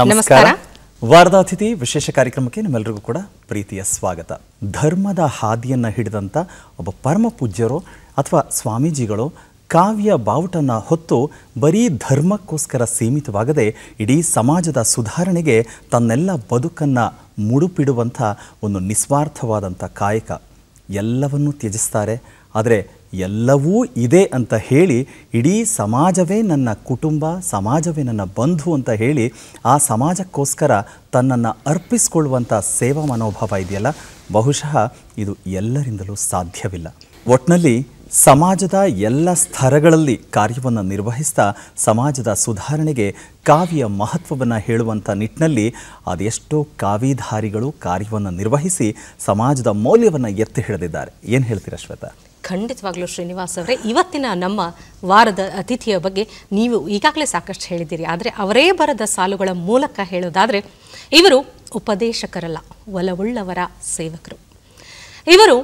ನಮಸ್ಕಾರ ವಾರದಾತಿಥಿ ವಿಶೇಷ ಕಾರ್ಯಕ್ರಮಕ್ಕೆ ನಿಮ್ಮೆಲ್ಲರಿಗೂ ಕೂಡ ಪ್ರೀತಿಯ ಸ್ವಾಗತ ಧರ್ಮದ ಹಾದಿಯನ್ನ ಹಿಡಿದಂಥ ಒಬ್ಬ ಪರಮ ಪೂಜ್ಯರು ಅಥವಾ ಸ್ವಾಮೀಜಿಗಳು ಕಾವ್ಯ ಬಾವುಟನ ಹೊತ್ತು ಬರೀ ಧರ್ಮಕ್ಕೋಸ್ಕರ ಸೀಮಿತವಾಗದೆ ಇಡೀ ಸಮಾಜದ ಸುಧಾರಣೆಗೆ ತನ್ನೆಲ್ಲ ಬದುಕನ್ನು ಮುಡುಪಿಡುವಂಥ ಒಂದು ನಿಸ್ವಾರ್ಥವಾದಂಥ ಕಾಯಕ ಎಲ್ಲವನ್ನೂ ತ್ಯಜಿಸ್ತಾರೆ ಆದರೆ ಎಲ್ಲವೂ ಇದೆ ಅಂತ ಹೇಳಿ ಇಡೀ ಸಮಾಜವೇ ನನ್ನ ಕುಟುಂಬ ಸಮಾಜವೇ ನನ್ನ ಬಂಧು ಅಂತ ಹೇಳಿ ಆ ಸಮಾಜಕ್ಕೋಸ್ಕರ ತನ್ನನ್ನು ಅರ್ಪಿಸಿಕೊಳ್ಳುವಂಥ ಸೇವಾ ಮನೋಭಾವ ಇದೆಯಲ್ಲ ಬಹುಶಃ ಇದು ಎಲ್ಲರಿಂದಲೂ ಸಾಧ್ಯವಿಲ್ಲ ಒಟ್ನಲ್ಲಿ ಸಮಾಜದ ಎಲ್ಲ ಸ್ತರಗಳಲ್ಲಿ ಕಾರ್ಯವನ್ನು ನಿರ್ವಹಿಸ್ತಾ ಸಮಾಜದ ಸುಧಾರಣೆಗೆ ಕಾವಿಯ ಮಹತ್ವವನ್ನು ಹೇಳುವಂಥ ನಿಟ್ಟಿನಲ್ಲಿ ಅದೆಷ್ಟೋ ಕಾವಿಧಾರಿಗಳು ಕಾರ್ಯವನ್ನು ನಿರ್ವಹಿಸಿ ಸಮಾಜದ ಮೌಲ್ಯವನ್ನು ಎತ್ತಿ ಹಿಡಿದಿದ್ದಾರೆ ಏನು ಹೇಳ್ತೀರಾ ಶ್ವೇತಾ ಖಂಡಿತವಾಗ್ಲೂ ಶ್ರೀನಿವಾಸ್ ಅವರೇ ಇವತ್ತಿನ ನಮ್ಮ ವಾರದ ಅತಿಥಿಯ ಬಗ್ಗೆ ನೀವು ಈಗಾಗಲೇ ಸಾಕಷ್ಟು ಹೇಳಿದ್ದೀರಿ ಆದರೆ ಅವರೇ ಬರದ ಸಾಲುಗಳ ಮೂಲಕ ಹೇಳೋದಾದರೆ ಇವರು ಉಪದೇಶಕರಲ್ಲ ಒಲವುಳ್ಳವರ ಸೇವಕರು ಇವರು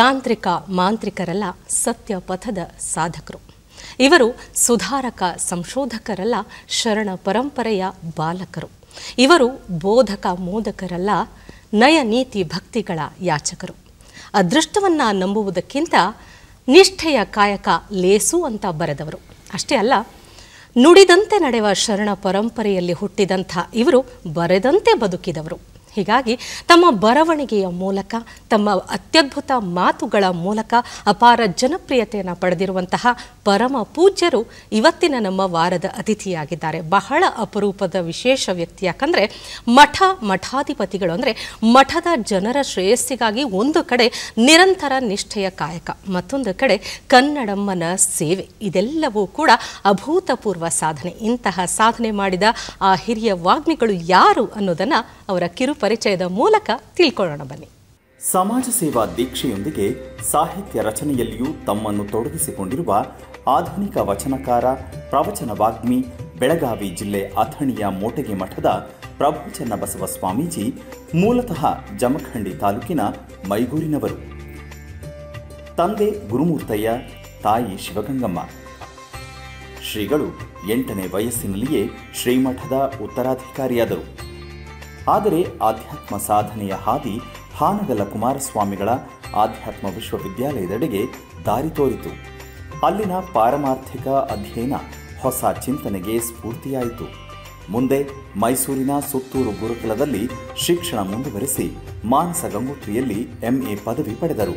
ಯಾಂತ್ರಿಕ ಮಾಂತ್ರಿಕರಲ್ಲ ಸತ್ಯ ಪಥದ ಸಾಧಕರು ಇವರು ಸುಧಾರಕ ಸಂಶೋಧಕರಲ್ಲ ಶರಣ ಪರಂಪರೆಯ ಬಾಲಕರು ಇವರು ಬೋಧಕ ಮೋದಕರಲ್ಲ ನಯ ನೀತಿ ಭಕ್ತಿಗಳ ಯಾಚಕರು ಅದೃಷ್ಟವನ್ನು ನಂಬುವುದಕ್ಕಿಂತ ನಿಷ್ಠೆಯ ಕಾಯಕ ಲೇಸು ಅಂತ ಬರೆದವರು ಅಷ್ಟೇ ಅಲ್ಲ ನುಡಿದಂತೆ ನಡೆವ ಶರಣ ಪರಂಪರೆಯಲ್ಲಿ ಹುಟ್ಟಿದಂಥ ಇವರು ಬರೆದಂತೆ ಬದುಕಿದವರು ಹೀಗಾಗಿ ತಮ್ಮ ಬರವಣಿಗೆಯ ಮೂಲಕ ತಮ್ಮ ಅತ್ಯದ್ಭುತ ಮಾತುಗಳ ಮೂಲಕ ಅಪಾರ ಜನಪ್ರಿಯತೆಯನ್ನು ಪಡೆದಿರುವಂತಹ ಪರಮ ಪೂಜ್ಯರು ಇವತ್ತಿನ ನಮ್ಮ ವಾರದ ಅತಿಥಿಯಾಗಿದ್ದಾರೆ ಬಹಳ ಅಪರೂಪದ ವಿಶೇಷ ವ್ಯಕ್ತಿ ಯಾಕಂದರೆ ಮಠ ಮಠಾಧಿಪತಿಗಳು ಅಂದರೆ ಮಠದ ಜನರ ಶ್ರೇಯಸ್ಸಿಗಾಗಿ ಒಂದು ಕಡೆ ನಿರಂತರ ನಿಷ್ಠೆಯ ಕಾಯಕ ಮತ್ತೊಂದು ಕಡೆ ಕನ್ನಡಮ್ಮನ ಸೇವೆ ಇದೆಲ್ಲವೂ ಕೂಡ ಅಭೂತಪೂರ್ವ ಸಾಧನೆ ಇಂತಹ ಸಾಧನೆ ಮಾಡಿದ ಆ ಹಿರಿಯ ವಾಗ್ಮಿಗಳು ಯಾರು ಅನ್ನೋದನ್ನು ಅವರ ಕಿರು ಪರಿಚಯದ ಮೂಲಕ ತಿಳ್ಕೊಳ್ಳೋಣ ಬನ್ನಿ ಸಮಾಜ ಸೇವಾ ದೀಕ್ಷೆಯೊಂದಿಗೆ ಸಾಹಿತ್ಯ ರಚನೆಯಲ್ಲಿಯೂ ತಮ್ಮನ್ನು ತೊಡಗಿಸಿಕೊಂಡಿರುವ ಆಧುನಿಕ ವಚನಕಾರ ಪ್ರವಚನ ವಾಗ್ಮಿ ಬೆಳಗಾವಿ ಜಿಲ್ಲೆ ಅಥಣಿಯ ಮೋಟಗೆ ಮಠದ ಪ್ರಭು ಚನ್ನಬಸವ ಸ್ವಾಮೀಜಿ ಮೂಲತಃ ಜಮಖಂಡಿ ತಾಲೂಕಿನ ಮೈಗೂರಿನವರು ತಂದೆ ಗುರುಮೂರ್ತಯ್ಯ ತಾಯಿ ಶಿವಗಂಗಮ್ಮ ಶ್ರೀಗಳು ಎಂಟನೇ ವಯಸ್ಸಿನಲ್ಲಿಯೇ ಶ್ರೀಮಠದ ಉತ್ತರಾಧಿಕಾರಿಯಾದರು ಆದರೆ ಆಧ್ಯಾತ್ಮ ಸಾಧನೆಯ ಹಾದಿ ಹಾನಗಲ್ಲ ಕುಮಾರಸ್ವಾಮಿಗಳ ಆಧ್ಯಾತ್ಮ ವಿಶ್ವವಿದ್ಯಾಲಯದೆಡೆಗೆ ದಾರಿ ತೋರಿತು ಅಲ್ಲಿನ ಪಾರಮಾರ್ಥಿಕ ಅಧ್ಯಯನ ಹೊಸ ಚಿಂತನೆಗೆ ಸ್ಫೂರ್ತಿಯಾಯಿತು ಮುಂದೆ ಮೈಸೂರಿನ ಸುತ್ತೂರು ಗುರುಕುಲದಲ್ಲಿ ಶಿಕ್ಷಣ ಮುಂದುವರೆಸಿ ಮಾನಸ ಗಂಗೋತ್ರಿಯಲ್ಲಿ ಎಂಎ ಪದವಿ ಪಡೆದರು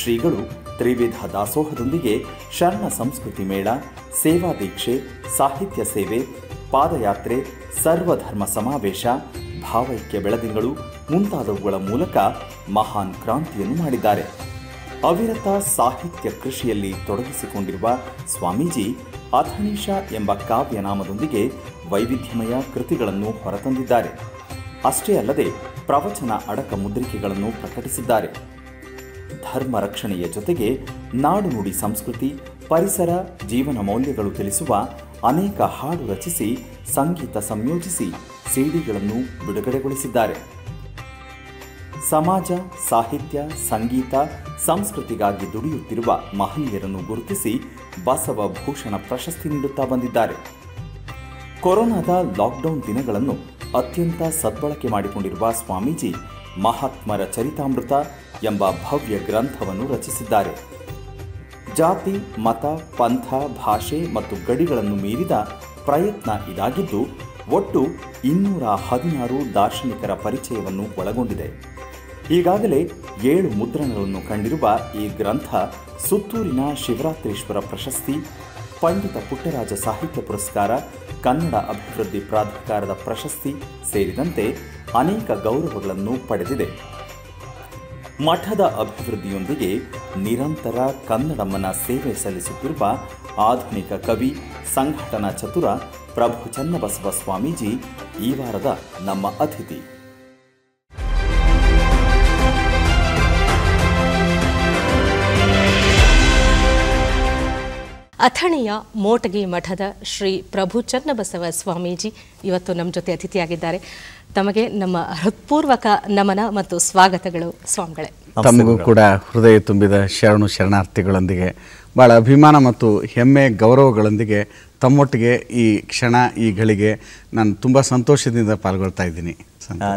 ಶ್ರೀಗಳು ತ್ರಿವಿಧ ದಾಸೋಹದೊಂದಿಗೆ ಶರಣ ಸಂಸ್ಕೃತಿ ಮೇಳ ಸೇವಾ ದೀಕ್ಷೆ ಸಾಹಿತ್ಯ ಸೇವೆ ಪಾದಯಾತ್ರೆ ಸರ್ವಧರ್ಮ ಸಮಾವೇಶ ಭಾವೈಕ್ಯ ಬೆಳದಿಂಗಳು ಮುಂತಾದವುಗಳ ಮೂಲಕ ಮಹಾನ್ ಕ್ರಾಂತಿಯನ್ನು ಮಾಡಿದ್ದಾರೆ ಅವಿರತ ಸಾಹಿತ್ಯ ಕೃಷಿಯಲ್ಲಿ ತೊಡಗಿಸಿಕೊಂಡಿರುವ ಸ್ವಾಮೀಜಿ ಅಥನೀಶ ಎಂಬ ಕಾವ್ಯನಾಮದೊಂದಿಗೆ ವೈವಿಧ್ಯಮಯ ಕೃತಿಗಳನ್ನು ಹೊರತಂದಿದ್ದಾರೆ ಅಷ್ಟೇ ಅಲ್ಲದೆ ಪ್ರವಚನ ಅಡಕ ಮುದ್ರಿಕೆಗಳನ್ನು ಪ್ರಕಟಿಸಿದ್ದಾರೆ ಧರ್ಮ ರಕ್ಷಣೆಯ ಜೊತೆಗೆ ನಾಡು ನುಡಿ ಸಂಸ್ಕೃತಿ ಪರಿಸರ ಜೀವನ ಮೌಲ್ಯಗಳು ತಿಳಿಸುವ ಅನೇಕ ಹಾಡು ರಚಿಸಿ ಸಂಗೀತ ಸಂಯೋಜಿಸಿ ಸಿಡಿಗಳನ್ನು ಬಿಡುಗಡೆಗೊಳಿಸಿದ್ದಾರೆ ಸಮಾಜ ಸಾಹಿತ್ಯ ಸಂಗೀತ ಸಂಸ್ಕೃತಿಗಾಗಿ ದುಡಿಯುತ್ತಿರುವ ಮಹನೀಯರನ್ನು ಗುರುತಿಸಿ ಬಸವ ಭೂಷಣ ಪ್ರಶಸ್ತಿ ನೀಡುತ್ತಾ ಬಂದಿದ್ದಾರೆ ಕೊರೋನಾದ ಲಾಕ್ಡೌನ್ ದಿನಗಳನ್ನು ಅತ್ಯಂತ ಸದ್ಬಳಕೆ ಮಾಡಿಕೊಂಡಿರುವ ಸ್ವಾಮೀಜಿ ಮಹಾತ್ಮರ ಚರಿತಾಮೃತ ಎಂಬ ಭವ್ಯ ಗ್ರಂಥವನ್ನು ರಚಿಸಿದ್ದಾರೆ ಜಾತಿ ಮತ ಪಂಥ ಭಾಷೆ ಮತ್ತು ಗಡಿಗಳನ್ನು ಮೀರಿದ ಪ್ರಯತ್ನ ಇದಾಗಿದ್ದು ಒಟ್ಟು ಇನ್ನೂರ ಹದಿನಾರು ದಾರ್ಶನಿಕರ ಪರಿಚಯವನ್ನು ಒಳಗೊಂಡಿದೆ ಈಗಾಗಲೇ ಏಳು ಮುದ್ರಣಗಳನ್ನು ಕಂಡಿರುವ ಈ ಗ್ರಂಥ ಸುತ್ತೂರಿನ ಶಿವರಾತ್ರೀಶ್ವರ ಪ್ರಶಸ್ತಿ ಪಂಡಿತ ಪುಟ್ಟರಾಜ ಸಾಹಿತ್ಯ ಪುರಸ್ಕಾರ ಕನ್ನಡ ಅಭಿವೃದ್ಧಿ ಪ್ರಾಧಿಕಾರದ ಪ್ರಶಸ್ತಿ ಸೇರಿದಂತೆ ಅನೇಕ ಗೌರವಗಳನ್ನು ಪಡೆದಿದೆ ಮಠದ ಅಭಿವೃದ್ಧಿಯೊಂದಿಗೆ ನಿರಂತರ ಕನ್ನಡಮ್ಮನ ಸೇವೆ ಸಲ್ಲಿಸುತ್ತಿರುವ ಆಧುನಿಕ ಕವಿ ಸಂಘಟನಾ ಚತುರ ಪ್ರಭು ಚನ್ನಬಸವ ಸ್ವಾಮೀಜಿ ಈ ವಾರದ ನಮ್ಮ ಅತಿಥಿ ಅಥಣಿಯ ಮೋಟಗಿ ಮಠದ ಶ್ರೀ ಪ್ರಭು ಚನ್ನಬಸವ ಸ್ವಾಮೀಜಿ ಇವತ್ತು ನಮ್ಮ ಜೊತೆ ಅತಿಥಿಯಾಗಿದ್ದಾರೆ ತಮಗೆ ನಮ್ಮ ಹೃತ್ಪೂರ್ವಕ ನಮನ ಮತ್ತು ಸ್ವಾಗತಗಳು ಸ್ವಾಮಿಗಳೇ ತಮಗೂ ಕೂಡ ಹೃದಯ ತುಂಬಿದ ಶರಣು ಶರಣಾರ್ಥಿಗಳೊಂದಿಗೆ ಭಾಳ ಅಭಿಮಾನ ಮತ್ತು ಹೆಮ್ಮೆ ಗೌರವಗಳೊಂದಿಗೆ ತಮ್ಮೊಟ್ಟಿಗೆ ಈ ಕ್ಷಣ ಈ ಗಳಿಗೆ ನಾನು ತುಂಬ ಸಂತೋಷದಿಂದ ಪಾಲ್ಗೊಳ್ತಾ ಇದ್ದೀನಿ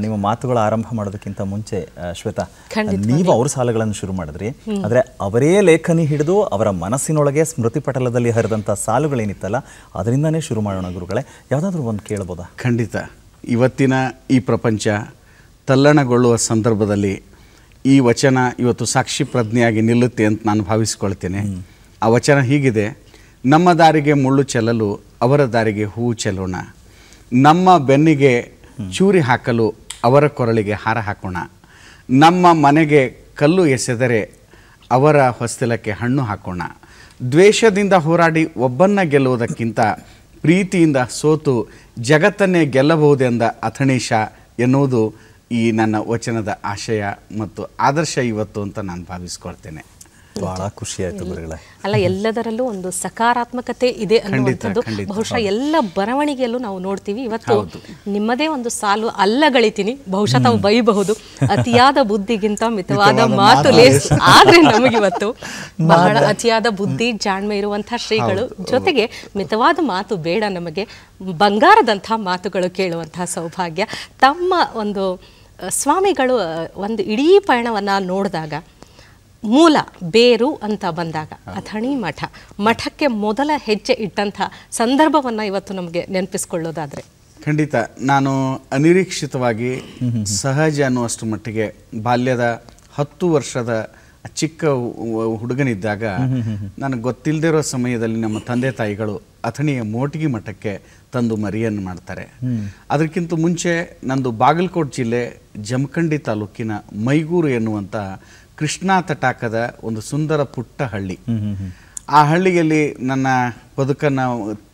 ನಿಮ್ಮ ಮಾತುಗಳ ಆರಂಭ ಮಾಡೋದಕ್ಕಿಂತ ಮುಂಚೆ ಶ್ವೇತಾ ನೀವು ಅವ್ರ ಸಾಲುಗಳನ್ನು ಶುರು ಮಾಡಿದ್ರಿ ಆದರೆ ಅವರೇ ಲೇಖನಿ ಹಿಡಿದು ಅವರ ಮನಸ್ಸಿನೊಳಗೆ ಸ್ಮೃತಿ ಪಟಲದಲ್ಲಿ ಹರಿದಂಥ ಸಾಲುಗಳೇನಿತ್ತಲ್ಲ ಅದರಿಂದನೇ ಶುರು ಮಾಡೋಣ ಗುರುಗಳೇ ಯಾವುದಾದ್ರೂ ಒಂದು ಕೇಳ್ಬೋದಾ ಖಂಡಿತ ಇವತ್ತಿನ ಈ ಪ್ರಪಂಚ ತಲ್ಲಣಗೊಳ್ಳುವ ಸಂದರ್ಭದಲ್ಲಿ ಈ ವಚನ ಇವತ್ತು ಸಾಕ್ಷಿ ಪ್ರಜ್ಞೆಯಾಗಿ ನಿಲ್ಲುತ್ತೆ ಅಂತ ನಾನು ಭಾವಿಸ್ಕೊಳ್ತೇನೆ ಆ ವಚನ ಹೀಗಿದೆ ನಮ್ಮ ದಾರಿಗೆ ಮುಳ್ಳು ಚೆಲ್ಲಲು ಅವರ ದಾರಿಗೆ ಹೂ ಚೆಲ್ಲೋಣ ನಮ್ಮ ಬೆನ್ನಿಗೆ ಚೂರಿ ಹಾಕಲು ಅವರ ಕೊರಳಿಗೆ ಹಾರ ಹಾಕೋಣ ನಮ್ಮ ಮನೆಗೆ ಕಲ್ಲು ಎಸೆದರೆ ಅವರ ಹೊಸ್ತಿಲಕ್ಕೆ ಹಣ್ಣು ಹಾಕೋಣ ದ್ವೇಷದಿಂದ ಹೋರಾಡಿ ಒಬ್ಬನ್ನ ಗೆಲ್ಲುವುದಕ್ಕಿಂತ ಪ್ರೀತಿಯಿಂದ ಸೋತು ಜಗತ್ತನ್ನೇ ಗೆಲ್ಲಬಹುದೆಂದ ಅಥಣೀಶ ಎನ್ನುವುದು ಈ ನನ್ನ ವಚನದ ಆಶಯ ಮತ್ತು ಆದರ್ಶ ಇವತ್ತು ಅಂತ ನಾನು ಭಾವಿಸ್ಕೊಳ್ತೇನೆ ಬಹಳ ಖುಷಿ ಆಯ್ತು ಗುರುಗಳೇ ಅಲ್ಲ ಎಲ್ಲದರಲ್ಲೂ ಒಂದು ಸಕಾರಾತ್ಮಕತೆ ಇದೆ ಅನ್ನುವಂಥದ್ದು ಬಹುಶಃ ಎಲ್ಲ ಬರವಣಿಗೆಯಲ್ಲೂ ನಾವು ನೋಡ್ತೀವಿ ಇವತ್ತು ನಿಮ್ಮದೇ ಒಂದು ಸಾಲು ಅಲ್ಲಗಳಿತೀನಿ ಬಹುಶಃ ತಾವು ಬೈಬಹುದು ಅತಿಯಾದ ಬುದ್ಧಿಗಿಂತ ಮಿತವಾದ ಮಾತು ಲೇಸ್ ಆದ್ರೆ ನಮಗಿವತ್ತು ಬಹಳ ಅತಿಯಾದ ಬುದ್ಧಿ ಜಾಣ್ಮೆ ಇರುವಂತಹ ಶ್ರೀಗಳು ಜೊತೆಗೆ ಮಿತವಾದ ಮಾತು ಬೇಡ ನಮಗೆ ಬಂಗಾರದಂತಹ ಮಾತುಗಳು ಕೇಳುವಂತಹ ಸೌಭಾಗ್ಯ ತಮ್ಮ ಒಂದು ಸ್ವಾಮಿಗಳು ಒಂದು ಇಡೀ ಪಯಣವನ್ನ ನೋಡಿದಾಗ ಮೂಲ ಬೇರು ಅಂತ ಬಂದಾಗ ಅಥಣಿ ಮಠ ಮಠಕ್ಕೆ ಮೊದಲ ಹೆಜ್ಜೆ ಇಟ್ಟಂಥ ಸಂದರ್ಭವನ್ನ ಇವತ್ತು ನಮಗೆ ನೆನಪಿಸ್ಕೊಳ್ಳೋದಾದ್ರೆ ಖಂಡಿತ ನಾನು ಅನಿರೀಕ್ಷಿತವಾಗಿ ಸಹಜ ಅನ್ನುವಷ್ಟು ಮಟ್ಟಿಗೆ ಬಾಲ್ಯದ ಹತ್ತು ವರ್ಷದ ಚಿಕ್ಕ ಹುಡುಗನಿದ್ದಾಗ ನನಗೆ ಗೊತ್ತಿಲ್ಲದಿರೋ ಸಮಯದಲ್ಲಿ ನಮ್ಮ ತಂದೆ ತಾಯಿಗಳು ಅಥಣಿಯ ಮೋಟಗಿ ಮಠಕ್ಕೆ ತಂದು ಮರಿಯನ್ನು ಮಾಡ್ತಾರೆ ಅದಕ್ಕಿಂತ ಮುಂಚೆ ನಂದು ಬಾಗಲಕೋಟ್ ಜಿಲ್ಲೆ ಜಮಖಂಡಿ ತಾಲೂಕಿನ ಮೈಗೂರು ಎನ್ನುವಂಥ ಕೃಷ್ಣಾ ತಟಾಕದ ಒಂದು ಸುಂದರ ಪುಟ್ಟ ಹಳ್ಳಿ ಆ ಹಳ್ಳಿಯಲ್ಲಿ ನನ್ನ ಬದುಕನ್ನು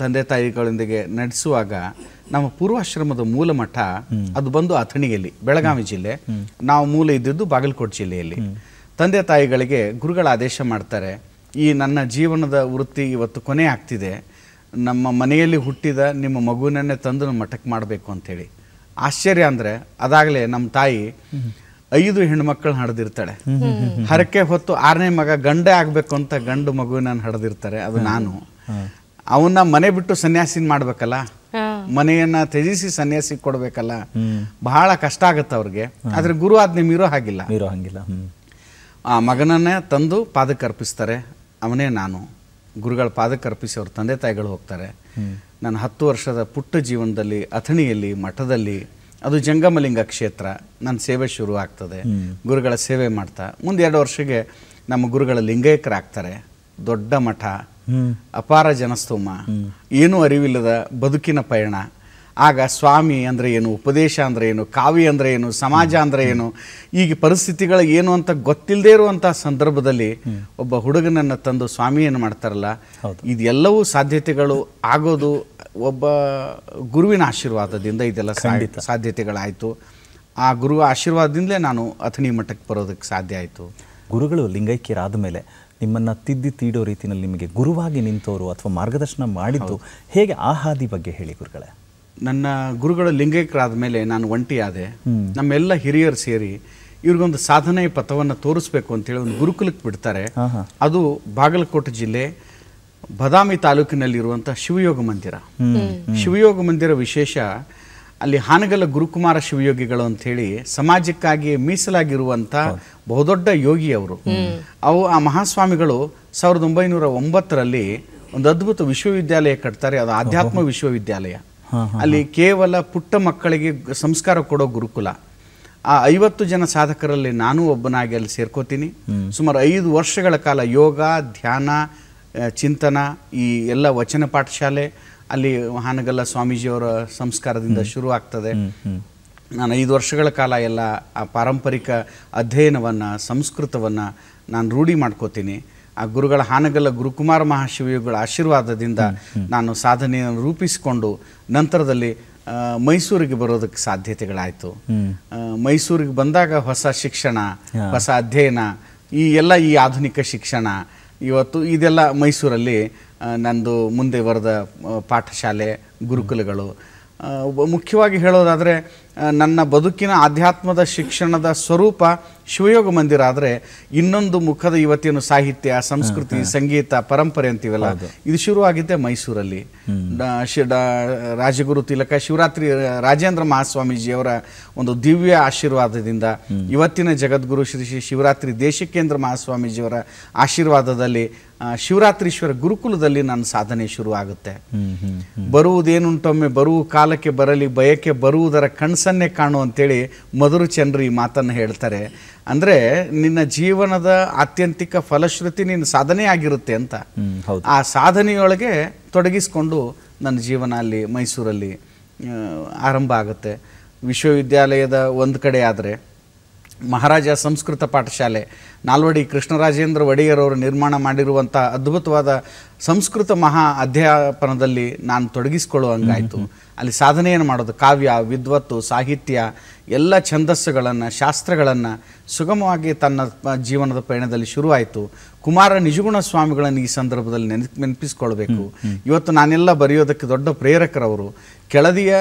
ತಂದೆ ತಾಯಿಗಳೊಂದಿಗೆ ನಡೆಸುವಾಗ ನಮ್ಮ ಪೂರ್ವಾಶ್ರಮದ ಮೂಲ ಮಠ ಅದು ಬಂದು ಅಥಣಿಯಲ್ಲಿ ಬೆಳಗಾವಿ ಜಿಲ್ಲೆ ನಾವು ಮೂಲ ಇದ್ದಿದ್ದು ಬಾಗಲಕೋಟೆ ಜಿಲ್ಲೆಯಲ್ಲಿ ತಂದೆ ತಾಯಿಗಳಿಗೆ ಗುರುಗಳ ಆದೇಶ ಮಾಡ್ತಾರೆ ಈ ನನ್ನ ಜೀವನದ ವೃತ್ತಿ ಇವತ್ತು ಕೊನೆ ಆಗ್ತಿದೆ ನಮ್ಮ ಮನೆಯಲ್ಲಿ ಹುಟ್ಟಿದ ನಿಮ್ಮ ಮಗುವನ್ನೇ ತಂದು ನಮ್ಮ ಮಠಕ್ಕೆ ಮಾಡಬೇಕು ಅಂತೇಳಿ ಆಶ್ಚರ್ಯ ಅಂದರೆ ಅದಾಗಲೇ ನಮ್ಮ ತಾಯಿ ಐದು ಮಕ್ಕಳು ಹಡದಿರ್ತಾಳೆ ಹರಕೆ ಹೊತ್ತು ಆರನೇ ಮಗ ಗಂಡೇ ಆಗ್ಬೇಕು ಅಂತ ಗಂಡು ಮಗುವಿನ ಹಡದಿರ್ತಾರೆ ಅದು ನಾನು ಅವನ್ನ ಮನೆ ಬಿಟ್ಟು ಸನ್ಯಾಸಿನ ಮಾಡ್ಬೇಕಲ್ಲ ಮನೆಯನ್ನ ತ್ಯಜಿಸಿ ಸನ್ಯಾಸಿ ಕೊಡ್ಬೇಕಲ್ಲ ಬಹಳ ಕಷ್ಟ ಆಗತ್ತ ಅವ್ರಿಗೆ ಆದ್ರೆ ಗುರು ಆದ್ ಮೀರೋ ಹಾಗಿಲ್ಲ ಮೀರೋ ಹಾಗಿಲ್ಲ ಆ ಮಗನನ್ನ ತಂದು ಪಾದ ಅರ್ಪಿಸ್ತಾರೆ ಅವನೇ ನಾನು ಗುರುಗಳ ಪಾದ ಅರ್ಪಿಸಿ ಅವ್ರ ತಂದೆ ತಾಯಿಗಳು ಹೋಗ್ತಾರೆ ನನ್ನ ಹತ್ತು ವರ್ಷದ ಪುಟ್ಟ ಜೀವನದಲ್ಲಿ ಅಥಣಿಯಲ್ಲಿ ಮಠದಲ್ಲಿ ಅದು ಜಂಗಮಲಿಂಗ ಕ್ಷೇತ್ರ ನನ್ನ ಸೇವೆ ಶುರು ಆಗ್ತದೆ ಗುರುಗಳ ಸೇವೆ ಮಾಡ್ತಾ ಮುಂದೆ ಎರಡು ವರ್ಷಕ್ಕೆ ನಮ್ಮ ಗುರುಗಳ ಲಿಂಗೈಕ್ಯರಾಗ್ತಾರೆ ದೊಡ್ಡ ಮಠ ಅಪಾರ ಜನಸ್ತೋಮ ಏನೂ ಅರಿವಿಲ್ಲದ ಬದುಕಿನ ಪಯಣ ಆಗ ಸ್ವಾಮಿ ಅಂದರೆ ಏನು ಉಪದೇಶ ಅಂದರೆ ಏನು ಕಾವ್ಯ ಅಂದರೆ ಏನು ಸಮಾಜ ಅಂದರೆ ಏನು ಈಗ ಪರಿಸ್ಥಿತಿಗಳ ಏನು ಅಂತ ಗೊತ್ತಿಲ್ಲದೆ ಇರುವಂಥ ಸಂದರ್ಭದಲ್ಲಿ ಒಬ್ಬ ಹುಡುಗನನ್ನು ತಂದು ಸ್ವಾಮಿ ಏನು ಮಾಡ್ತಾರಲ್ಲ ಇದೆಲ್ಲವೂ ಸಾಧ್ಯತೆಗಳು ಆಗೋದು ಒಬ್ಬ ಗುರುವಿನ ಆಶೀರ್ವಾದದಿಂದ ಇದೆಲ್ಲ ಸಾಧ್ಯತೆಗಳಾಯಿತು ಆ ಗುರು ಆಶೀರ್ವಾದದಿಂದಲೇ ನಾನು ಅಥಣಿ ಮಠಕ್ಕೆ ಬರೋದಕ್ಕೆ ಸಾಧ್ಯ ಆಯಿತು ಗುರುಗಳು ಲಿಂಗೈಕ್ಯರಾದ ಮೇಲೆ ನಿಮ್ಮನ್ನು ತಿದ್ದಿ ತೀಡೋ ರೀತಿಯಲ್ಲಿ ನಿಮಗೆ ಗುರುವಾಗಿ ನಿಂತವರು ಅಥವಾ ಮಾರ್ಗದರ್ಶನ ಮಾಡಿದ್ದು ಹೇಗೆ ಆ ಹಾದಿ ಬಗ್ಗೆ ಹೇಳಿ ಗುರುಗಳೇ ನನ್ನ ಗುರುಗಳು ಲಿಂಗೈಕ್ಯರಾದ ಮೇಲೆ ನಾನು ಒಂಟಿಯಾದೆ ನಮ್ಮೆಲ್ಲ ಹಿರಿಯರು ಸೇರಿ ಇವ್ರಿಗೊಂದು ಸಾಧನೆಯ ಪಥವನ್ನು ತೋರಿಸ್ಬೇಕು ಅಂತೇಳಿ ಒಂದು ಗುರುಕುಲಕ್ಕೆ ಬಿಡ್ತಾರೆ ಅದು ಬಾಗಲಕೋಟೆ ಜಿಲ್ಲೆ ಬದಾಮಿ ತಾಲೂಕಿನಲ್ಲಿರುವಂತಹ ಶಿವಯೋಗ ಮಂದಿರ ಶಿವಯೋಗ ಮಂದಿರ ವಿಶೇಷ ಅಲ್ಲಿ ಹಾನಗಲ ಗುರುಕುಮಾರ ಶಿವಯೋಗಿಗಳು ಅಂತ ಹೇಳಿ ಸಮಾಜಕ್ಕಾಗಿ ಮೀಸಲಾಗಿರುವಂತಹ ಬಹುದೊಡ್ಡ ಯೋಗಿ ಅವರು ಅವು ಆ ಮಹಾಸ್ವಾಮಿಗಳು ಸಾವಿರದ ಒಂಬೈನೂರ ಒಂಬತ್ತರಲ್ಲಿ ಒಂದು ಅದ್ಭುತ ವಿಶ್ವವಿದ್ಯಾಲಯ ಕಟ್ತಾರೆ ಅದು ಆಧ್ಯಾತ್ಮ ವಿಶ್ವವಿದ್ಯಾಲಯ ಅಲ್ಲಿ ಕೇವಲ ಪುಟ್ಟ ಮಕ್ಕಳಿಗೆ ಸಂಸ್ಕಾರ ಕೊಡೋ ಗುರುಕುಲ ಆ ಐವತ್ತು ಜನ ಸಾಧಕರಲ್ಲಿ ನಾನು ಒಬ್ಬನಾಗಿ ಅಲ್ಲಿ ಸೇರ್ಕೋತೀನಿ ಸುಮಾರು ಐದು ವರ್ಷಗಳ ಕಾಲ ಯೋಗ ಧ್ಯಾನ ಚಿಂತನ ಈ ಎಲ್ಲ ವಚನ ಪಾಠಶಾಲೆ ಅಲ್ಲಿ ಹಾನಗಲ್ಲ ಸ್ವಾಮೀಜಿಯವರ ಸಂಸ್ಕಾರದಿಂದ ಶುರು ಆಗ್ತದೆ ನಾನು ಐದು ವರ್ಷಗಳ ಕಾಲ ಎಲ್ಲ ಆ ಪಾರಂಪರಿಕ ಅಧ್ಯಯನವನ್ನು ಸಂಸ್ಕೃತವನ್ನು ನಾನು ರೂಢಿ ಮಾಡ್ಕೋತೀನಿ ಆ ಗುರುಗಳ ಹಾನಗಲ್ಲ ಗುರುಕುಮಾರ ಮಹಾಶಿವಿಯುಗಳ ಆಶೀರ್ವಾದದಿಂದ ನಾನು ಸಾಧನೆಯನ್ನು ರೂಪಿಸಿಕೊಂಡು ನಂತರದಲ್ಲಿ ಮೈಸೂರಿಗೆ ಬರೋದಕ್ಕೆ ಸಾಧ್ಯತೆಗಳಾಯಿತು ಮೈಸೂರಿಗೆ ಬಂದಾಗ ಹೊಸ ಶಿಕ್ಷಣ ಹೊಸ ಅಧ್ಯಯನ ಈ ಎಲ್ಲ ಈ ಆಧುನಿಕ ಶಿಕ್ಷಣ ಇವತ್ತು ಇದೆಲ್ಲ ಮೈಸೂರಲ್ಲಿ ನಂದು ಮುಂದೆ ಬರೆದ ಪಾಠಶಾಲೆ ಗುರುಕುಲಗಳು ಮುಖ್ಯವಾಗಿ ಹೇಳೋದಾದರೆ ನನ್ನ ಬದುಕಿನ ಆಧ್ಯಾತ್ಮದ ಶಿಕ್ಷಣದ ಸ್ವರೂಪ ಶಿವಯೋಗ ಮಂದಿರ ಆದರೆ ಇನ್ನೊಂದು ಮುಖದ ಇವತ್ತಿನ ಸಾಹಿತ್ಯ ಸಂಸ್ಕೃತಿ ಸಂಗೀತ ಪರಂಪರೆ ಅಂತೀವಲ್ಲ ಇದು ಶುರುವಾಗಿದ್ದೆ ಮೈಸೂರಲ್ಲಿ ರಾಜಗುರು ತಿಲಕ ಶಿವರಾತ್ರಿ ರಾಜೇಂದ್ರ ಮಹಾಸ್ವಾಮೀಜಿಯವರ ಒಂದು ದಿವ್ಯ ಆಶೀರ್ವಾದದಿಂದ ಇವತ್ತಿನ ಜಗದ್ಗುರು ಶ್ರೀ ಶ್ರೀ ಶಿವರಾತ್ರಿ ದೇಶಿಕೇಂದ್ರ ಮಹಾಸ್ವಾಮೀಜಿಯವರ ಆಶೀರ್ವಾದದಲ್ಲಿ ಶಿವರಾತ್ರೀಶ್ವರ ಗುರುಕುಲದಲ್ಲಿ ನನ್ನ ಸಾಧನೆ ಶುರುವಾಗುತ್ತೆ ಬರುವುದೇನುಂಟೊಮ್ಮೆ ಬರುವ ಕಾಲಕ್ಕೆ ಬರಲಿ ಬಯಕೆ ಬರುವುದರ ಕಣ್ಸ ಕನಸನ್ನೇ ಕಾಣು ಅಂತೇಳಿ ಮಧುರು ಚಂದ್ರ ಈ ಮಾತನ್ನು ಹೇಳ್ತಾರೆ ಅಂದರೆ ನಿನ್ನ ಜೀವನದ ಆತ್ಯಂತಿಕ ಫಲಶ್ರುತಿ ನಿನ್ನ ಸಾಧನೆ ಆಗಿರುತ್ತೆ ಅಂತ ಆ ಸಾಧನೆಯೊಳಗೆ ತೊಡಗಿಸ್ಕೊಂಡು ನನ್ನ ಜೀವನ ಅಲ್ಲಿ ಮೈಸೂರಲ್ಲಿ ಆರಂಭ ಆಗುತ್ತೆ ವಿಶ್ವವಿದ್ಯಾಲಯದ ಒಂದು ಕಡೆ ಆದರೆ ಮಹಾರಾಜ ಸಂಸ್ಕೃತ ಪಾಠಶಾಲೆ ನಾಲ್ವಡಿ ಕೃಷ್ಣರಾಜೇಂದ್ರ ಒಡೆಯರವರು ನಿರ್ಮಾಣ ಮಾಡಿರುವಂಥ ಅದ್ಭುತವಾದ ಸಂಸ್ಕೃತ ಮಹಾ ಅಧ್ಯಾಪನದಲ್ಲಿ ನಾನು ತೊಡಗಿಸ್ಕೊಳ್ಳುವಂಗಾಯಿತು ಅಲ್ಲಿ ಸಾಧನೆಯನ್ನು ಮಾಡೋದು ಕಾವ್ಯ ವಿದ್ವತ್ತು ಸಾಹಿತ್ಯ ಎಲ್ಲ ಛಂದಸ್ಸುಗಳನ್ನು ಶಾಸ್ತ್ರಗಳನ್ನು ಸುಗಮವಾಗಿ ತನ್ನ ಜೀವನದ ಪಯಣದಲ್ಲಿ ಶುರುವಾಯಿತು ಕುಮಾರ ನಿಜಗುಣ ಸ್ವಾಮಿಗಳನ್ನು ಈ ಸಂದರ್ಭದಲ್ಲಿ ನೆನಪು ನೆನಪಿಸ್ಕೊಳ್ಬೇಕು ಇವತ್ತು ನಾನೆಲ್ಲ ಬರೆಯೋದಕ್ಕೆ ದೊಡ್ಡ ಪ್ರೇರಕರವರು ಕೆಳದಿಯ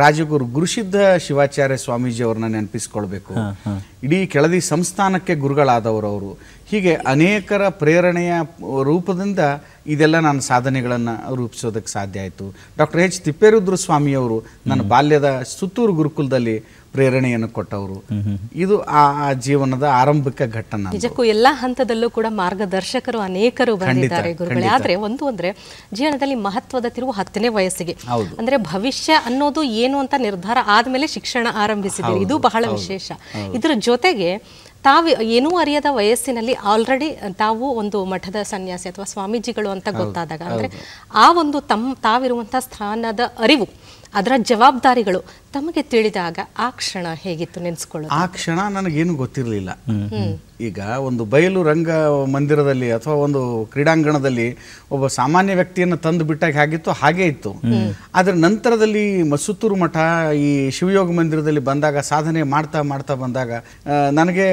ರಾಜಗುರು ಗುರುಸಿದ್ಧ ಶಿವಾಚಾರ್ಯ ಸ್ವಾಮೀಜಿಯವ್ರನ್ನ ನೆನಪಿಸ್ಕೊಳ್ಬೇಕು ಇಡೀ ಕೆಳದಿ ಸಂಸ್ಥಾನಕ್ಕೆ ಗುರುಗಳಾದವರು ಅವರು ಹೀಗೆ ಅನೇಕರ ಪ್ರೇರಣೆಯ ರೂಪದಿಂದ ಇದೆಲ್ಲ ನಾನು ಸಾಧನೆಗಳನ್ನು ರೂಪಿಸೋದಕ್ಕೆ ಸಾಧ್ಯ ಆಯಿತು ಡಾಕ್ಟರ್ ಎಚ್ ತಿಪ್ಪೇರುದ್ರ ಸ್ವಾಮಿಯವರು ನನ್ನ ಬಾಲ್ಯದ ಸುತ್ತೂರು ಗುರುಕುಲದಲ್ಲಿ ಪ್ರೇರಣೆಯನ್ನು ಕೊಟ್ಟವರು ಇದು ಆ ಜೀವನದ ಆರಂಭಿಕ ಘಟನೆ ನಿಜಕ್ಕೂ ಎಲ್ಲಾ ಹಂತದಲ್ಲೂ ಕೂಡ ಮಾರ್ಗದರ್ಶಕರು ಅನೇಕರು ಬಂದಿದ್ದಾರೆ ಗುರುಗಳೇ ಆದ್ರೆ ಒಂದು ಅಂದ್ರೆ ಜೀವನದಲ್ಲಿ ಮಹತ್ವದ ತಿರುವು ಹತ್ತನೇ ವಯಸ್ಸಿಗೆ ಅಂದ್ರೆ ಭವಿಷ್ಯ ಅನ್ನೋದು ಏನು ಅಂತ ನಿರ್ಧಾರ ಆದ್ಮೇಲೆ ಶಿಕ್ಷಣ ಆರಂಭಿಸಿದೆ ಇದು ಬಹಳ ವಿಶೇಷ ಇದರ ಜೊತೆಗೆ ತಾವು ಏನೂ ಅರಿಯದ ವಯಸ್ಸಿನಲ್ಲಿ ಆಲ್ರೆಡಿ ತಾವು ಒಂದು ಮಠದ ಸನ್ಯಾಸಿ ಅಥವಾ ಸ್ವಾಮೀಜಿಗಳು ಅಂತ ಗೊತ್ತಾದಾಗ ಅಂದ್ರೆ ಆ ಒಂದು ತಮ್ಮ ತಾವಿರುವಂತಹ ಸ್ಥಾನದ ಅರಿವು ಅದರ ಜವಾಬ್ದಾರಿಗಳು ತಮಗೆ ತಿಳಿದಾಗ ಆ ಕ್ಷಣ ಹೇಗಿತ್ತು ನೆನೆಸ್ಕೊಳ್ಳೋದು ಆ ಕ್ಷಣ ನನಗೇನು ಗೊತ್ತಿರಲಿಲ್ಲ ಈಗ ಒಂದು ಬಯಲು ರಂಗ ಮಂದಿರದಲ್ಲಿ ಅಥವಾ ಒಂದು ಕ್ರೀಡಾಂಗಣದಲ್ಲಿ ಒಬ್ಬ ಸಾಮಾನ್ಯ ವ್ಯಕ್ತಿಯನ್ನು ತಂದು ಬಿಟ್ಟಾಗ ಹೇಗಿತ್ತು ಹಾಗೆ ಇತ್ತು ಅದರ ನಂತರದಲ್ಲಿ ಮಸುತ್ತೂರು ಮಠ ಈ ಶಿವಯೋಗ ಮಂದಿರದಲ್ಲಿ ಬಂದಾಗ ಸಾಧನೆ ಮಾಡ್ತಾ ಮಾಡ್ತಾ ಬಂದಾಗ ನನಗೆ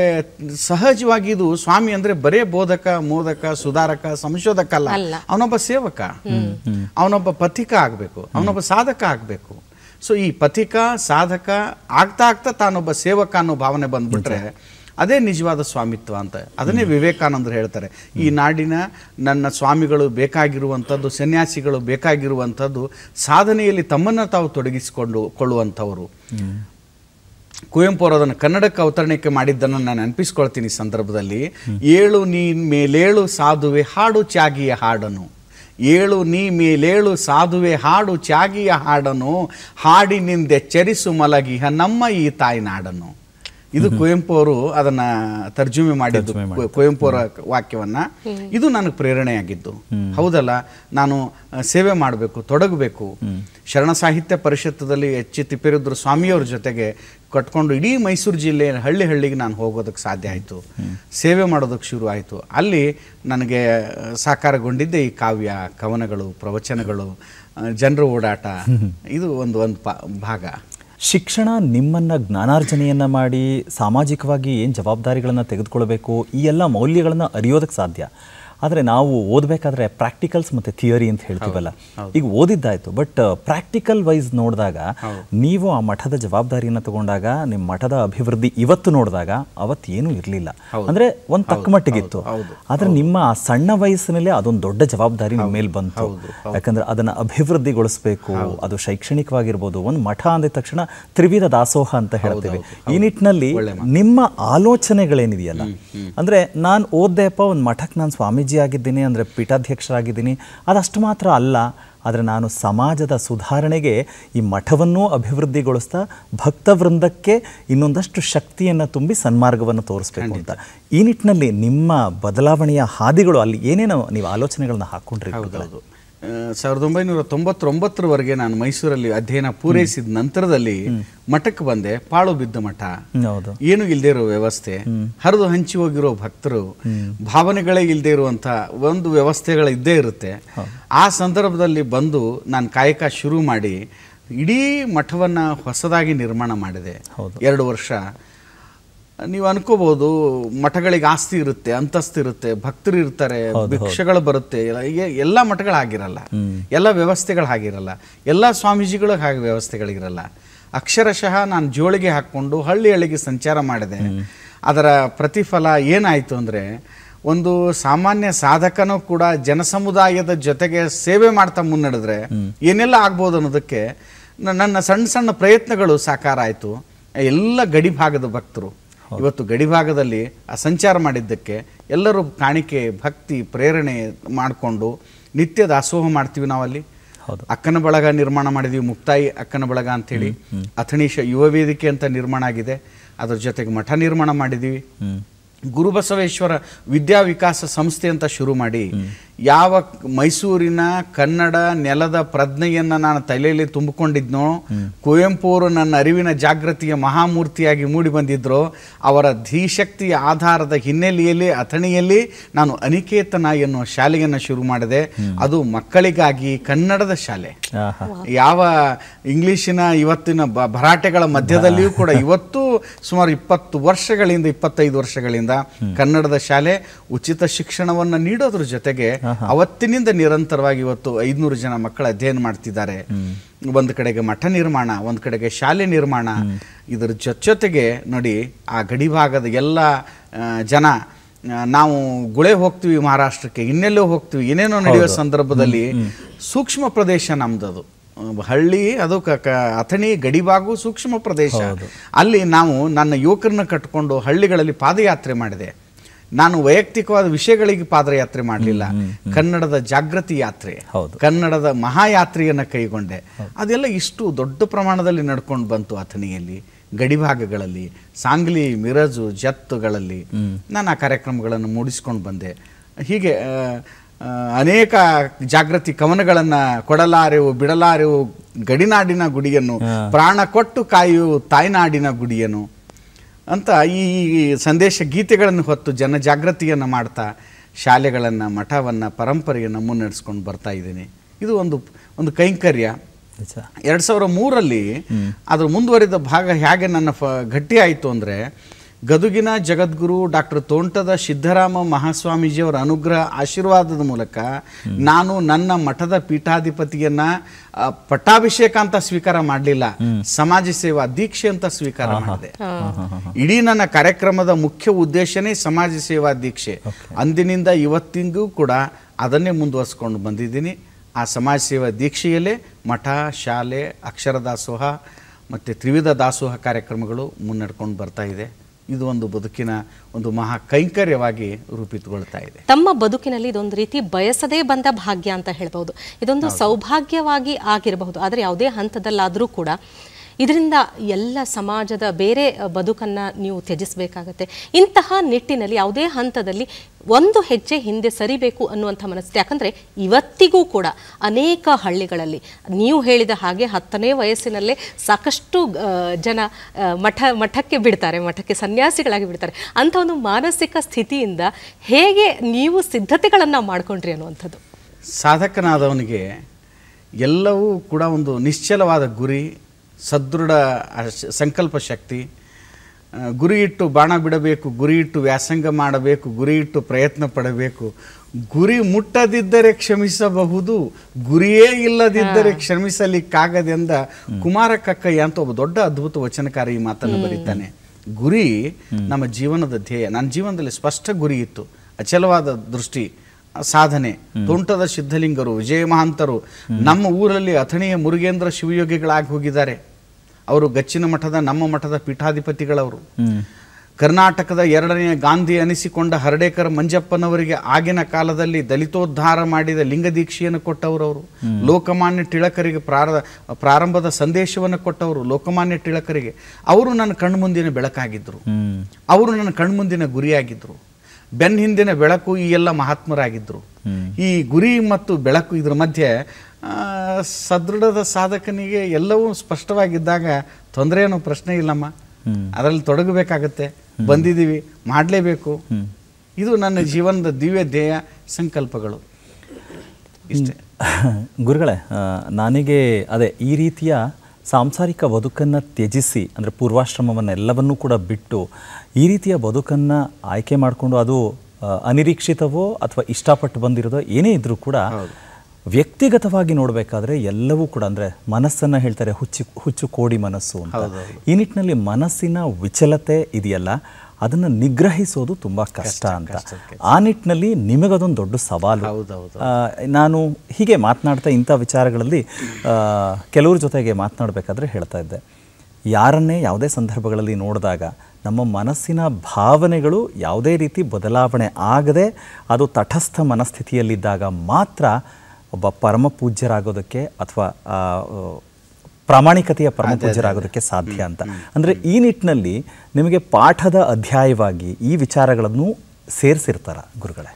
ಸಹಜವಾಗಿ ಇದು ಸ್ವಾಮಿ ಅಂದರೆ ಬರೇ ಬೋಧಕ ಮೋದಕ ಸುಧಾರಕ ಸಂಶೋಧಕ ಅಲ್ಲ ಅವನೊಬ್ಬ ಸೇವಕ ಅವನೊಬ್ಬ ಪಥಿಕ ಆಗಬೇಕು ಅವನೊಬ್ಬ ಸಾಧಕ ಆಗಬೇಕು ಸೊ ಈ ಪಥಿಕ ಸಾಧಕ ಆಗ್ತಾ ಆಗ್ತಾ ತಾನೊಬ್ಬ ಸೇವಕ ಅನ್ನೋ ಭಾವನೆ ಬಂದ್ಬಿಟ್ರೆ ಅದೇ ನಿಜವಾದ ಸ್ವಾಮಿತ್ವ ಅಂತ ಅದನ್ನೇ ವಿವೇಕಾನಂದರು ಹೇಳ್ತಾರೆ ಈ ನಾಡಿನ ನನ್ನ ಸ್ವಾಮಿಗಳು ಬೇಕಾಗಿರುವಂಥದ್ದು ಸನ್ಯಾಸಿಗಳು ಬೇಕಾಗಿರುವಂಥದ್ದು ಸಾಧನೆಯಲ್ಲಿ ತಮ್ಮನ್ನು ತಾವು ತೊಡಗಿಸಿಕೊಂಡು ಕೊಳ್ಳುವಂಥವರು ಕುವೆಂಪು ಅವರು ಅದನ್ನು ಕನ್ನಡಕ್ಕೆ ಅವತರಣಿಕೆ ಮಾಡಿದ್ದನ್ನು ನಾನು ನೆನಪಿಸ್ಕೊಳ್ತೀನಿ ಸಂದರ್ಭದಲ್ಲಿ ಏಳು ನೀನ್ ಮೇಲೇಳು ಸಾಧುವೆ ಹಾಡು ಚಾಗಿಯ ಹಾಡನು ಏಳು ನೀ ಮೇಲೇಳು ಸಾಧುವೆ ಹಾಡು ತ್ಯಾಗಿಯ ಹಾಡನು ಹಾಡಿನಿಂದೆ ಚರಿಸು ಮಲಗಿಹ ನಮ್ಮ ಈ ನಾಡನು. ಇದು ಕುವೆಂಪು ಅವರು ಅದನ್ನ ತರ್ಜುಮೆ ಮಾಡಿದ್ದು ಕುವೆಂಪು ಅವರ ವಾಕ್ಯವನ್ನ ಇದು ನನಗೆ ಪ್ರೇರಣೆಯಾಗಿದ್ದು ಹೌದಲ್ಲ ನಾನು ಸೇವೆ ಮಾಡಬೇಕು ತೊಡಗಬೇಕು ಶರಣ ಸಾಹಿತ್ಯ ಪರಿಷತ್ತದಲ್ಲಿ ಎಚ್ ತಿಪ್ಪೇರುದ್ರ ಸ್ವಾಮಿಯವ್ರ ಜೊತೆಗೆ ಕಟ್ಕೊಂಡು ಇಡೀ ಮೈಸೂರು ಜಿಲ್ಲೆ ಹಳ್ಳಿ ಹಳ್ಳಿಗೆ ನಾನು ಹೋಗೋದಕ್ಕೆ ಸಾಧ್ಯ ಆಯಿತು ಸೇವೆ ಮಾಡೋದಕ್ಕೆ ಶುರು ಆಯಿತು ಅಲ್ಲಿ ನನಗೆ ಸಾಕಾರಗೊಂಡಿದ್ದೆ ಈ ಕಾವ್ಯ ಕವನಗಳು ಪ್ರವಚನಗಳು ಜನರ ಓಡಾಟ ಇದು ಒಂದು ಒಂದು ಭಾಗ ಶಿಕ್ಷಣ ನಿಮ್ಮನ್ನು ಜ್ಞಾನಾರ್ಜನೆಯನ್ನು ಮಾಡಿ ಸಾಮಾಜಿಕವಾಗಿ ಏನು ಜವಾಬ್ದಾರಿಗಳನ್ನು ತೆಗೆದುಕೊಳ್ಬೇಕು ಈ ಎಲ್ಲ ಮೌಲ್ಯಗಳನ್ನು ಅರಿಯೋದಕ್ಕೆ ಸಾಧ್ಯ ಆದರೆ ನಾವು ಓದಬೇಕಾದ್ರೆ ಪ್ರಾಕ್ಟಿಕಲ್ಸ್ ಮತ್ತು ಥಿಯರಿ ಅಂತ ಹೇಳ್ತೀವಲ್ಲ ಈಗ ಓದಿದ್ದಾಯಿತು ಬಟ್ ಪ್ರಾಕ್ಟಿಕಲ್ uh, ವೈಸ್ ನೋಡಿದಾಗ ನೀವು ಆ ಮಠದ ಜವಾಬ್ದಾರಿಯನ್ನು ತಗೊಂಡಾಗ ನಿಮ್ಮ ಮಠದ ಅಭಿವೃದ್ಧಿ ಇವತ್ತು ನೋಡಿದಾಗ ಅವತ್ತು ಏನೂ ಇರಲಿಲ್ಲ ಅಂದರೆ ಒಂದು ತಕ್ಕ ಮಟ್ಟಿಗಿತ್ತು ಆದರೆ ನಿಮ್ಮ ಆ ಸಣ್ಣ ವಯಸ್ಸಿನಲ್ಲೇ ಅದೊಂದು ದೊಡ್ಡ ಜವಾಬ್ದಾರಿ ನಿಮ್ಮ ಮೇಲೆ ಬಂತು ಯಾಕಂದರೆ ಅದನ್ನು ಅಭಿವೃದ್ಧಿಗೊಳಿಸಬೇಕು ಅದು ಶೈಕ್ಷಣಿಕವಾಗಿರ್ಬೋದು ಒಂದು ಮಠ ಅಂದ ತಕ್ಷಣ ತ್ರಿವಿಧ ದಾಸೋಹ ಅಂತ ಹೇಳ್ತೇವೆ ಈ ನಿಟ್ಟಿನಲ್ಲಿ ನಿಮ್ಮ ಆಲೋಚನೆಗಳೇನಿದೆಯಲ್ಲ ಅಂದರೆ ನಾನು ಓದ್ದೆಪ್ಪ ಒಂದು ಮಠಕ್ಕೆ ನಾನು ಸ್ವಾಮೀಜಿ ಜಿ ಆಗಿದ್ದೀನಿ ಅಂದರೆ ಪೀಠಾಧ್ಯಕ್ಷರಾಗಿದ್ದೀನಿ ಅದಷ್ಟು ಮಾತ್ರ ಅಲ್ಲ ಆದರೆ ನಾನು ಸಮಾಜದ ಸುಧಾರಣೆಗೆ ಈ ಮಠವನ್ನು ಅಭಿವೃದ್ಧಿಗೊಳಿಸ್ತಾ ವೃಂದಕ್ಕೆ ಇನ್ನೊಂದಷ್ಟು ಶಕ್ತಿಯನ್ನು ತುಂಬಿ ಸನ್ಮಾರ್ಗವನ್ನು ತೋರಿಸ್ಬೇಕು ಅಂತ ಈ ನಿಟ್ಟಿನಲ್ಲಿ ನಿಮ್ಮ ಬದಲಾವಣೆಯ ಹಾದಿಗಳು ಅಲ್ಲಿ ಏನೇನು ನೀವು ಆಲೋಚನೆಗಳನ್ನ ಹಾಕ್ಕೊಂಡ್ರಿ ಸಾವಿರದ ಒಂಬೈನೂರ ತೊಂಬತ್ತೊಂಬತ್ತರವರೆಗೆ ನಾನು ಮೈಸೂರಲ್ಲಿ ಅಧ್ಯಯನ ಪೂರೈಸಿದ ನಂತರದಲ್ಲಿ ಮಠಕ್ಕೆ ಬಂದೆ ಪಾಳು ಬಿದ್ದ ಮಠ ಏನು ಇಲ್ಲದೆ ಇರೋ ವ್ಯವಸ್ಥೆ ಹರಿದು ಹಂಚಿ ಹೋಗಿರೋ ಭಕ್ತರು ಭಾವನೆಗಳೇ ಇಲ್ಲದೆ ಇರುವಂತ ಒಂದು ವ್ಯವಸ್ಥೆಗಳ ಇದ್ದೇ ಇರುತ್ತೆ ಆ ಸಂದರ್ಭದಲ್ಲಿ ಬಂದು ನಾನು ಕಾಯಕ ಶುರು ಮಾಡಿ ಇಡೀ ಮಠವನ್ನು ಹೊಸದಾಗಿ ನಿರ್ಮಾಣ ಮಾಡಿದೆ ಎರಡು ವರ್ಷ ನೀವು ಅನ್ಕೋಬಹುದು ಮಠಗಳಿಗೆ ಆಸ್ತಿ ಇರುತ್ತೆ ಅಂತಸ್ತಿರುತ್ತೆ ಭಕ್ತರು ಇರ್ತಾರೆ ಭಿಕ್ಷೆಗಳು ಬರುತ್ತೆ ಎಲ್ಲ ಮಠಗಳು ಹಾಗಿರಲ್ಲ ಎಲ್ಲ ವ್ಯವಸ್ಥೆಗಳು ಹಾಗಿರಲ್ಲ ಎಲ್ಲ ಸ್ವಾಮೀಜಿಗಳು ಹಾಗೆ ವ್ಯವಸ್ಥೆಗಳಿರಲ್ಲ ಅಕ್ಷರಶಃ ನಾನು ಜೋಳಿಗೆ ಹಾಕ್ಕೊಂಡು ಹಳ್ಳಿ ಹಳ್ಳಿಗೆ ಸಂಚಾರ ಮಾಡಿದೆ ಅದರ ಪ್ರತಿಫಲ ಏನಾಯಿತು ಅಂದರೆ ಒಂದು ಸಾಮಾನ್ಯ ಸಾಧಕನೂ ಕೂಡ ಜನಸಮುದಾಯದ ಜೊತೆಗೆ ಸೇವೆ ಮಾಡ್ತಾ ಮುನ್ನಡೆದ್ರೆ ಏನೆಲ್ಲ ಆಗ್ಬೋದು ಅನ್ನೋದಕ್ಕೆ ನನ್ನ ಸಣ್ಣ ಸಣ್ಣ ಪ್ರಯತ್ನಗಳು ಸಾಕಾರ ಆಯಿತು ಎಲ್ಲ ಗಡಿಭಾಗದ ಭಕ್ತರು ಇವತ್ತು ಗಡಿಭಾಗದಲ್ಲಿ ಆ ಸಂಚಾರ ಮಾಡಿದ್ದಕ್ಕೆ ಎಲ್ಲರೂ ಕಾಣಿಕೆ ಭಕ್ತಿ ಪ್ರೇರಣೆ ಮಾಡಿಕೊಂಡು ನಿತ್ಯ ದಾಸೋಹ ಮಾಡ್ತೀವಿ ನಾವಲ್ಲಿ ಅಕ್ಕನ ಬಳಗ ನಿರ್ಮಾಣ ಮಾಡಿದೀವಿ ಮುಕ್ತಾಯಿ ಅಕ್ಕನ ಬಳಗ ಹೇಳಿ ಅಥಣೀಶ ಯುವ ವೇದಿಕೆ ಅಂತ ನಿರ್ಮಾಣ ಆಗಿದೆ ಅದರ ಜೊತೆಗೆ ಮಠ ನಿರ್ಮಾಣ ಮಾಡಿದೀವಿ ಗುರುಬಸವೇಶ್ವರ ವಿದ್ಯಾ ವಿಕಾಸ ಸಂಸ್ಥೆ ಅಂತ ಶುರು ಮಾಡಿ ಯಾವ ಮೈಸೂರಿನ ಕನ್ನಡ ನೆಲದ ಪ್ರಜ್ಞೆಯನ್ನು ನಾನು ತಲೆಯಲ್ಲಿ ತುಂಬಿಕೊಂಡಿದ್ನೋ ಕುವೆಂಪು ಅವರು ನನ್ನ ಅರಿವಿನ ಜಾಗೃತಿಯ ಮಹಾಮೂರ್ತಿಯಾಗಿ ಮೂಡಿ ಬಂದಿದ್ರು ಅವರ ಧೀಶಕ್ತಿಯ ಆಧಾರದ ಹಿನ್ನೆಲೆಯಲ್ಲಿ ಅಥಣಿಯಲ್ಲಿ ನಾನು ಅನಿಕೇತನ ಎನ್ನುವ ಶಾಲೆಯನ್ನು ಶುರು ಮಾಡಿದೆ ಅದು ಮಕ್ಕಳಿಗಾಗಿ ಕನ್ನಡದ ಶಾಲೆ ಯಾವ ಇಂಗ್ಲೀಷಿನ ಇವತ್ತಿನ ಭರಾಟೆಗಳ ಮಧ್ಯದಲ್ಲಿಯೂ ಕೂಡ ಇವತ್ತು ಸುಮಾರು ಇಪ್ಪತ್ತು ವರ್ಷಗಳಿಂದ ಇಪ್ಪತ್ತೈದು ವರ್ಷಗಳಿಂದ ಕನ್ನಡದ ಶಾಲೆ ಉಚಿತ ಶಿಕ್ಷಣವನ್ನು ನೀಡೋದ್ರ ಜೊತೆಗೆ ಅವತ್ತಿನಿಂದ ನಿರಂತರವಾಗಿ ಇವತ್ತು ಐದುನೂರು ಜನ ಮಕ್ಕಳ ಅಧ್ಯಯನ ಮಾಡ್ತಿದ್ದಾರೆ ಒಂದು ಕಡೆಗೆ ಮಠ ನಿರ್ಮಾಣ ಒಂದು ಕಡೆಗೆ ಶಾಲೆ ನಿರ್ಮಾಣ ಇದರ ಜೊತೆಗೆ ನೋಡಿ ಆ ಗಡಿ ಭಾಗದ ಎಲ್ಲ ಜನ ನಾವು ಗುಳೆ ಹೋಗ್ತೀವಿ ಮಹಾರಾಷ್ಟ್ರಕ್ಕೆ ಇನ್ನೆಲ್ಲೋ ಹೋಗ್ತೀವಿ ಏನೇನೋ ನಡೆಯೋ ಸಂದರ್ಭದಲ್ಲಿ ಸೂಕ್ಷ್ಮ ಪ್ರದೇಶ ನಮ್ದದು ಹಳ್ಳಿ ಅದು ಕ ಅಥಣಿ ಗಡಿಭಾಗು ಸೂಕ್ಷ್ಮ ಪ್ರದೇಶ ಅಲ್ಲಿ ನಾವು ನನ್ನ ಯುವಕರನ್ನ ಕಟ್ಕೊಂಡು ಹಳ್ಳಿಗಳಲ್ಲಿ ಪಾದಯಾತ್ರೆ ಮಾಡಿದೆ ನಾನು ವೈಯಕ್ತಿಕವಾದ ವಿಷಯಗಳಿಗೆ ಪಾದಯಾತ್ರೆ ಮಾಡಲಿಲ್ಲ ಕನ್ನಡದ ಜಾಗೃತಿ ಯಾತ್ರೆ ಕನ್ನಡದ ಮಹಾಯಾತ್ರೆಯನ್ನು ಕೈಗೊಂಡೆ ಅದೆಲ್ಲ ಇಷ್ಟು ದೊಡ್ಡ ಪ್ರಮಾಣದಲ್ಲಿ ನಡ್ಕೊಂಡು ಬಂತು ಅಥಣಿಯಲ್ಲಿ ಗಡಿಭಾಗಗಳಲ್ಲಿ ಸಾಂಗ್ಲಿ ಮಿರಜು ಜತ್ತುಗಳಲ್ಲಿ ನಾನು ಆ ಕಾರ್ಯಕ್ರಮಗಳನ್ನು ಮೂಡಿಸ್ಕೊಂಡು ಬಂದೆ ಹೀಗೆ ಅನೇಕ ಜಾಗೃತಿ ಕವನಗಳನ್ನು ಕೊಡಲಾರೆವು ಬಿಡಲಾರೆವು ಗಡಿನಾಡಿನ ಗುಡಿಯನ್ನು ಪ್ರಾಣ ಕೊಟ್ಟು ಕಾಯುವು ತಾಯ್ನಾಡಿನ ಗುಡಿಯನ್ನು ಅಂತ ಈ ಸಂದೇಶ ಗೀತೆಗಳನ್ನು ಹೊತ್ತು ಜನ ಜಾಗೃತಿಯನ್ನು ಮಾಡ್ತಾ ಶಾಲೆಗಳನ್ನು ಮಠವನ್ನು ಪರಂಪರೆಯನ್ನು ಮುನ್ನಡೆಸ್ಕೊಂಡು ಬರ್ತಾ ಇದ್ದೀನಿ ಇದು ಒಂದು ಒಂದು ಕೈಂಕರ್ಯ ಎರಡು ಸಾವಿರ ಮೂರಲ್ಲಿ ಅದರ ಮುಂದುವರಿದ ಭಾಗ ಹೇಗೆ ನನ್ನ ಫ ಗಟ್ಟಿಯಾಯಿತು ಅಂದರೆ ಗದುಗಿನ ಜಗದ್ಗುರು ಡಾಕ್ಟರ್ ತೋಂಟದ ಸಿದ್ದರಾಮ ಮಹಾಸ್ವಾಮೀಜಿಯವರ ಅನುಗ್ರಹ ಆಶೀರ್ವಾದದ ಮೂಲಕ ನಾನು ನನ್ನ ಮಠದ ಪೀಠಾಧಿಪತಿಯನ್ನ ಪಟ್ಟಾಭಿಷೇಕ ಅಂತ ಸ್ವೀಕಾರ ಮಾಡಲಿಲ್ಲ ಸಮಾಜ ಸೇವಾ ದೀಕ್ಷೆ ಅಂತ ಸ್ವೀಕಾರ ಮಾಡಿದೆ ಇಡೀ ನನ್ನ ಕಾರ್ಯಕ್ರಮದ ಮುಖ್ಯ ಉದ್ದೇಶನೇ ಸಮಾಜ ಸೇವಾ ದೀಕ್ಷೆ ಅಂದಿನಿಂದ ಇವತ್ತಿಗೂ ಕೂಡ ಅದನ್ನೇ ಮುಂದುವರಿಸ್ಕೊಂಡು ಬಂದಿದ್ದೀನಿ ಆ ಸಮಾಜ ಸೇವಾ ದೀಕ್ಷೆಯಲ್ಲೇ ಮಠ ಶಾಲೆ ಅಕ್ಷರ ದಾಸೋಹ ಮತ್ತು ತ್ರಿವಿಧ ದಾಸೋಹ ಕಾರ್ಯಕ್ರಮಗಳು ಮುನ್ನಡ್ಕೊಂಡು ಬರ್ತಾ ಇದೆ ಇದು ಒಂದು ಬದುಕಿನ ಒಂದು ಮಹಾ ಕೈಂಕರ್ಯವಾಗಿ ರೂಪಿತಗೊಳ್ತಾ ಇದೆ ತಮ್ಮ ಬದುಕಿನಲ್ಲಿ ಇದೊಂದು ರೀತಿ ಬಯಸದೇ ಬಂದ ಭಾಗ್ಯ ಅಂತ ಹೇಳಬಹುದು ಇದೊಂದು ಸೌಭಾಗ್ಯವಾಗಿ ಆಗಿರಬಹುದು ಆದರೆ ಯಾವುದೇ ಹಂತದಲ್ಲಾದರೂ ಕೂಡ ಇದರಿಂದ ಎಲ್ಲ ಸಮಾಜದ ಬೇರೆ ಬದುಕನ್ನು ನೀವು ತ್ಯಜಿಸಬೇಕಾಗತ್ತೆ ಇಂತಹ ನಿಟ್ಟಿನಲ್ಲಿ ಯಾವುದೇ ಹಂತದಲ್ಲಿ ಒಂದು ಹೆಜ್ಜೆ ಹಿಂದೆ ಸರಿಬೇಕು ಅನ್ನುವಂಥ ಮನಸ್ಸು ಯಾಕಂದರೆ ಇವತ್ತಿಗೂ ಕೂಡ ಅನೇಕ ಹಳ್ಳಿಗಳಲ್ಲಿ ನೀವು ಹೇಳಿದ ಹಾಗೆ ಹತ್ತನೇ ವಯಸ್ಸಿನಲ್ಲೇ ಸಾಕಷ್ಟು ಜನ ಮಠ ಮಠಕ್ಕೆ ಬಿಡ್ತಾರೆ ಮಠಕ್ಕೆ ಸನ್ಯಾಸಿಗಳಾಗಿ ಬಿಡ್ತಾರೆ ಅಂಥ ಒಂದು ಮಾನಸಿಕ ಸ್ಥಿತಿಯಿಂದ ಹೇಗೆ ನೀವು ಸಿದ್ಧತೆಗಳನ್ನು ಮಾಡಿಕೊಂಡ್ರಿ ಅನ್ನುವಂಥದ್ದು ಸಾಧಕನಾದವನಿಗೆ ಎಲ್ಲವೂ ಕೂಡ ಒಂದು ನಿಶ್ಚಲವಾದ ಗುರಿ ಸದೃಢ ಸಂಕಲ್ಪ ಶಕ್ತಿ ಗುರಿ ಇಟ್ಟು ಬಾಣ ಬಿಡಬೇಕು ಗುರಿ ಇಟ್ಟು ವ್ಯಾಸಂಗ ಮಾಡಬೇಕು ಗುರಿ ಇಟ್ಟು ಪ್ರಯತ್ನ ಪಡಬೇಕು ಗುರಿ ಮುಟ್ಟದಿದ್ದರೆ ಕ್ಷಮಿಸಬಹುದು ಗುರಿಯೇ ಇಲ್ಲದಿದ್ದರೆ ಕ್ಷಮಿಸಲಿಕ್ಕಾಗದೆಂದ ಕುಮಾರ ಕಕ್ಕಯ್ಯ ಅಂತ ಒಬ್ಬ ದೊಡ್ಡ ಅದ್ಭುತ ವಚನಕಾರ ಈ ಮಾತನ್ನು ಬರೀತಾನೆ ಗುರಿ ನಮ್ಮ ಜೀವನದ ಧ್ಯೇಯ ನನ್ನ ಜೀವನದಲ್ಲಿ ಸ್ಪಷ್ಟ ಗುರಿ ಇತ್ತು ಅಚಲವಾದ ದೃಷ್ಟಿ ಸಾಧನೆ ತುಂಟದ ಸಿದ್ಧಲಿಂಗರು ವಿಜಯ ಮಹಾಂತರು ನಮ್ಮ ಊರಲ್ಲಿ ಅಥಣಿಯ ಮುರುಗೇಂದ್ರ ಶಿವಯೋಗಿಗಳಾಗಿ ಹೋಗಿದ್ದಾರೆ ಅವರು ಗಚ್ಚಿನ ಮಠದ ನಮ್ಮ ಮಠದ ಪೀಠಾಧಿಪತಿಗಳವರು ಕರ್ನಾಟಕದ ಎರಡನೆಯ ಗಾಂಧಿ ಅನಿಸಿಕೊಂಡ ಹರ್ಡೇಕರ್ ಮಂಜಪ್ಪನವರಿಗೆ ಆಗಿನ ಕಾಲದಲ್ಲಿ ದಲಿತೋದ್ಧಾರ ಮಾಡಿದ ಲಿಂಗ ದೀಕ್ಷೆಯನ್ನು ಅವರು ಲೋಕಮಾನ್ಯ ಟಿಳಕರಿಗೆ ಪ್ರಾರ ಪ್ರಾರಂಭದ ಸಂದೇಶವನ್ನು ಕೊಟ್ಟವರು ಲೋಕಮಾನ್ಯ ಟಿಳಕರಿಗೆ ಅವರು ನನ್ನ ಕಣ್ಮುಂದಿನ ಬೆಳಕಾಗಿದ್ದರು ಅವರು ನನ್ನ ಕಣ್ಮುಂದಿನ ಗುರಿಯಾಗಿದ್ದರು ಬೆನ್ನ ಹಿಂದಿನ ಬೆಳಕು ಈ ಎಲ್ಲ ಮಹಾತ್ಮರಾಗಿದ್ದರು ಈ ಗುರಿ ಮತ್ತು ಬೆಳಕು ಇದರ ಮಧ್ಯೆ ಸದೃಢದ ಸಾಧಕನಿಗೆ ಎಲ್ಲವೂ ಸ್ಪಷ್ಟವಾಗಿದ್ದಾಗ ತೊಂದರೆ ಅನ್ನೋ ಪ್ರಶ್ನೆ ಇಲ್ಲಮ್ಮ ಅದರಲ್ಲಿ ತೊಡಗಬೇಕಾಗತ್ತೆ ಬಂದಿದ್ದೀವಿ ಮಾಡಲೇಬೇಕು ಇದು ನನ್ನ ಜೀವನದ ದಿವ್ಯ ಧ್ಯೇಯ ಸಂಕಲ್ಪಗಳು ಇಷ್ಟೇ ಗುರುಗಳೇ ನನಗೆ ಅದೇ ಈ ರೀತಿಯ ಸಾಂಸಾರಿಕ ಬದುಕನ್ನು ತ್ಯಜಿಸಿ ಅಂದರೆ ಪೂರ್ವಾಶ್ರಮವನ್ನು ಎಲ್ಲವನ್ನೂ ಕೂಡ ಬಿಟ್ಟು ಈ ರೀತಿಯ ಬದುಕನ್ನು ಆಯ್ಕೆ ಮಾಡಿಕೊಂಡು ಅದು ಅನಿರೀಕ್ಷಿತವೋ ಅಥವಾ ಇಷ್ಟಪಟ್ಟು ಬಂದಿರೋದೋ ಏನೇ ಇದ್ದರೂ ಕೂಡ ವ್ಯಕ್ತಿಗತವಾಗಿ ನೋಡಬೇಕಾದ್ರೆ ಎಲ್ಲವೂ ಕೂಡ ಅಂದರೆ ಮನಸ್ಸನ್ನು ಹೇಳ್ತಾರೆ ಹುಚ್ಚು ಹುಚ್ಚು ಕೋಡಿ ಮನಸ್ಸು ಅಂತ ಈ ನಿಟ್ಟಿನಲ್ಲಿ ಮನಸ್ಸಿನ ವಿಚಲತೆ ಇದೆಯಲ್ಲ ಅದನ್ನು ನಿಗ್ರಹಿಸೋದು ತುಂಬ ಕಷ್ಟ ಅಂತ ಆ ನಿಟ್ಟಿನಲ್ಲಿ ನಿಮಗದೊಂದು ದೊಡ್ಡ ಸವಾಲು ನಾನು ಹೀಗೆ ಮಾತನಾಡ್ತಾ ಇಂಥ ವಿಚಾರಗಳಲ್ಲಿ ಕೆಲವ್ರ ಜೊತೆಗೆ ಮಾತನಾಡಬೇಕಾದ್ರೆ ಹೇಳ್ತಾ ಇದ್ದೆ ಯಾರನ್ನೇ ಯಾವುದೇ ಸಂದರ್ಭಗಳಲ್ಲಿ ನೋಡಿದಾಗ ನಮ್ಮ ಮನಸ್ಸಿನ ಭಾವನೆಗಳು ಯಾವುದೇ ರೀತಿ ಬದಲಾವಣೆ ಆಗದೆ ಅದು ತಟಸ್ಥ ಮನಸ್ಥಿತಿಯಲ್ಲಿದ್ದಾಗ ಮಾತ್ರ ಒಬ್ಬ ಪರಮ ಪೂಜ್ಯರಾಗೋದಕ್ಕೆ ಅಥವಾ ಪ್ರಾಮಾಣಿಕತೆಯ ಪರಮ ಪೂಜ್ಯರಾಗೋದಕ್ಕೆ ಸಾಧ್ಯ ಅಂತ ಅಂದರೆ ಈ ನಿಟ್ಟಿನಲ್ಲಿ ನಿಮಗೆ ಪಾಠದ ಅಧ್ಯಾಯವಾಗಿ ಈ ವಿಚಾರಗಳನ್ನು ಸೇರಿಸಿರ್ತಾರ ಗುರುಗಳೇ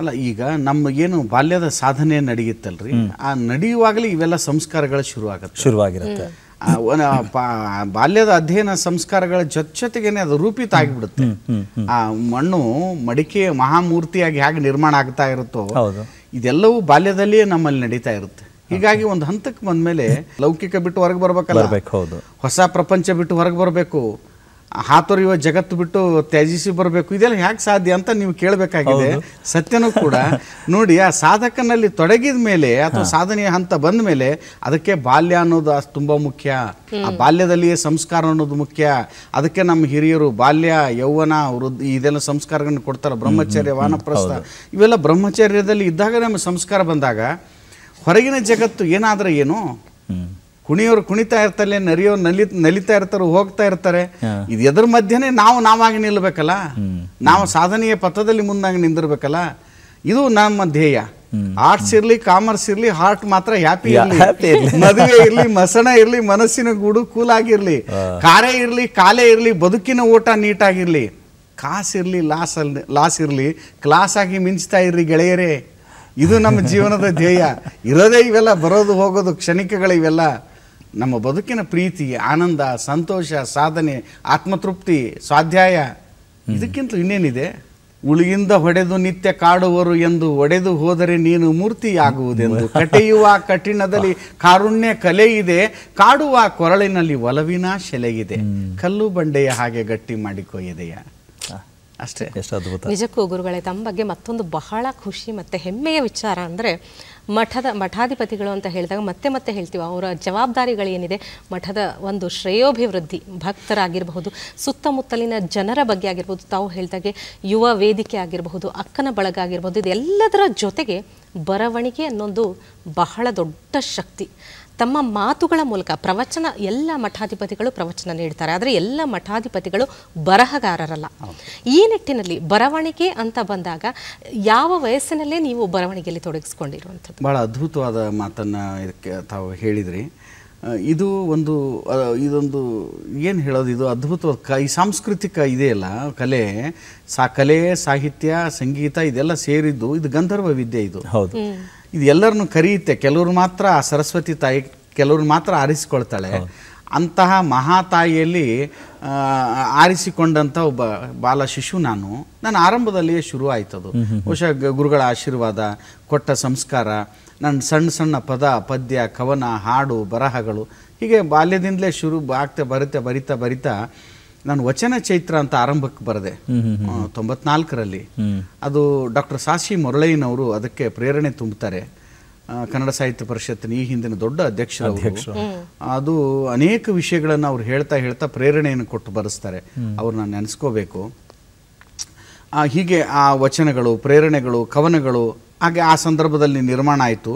ಅಲ್ಲ ಈಗ ನಮಗೇನು ಬಾಲ್ಯದ ಸಾಧನೆ ನಡೆಯುತ್ತಲ್ರಿ ಆ ನಡೆಯುವಾಗಲೇ ಇವೆಲ್ಲ ಸಂಸ್ಕಾರಗಳು ಶುರುವಾಗುತ್ತೆ ಶುರುವಾಗಿರುತ್ತೆ ಬಾಲ್ಯದ ಅಧ್ಯಯನ ಸಂಸ್ಕಾರಗಳ ಜೊತೆ ಜೊತೆಗೇನೆ ಅದು ರೂಪಿತ ಆಗಿಬಿಡುತ್ತೆ ಆ ಮಣ್ಣು ಮಡಿಕೆ ಮಹಾಮೂರ್ತಿಯಾಗಿ ಹೇಗೆ ನಿರ್ಮಾಣ ಆಗ್ತಾ ಇರುತ್ತೋ ಇದೆಲ್ಲವೂ ಬಾಲ್ಯದಲ್ಲಿಯೇ ನಮ್ಮಲ್ಲಿ ನಡೀತಾ ಇರುತ್ತೆ ಹೀಗಾಗಿ ಒಂದು ಹಂತಕ್ಕೆ ಬಂದ ಮೇಲೆ ಲೌಕಿಕ ಬಿಟ್ಟು ಹೊರಗೆ ಬರಬೇಕಲ್ಲ ಹೌದು ಹೊಸ ಪ್ರಪಂಚ ಬಿಟ್ಟು ಹೊರಗೆ ಬರಬೇಕು ಹಾತೊರಿಯುವ ಜಗತ್ತು ಬಿಟ್ಟು ತ್ಯಜಿಸಿ ಬರಬೇಕು ಇದೆಲ್ಲ ಹ್ಯಾಕ್ ಸಾಧ್ಯ ಅಂತ ನೀವು ಕೇಳಬೇಕಾಗಿದೆ ಸತ್ಯನೂ ಕೂಡ ನೋಡಿ ಆ ಸಾಧಕನಲ್ಲಿ ತೊಡಗಿದ ಮೇಲೆ ಅಥವಾ ಸಾಧನೆಯ ಹಂತ ಬಂದ ಮೇಲೆ ಅದಕ್ಕೆ ಬಾಲ್ಯ ಅನ್ನೋದು ತುಂಬ ಮುಖ್ಯ ಆ ಬಾಲ್ಯದಲ್ಲಿಯೇ ಸಂಸ್ಕಾರ ಅನ್ನೋದು ಮುಖ್ಯ ಅದಕ್ಕೆ ನಮ್ಮ ಹಿರಿಯರು ಬಾಲ್ಯ ಯೌವನ ವೃದ್ಧಿ ಇದೆಲ್ಲ ಸಂಸ್ಕಾರಗಳನ್ನು ಕೊಡ್ತಾರೆ ಬ್ರಹ್ಮಚರ್ಯ ವಾನಪ್ರಸ್ಥ ಇವೆಲ್ಲ ಬ್ರಹ್ಮಚರ್ಯದಲ್ಲಿ ಇದ್ದಾಗ ನಮ್ಮ ಸಂಸ್ಕಾರ ಬಂದಾಗ ಹೊರಗಿನ ಜಗತ್ತು ಏನಾದ್ರೆ ಏನು ಕುಣಿಯೋರು ಕುಣಿತಾ ಇರ್ತಾರೆ ನರಿಯೋರು ನಲಿ ನಲಿತಾ ಇರ್ತಾರೋ ಹೋಗ್ತಾ ಇರ್ತಾರೆ ಇದು ಎದ್ರ ಮಧ್ಯನೇ ನಾವು ನಾವಾಗಿ ನಿಲ್ಲಬೇಕಲ್ಲ ನಾವು ಸಾಧನೆಯ ಪಥದಲ್ಲಿ ಮುಂದಾಗಿ ನಿಂದಿರ್ಬೇಕಲ್ಲ ಇದು ನಮ್ಮ ಧ್ಯೇಯ ಆರ್ಟ್ಸ್ ಇರ್ಲಿ ಕಾಮರ್ಸ್ ಇರಲಿ ಹಾರ್ಟ್ ಮಾತ್ರ ಹ್ಯಾಪಿ ಇರಲಿ ಮದುವೆ ಇರಲಿ ಮಸಣ ಇರ್ಲಿ ಮನಸ್ಸಿನ ಗೂಡು ಕೂಲಾಗಿರ್ಲಿ ಕಾರ್ಯ ಇರ್ಲಿ ಕಾಲೇ ಇರ್ಲಿ ಬದುಕಿನ ಓಟ ನೀಟಾಗಿರಲಿ ಇರ್ಲಿ ಲಾಸ್ ಅಲ್ಲಿ ಲಾಸ್ ಇರಲಿ ಕ್ಲಾಸ್ ಆಗಿ ಮಿಂಚ್ತಾ ಇರ್ಲಿ ಗೆಳೆಯರೇ ಇದು ನಮ್ಮ ಜೀವನದ ಧ್ಯೇಯ ಇರೋದೇ ಇವೆಲ್ಲ ಬರೋದು ಹೋಗೋದು ಕ್ಷಣಿಕಗಳು ಇವೆಲ್ಲ ನಮ್ಮ ಬದುಕಿನ ಪ್ರೀತಿ ಆನಂದ ಸಂತೋಷ ಸಾಧನೆ ಆತ್ಮತೃಪ್ತಿ ಸ್ವಾಧ್ಯಾಯ ಇದಕ್ಕಿಂತ ಇನ್ನೇನಿದೆ ಉಳಿಯಿಂದ ಹೊಡೆದು ನಿತ್ಯ ಕಾಡುವರು ಎಂದು ಒಡೆದು ಹೋದರೆ ನೀನು ಮೂರ್ತಿಯಾಗುವುದೆಂದು ಕಟೆಯುವ ಕಠಿಣದಲ್ಲಿ ಕಾರುಣ್ಯ ಕಲೆ ಇದೆ ಕಾಡುವ ಕೊರಳಿನಲ್ಲಿ ಒಲವಿನ ಇದೆ ಕಲ್ಲು ಬಂಡೆಯ ಹಾಗೆ ಗಟ್ಟಿ ಮಾಡಿಕೊಯ್ಯದೆಯ ಅಷ್ಟೇ ಎಷ್ಟು ಅದ್ಭುತ ನಿಜಕ್ಕೂ ಗುರುಗಳೇ ತಮ್ಮ ಬಗ್ಗೆ ಮತ್ತೊಂದು ಬಹಳ ಖುಷಿ ಮತ್ತೆ ಹೆಮ್ಮೆಯ ವಿಚಾರ ಅಂದ್ರೆ ಮಠದ ಮಠಾಧಿಪತಿಗಳು ಅಂತ ಹೇಳಿದಾಗ ಮತ್ತೆ ಮತ್ತೆ ಹೇಳ್ತೀವಿ ಅವರ ಜವಾಬ್ದಾರಿಗಳೇನಿದೆ ಮಠದ ಒಂದು ಶ್ರೇಯೋಭಿವೃದ್ಧಿ ಭಕ್ತರಾಗಿರಬಹುದು ಸುತ್ತಮುತ್ತಲಿನ ಜನರ ಬಗ್ಗೆ ಆಗಿರ್ಬೋದು ತಾವು ಹೇಳಿದಾಗೆ ಯುವ ವೇದಿಕೆ ಆಗಿರಬಹುದು ಅಕ್ಕನ ಬಳಗ ಆಗಿರ್ಬೋದು ಇದೆಲ್ಲದರ ಜೊತೆಗೆ ಬರವಣಿಗೆ ಅನ್ನೊಂದು ಬಹಳ ದೊಡ್ಡ ಶಕ್ತಿ ತಮ್ಮ ಮಾತುಗಳ ಮೂಲಕ ಪ್ರವಚನ ಎಲ್ಲ ಮಠಾಧಿಪತಿಗಳು ಪ್ರವಚನ ನೀಡ್ತಾರೆ ಆದರೆ ಎಲ್ಲ ಮಠಾಧಿಪತಿಗಳು ಬರಹಗಾರರಲ್ಲ ಈ ನಿಟ್ಟಿನಲ್ಲಿ ಬರವಣಿಗೆ ಅಂತ ಬಂದಾಗ ಯಾವ ವಯಸ್ಸಿನಲ್ಲೇ ನೀವು ಬರವಣಿಗೆಯಲ್ಲಿ ತೊಡಗಿಸ್ಕೊಂಡಿರುವಂಥದ್ದು ಭಾಳ ಅದ್ಭುತವಾದ ಮಾತನ್ನು ಇದಕ್ಕೆ ತಾವು ಹೇಳಿದ್ರಿ ಇದು ಒಂದು ಇದೊಂದು ಏನು ಹೇಳೋದು ಇದು ಅದ್ಭುತವಾದ ಕ ಈ ಸಾಂಸ್ಕೃತಿಕ ಇದೆಯಲ್ಲ ಕಲೆ ಸಾ ಕಲೆ ಸಾಹಿತ್ಯ ಸಂಗೀತ ಇದೆಲ್ಲ ಸೇರಿದ್ದು ಇದು ಗಂಧರ್ವ ವಿದ್ಯೆ ಇದು ಹೌದು ಇದು ಎಲ್ಲರನ್ನು ಕರೆಯುತ್ತೆ ಕೆಲವ್ರು ಮಾತ್ರ ಆ ಸರಸ್ವತಿ ತಾಯಿ ಕೆಲವ್ರು ಮಾತ್ರ ಆರಿಸಿಕೊಳ್ತಾಳೆ ಅಂತಹ ಮಹಾತಾಯಿಯಲ್ಲಿ ಆರಿಸಿಕೊಂಡಂಥ ಒಬ್ಬ ಬಾಲ ಶಿಶು ನಾನು ನಾನು ಆರಂಭದಲ್ಲಿಯೇ ಶುರು ಅದು ಬಹುಶಃ ಗುರುಗಳ ಆಶೀರ್ವಾದ ಕೊಟ್ಟ ಸಂಸ್ಕಾರ ನನ್ನ ಸಣ್ಣ ಸಣ್ಣ ಪದ ಪದ್ಯ ಕವನ ಹಾಡು ಬರಹಗಳು ಹೀಗೆ ಬಾಲ್ಯದಿಂದಲೇ ಶುರು ಆಗ್ತಾ ಬರುತ್ತೆ ಬರಿತಾ ಬರಿತಾ ನಾನು ವಚನ ಚೈತ್ರ ಅಂತ ಆರಂಭಕ್ಕೆ ಬರದೆ ತೊಂಬತ್ನಾಲ್ಕರಲ್ಲಿ ಅದು ಡಾಕ್ಟರ್ ಸಾಶಿ ಮುರಳಯ್ಯನವರು ಅದಕ್ಕೆ ಪ್ರೇರಣೆ ತುಂಬುತ್ತಾರೆ ಕನ್ನಡ ಸಾಹಿತ್ಯ ಪರಿಷತ್ತಿನ ಈ ಹಿಂದಿನ ದೊಡ್ಡ ಅಧ್ಯಕ್ಷರು ಅದು ಅನೇಕ ವಿಷಯಗಳನ್ನು ಅವ್ರು ಹೇಳ್ತಾ ಹೇಳ್ತಾ ಪ್ರೇರಣೆಯನ್ನು ಕೊಟ್ಟು ಬರೆಸ್ತಾರೆ ಅವ್ರನ್ನ ನೆನೆಸ್ಕೋಬೇಕು ಹೀಗೆ ಆ ವಚನಗಳು ಪ್ರೇರಣೆಗಳು ಕವನಗಳು ಹಾಗೆ ಆ ಸಂದರ್ಭದಲ್ಲಿ ನಿರ್ಮಾಣ ಆಯಿತು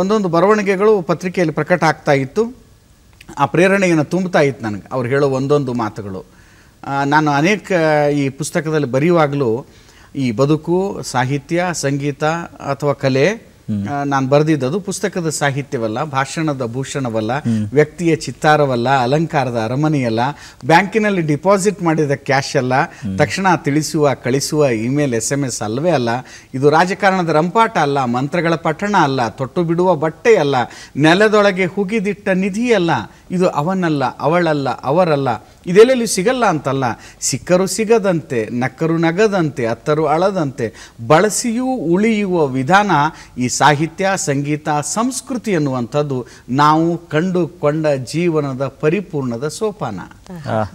ಒಂದೊಂದು ಬರವಣಿಗೆಗಳು ಪತ್ರಿಕೆಯಲ್ಲಿ ಪ್ರಕಟ ಆಗ್ತಾ ಇತ್ತು ಆ ಪ್ರೇರಣೆಯನ್ನು ತುಂಬ್ತಾ ಇತ್ತು ನನಗೆ ಅವ್ರು ಹೇಳೋ ಒಂದೊಂದು ಮಾತುಗಳು ನಾನು ಅನೇಕ ಈ ಪುಸ್ತಕದಲ್ಲಿ ಬರೆಯುವಾಗಲೂ ಈ ಬದುಕು ಸಾಹಿತ್ಯ ಸಂಗೀತ ಅಥವಾ ಕಲೆ ನಾನು ಬರೆದಿದ್ದದು ಪುಸ್ತಕದ ಸಾಹಿತ್ಯವಲ್ಲ ಭಾಷಣದ ಭೂಷಣವಲ್ಲ ವ್ಯಕ್ತಿಯ ಚಿತ್ತಾರವಲ್ಲ ಅಲಂಕಾರದ ಅರಮನೆಯಲ್ಲ ಬ್ಯಾಂಕಿನಲ್ಲಿ ಡಿಪಾಸಿಟ್ ಮಾಡಿದ ಕ್ಯಾಶ್ ಅಲ್ಲ ತಕ್ಷಣ ತಿಳಿಸುವ ಕಳಿಸುವ ಇಮೇಲ್ ಎಸ್ ಎಮ್ ಎಸ್ ಅಲ್ಲವೇ ಅಲ್ಲ ಇದು ರಾಜಕಾರಣದ ರಂಪಾಟ ಅಲ್ಲ ಮಂತ್ರಗಳ ಪಠಣ ಅಲ್ಲ ತೊಟ್ಟು ಬಿಡುವ ಬಟ್ಟೆ ಅಲ್ಲ ನೆಲದೊಳಗೆ ಹುಗಿದಿಟ್ಟ ನಿಧಿ ಅಲ್ಲ ಇದು ಅವನಲ್ಲ ಅವಳಲ್ಲ ಅವರಲ್ಲ ಇದೆಲ್ಲೆಲ್ಲಿ ಸಿಗಲ್ಲ ಅಂತಲ್ಲ ಸಿಕ್ಕರು ಸಿಗದಂತೆ ನಕ್ಕರು ನಗದಂತೆ ಅತ್ತರು ಅಳದಂತೆ ಬಳಸಿಯೂ ಉಳಿಯುವ ವಿಧಾನ ಈ ಸಾಹಿತ್ಯ ಸಂಗೀತ ಸಂಸ್ಕೃತಿ ಅನ್ನುವಂಥದ್ದು ನಾವು ಕಂಡುಕೊಂಡ ಜೀವನದ ಪರಿಪೂರ್ಣದ ಸೋಪಾನ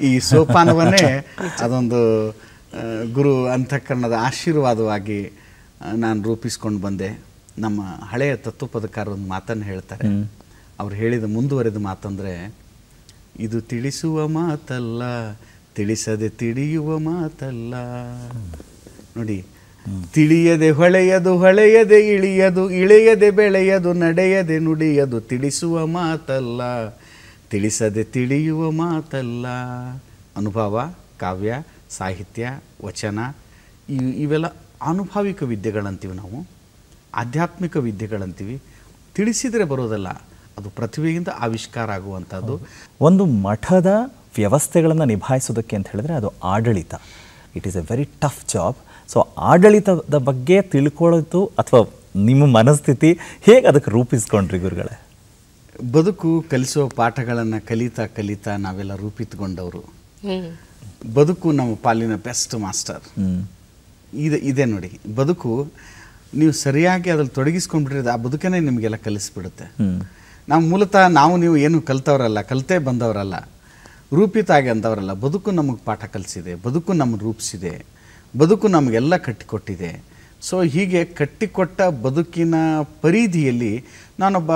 ಈ ಸೋಪಾನವನ್ನೇ ಅದೊಂದು ಗುರು ಅಂತಃಕರಣದ ಆಶೀರ್ವಾದವಾಗಿ ನಾನು ರೂಪಿಸ್ಕೊಂಡು ಬಂದೆ ನಮ್ಮ ಹಳೆಯ ತತ್ವಪದಕಾರ ಒಂದು ಮಾತನ್ನು ಹೇಳ್ತಾರೆ ಅವ್ರು ಹೇಳಿದ ಮುಂದುವರೆದ ಮಾತಂದರೆ ಇದು ತಿಳಿಸುವ ಮಾತಲ್ಲ ತಿಳಿಸದೆ ತಿಳಿಯುವ ಮಾತಲ್ಲ ನೋಡಿ ತಿಳಿಯದೆ ಹೊಳೆಯದು ಹೊಳೆಯದೆ ಇಳಿಯದು ಇಳೆಯದೆ ಬೆಳೆಯದು ನಡೆಯದೆ ನುಡಿಯದು ತಿಳಿಸುವ ಮಾತಲ್ಲ ತಿಳಿಸದೆ ತಿಳಿಯುವ ಮಾತಲ್ಲ ಅನುಭವ ಕಾವ್ಯ ಸಾಹಿತ್ಯ ವಚನ ಇವು ಇವೆಲ್ಲ ಆನುಭಾವಿಕ ವಿದ್ಯೆಗಳಂತೀವಿ ನಾವು ಆಧ್ಯಾತ್ಮಿಕ ವಿದ್ಯೆಗಳಂತೀವಿ ತಿಳಿಸಿದರೆ ಬರೋದಲ್ಲ ಅದು ಪ್ರತಿಭೆಯಿಂದ ಆವಿಷ್ಕಾರ ಆಗುವಂಥದ್ದು ಒಂದು ಮಠದ ವ್ಯವಸ್ಥೆಗಳನ್ನು ನಿಭಾಯಿಸೋದಕ್ಕೆ ಅಂತ ಹೇಳಿದ್ರೆ ಅದು ಆಡಳಿತ it is a very tough job so ಆಡಳಿತದ ಬಗ್ಗೆ ತಿಳ್ಕೊಳ್ಳೋದು ಅಥವಾ ನಿಮ್ಮ ಮನಸ್ಥಿತಿ ಹೇಗೆ ಅದಕ್ಕೆ ರೂಪಿಸ್ಕೊಂಡ್ರಿ ಗುರುಗಳೇ ಬದುಕು ಕಲಿಸುವ ಪಾಠಗಳನ್ನು ಕಲಿತಾ ಕಲಿತಾ ನಾವೆಲ್ಲ ರೂಪಿತಗೊಂಡವರು ಬದುಕು ನಮ್ಮ ಪಾಲಿನ ಬೆಸ್ಟ್ ಮಾಸ್ಟರ್ ಇದೆ ಇದೆ ನೋಡಿ ಬದುಕು ನೀವು ಸರಿಯಾಗಿ ಅದ್ರಲ್ಲಿ ತೊಡಗಿಸ್ಕೊಂಡ್ಬಿಟ್ರೆ ಆ ಬದುಕೇನೆ ನಿಮಗೆಲ್ಲ ಕಲಿಸ್ಬಿಡುತ್ತೆ ನಾವು ಮೂಲತಃ ನಾವು ನೀವು ಏನು ಕಲ್ತವರಲ್ಲ ಕಲಿತೇ ಬಂದವರಲ್ಲ ರೂಪಿತಾಗಿ ಅಂದವರಲ್ಲ ಬದುಕು ನಮಗೆ ಪಾಠ ಕಲಿಸಿದೆ ಬದುಕು ನಮ್ಮ ರೂಪಿಸಿದೆ ಬದುಕು ನಮಗೆಲ್ಲ ಕಟ್ಟಿಕೊಟ್ಟಿದೆ ಸೊ ಹೀಗೆ ಕಟ್ಟಿಕೊಟ್ಟ ಬದುಕಿನ ಪರಿಧಿಯಲ್ಲಿ ನಾನೊಬ್ಬ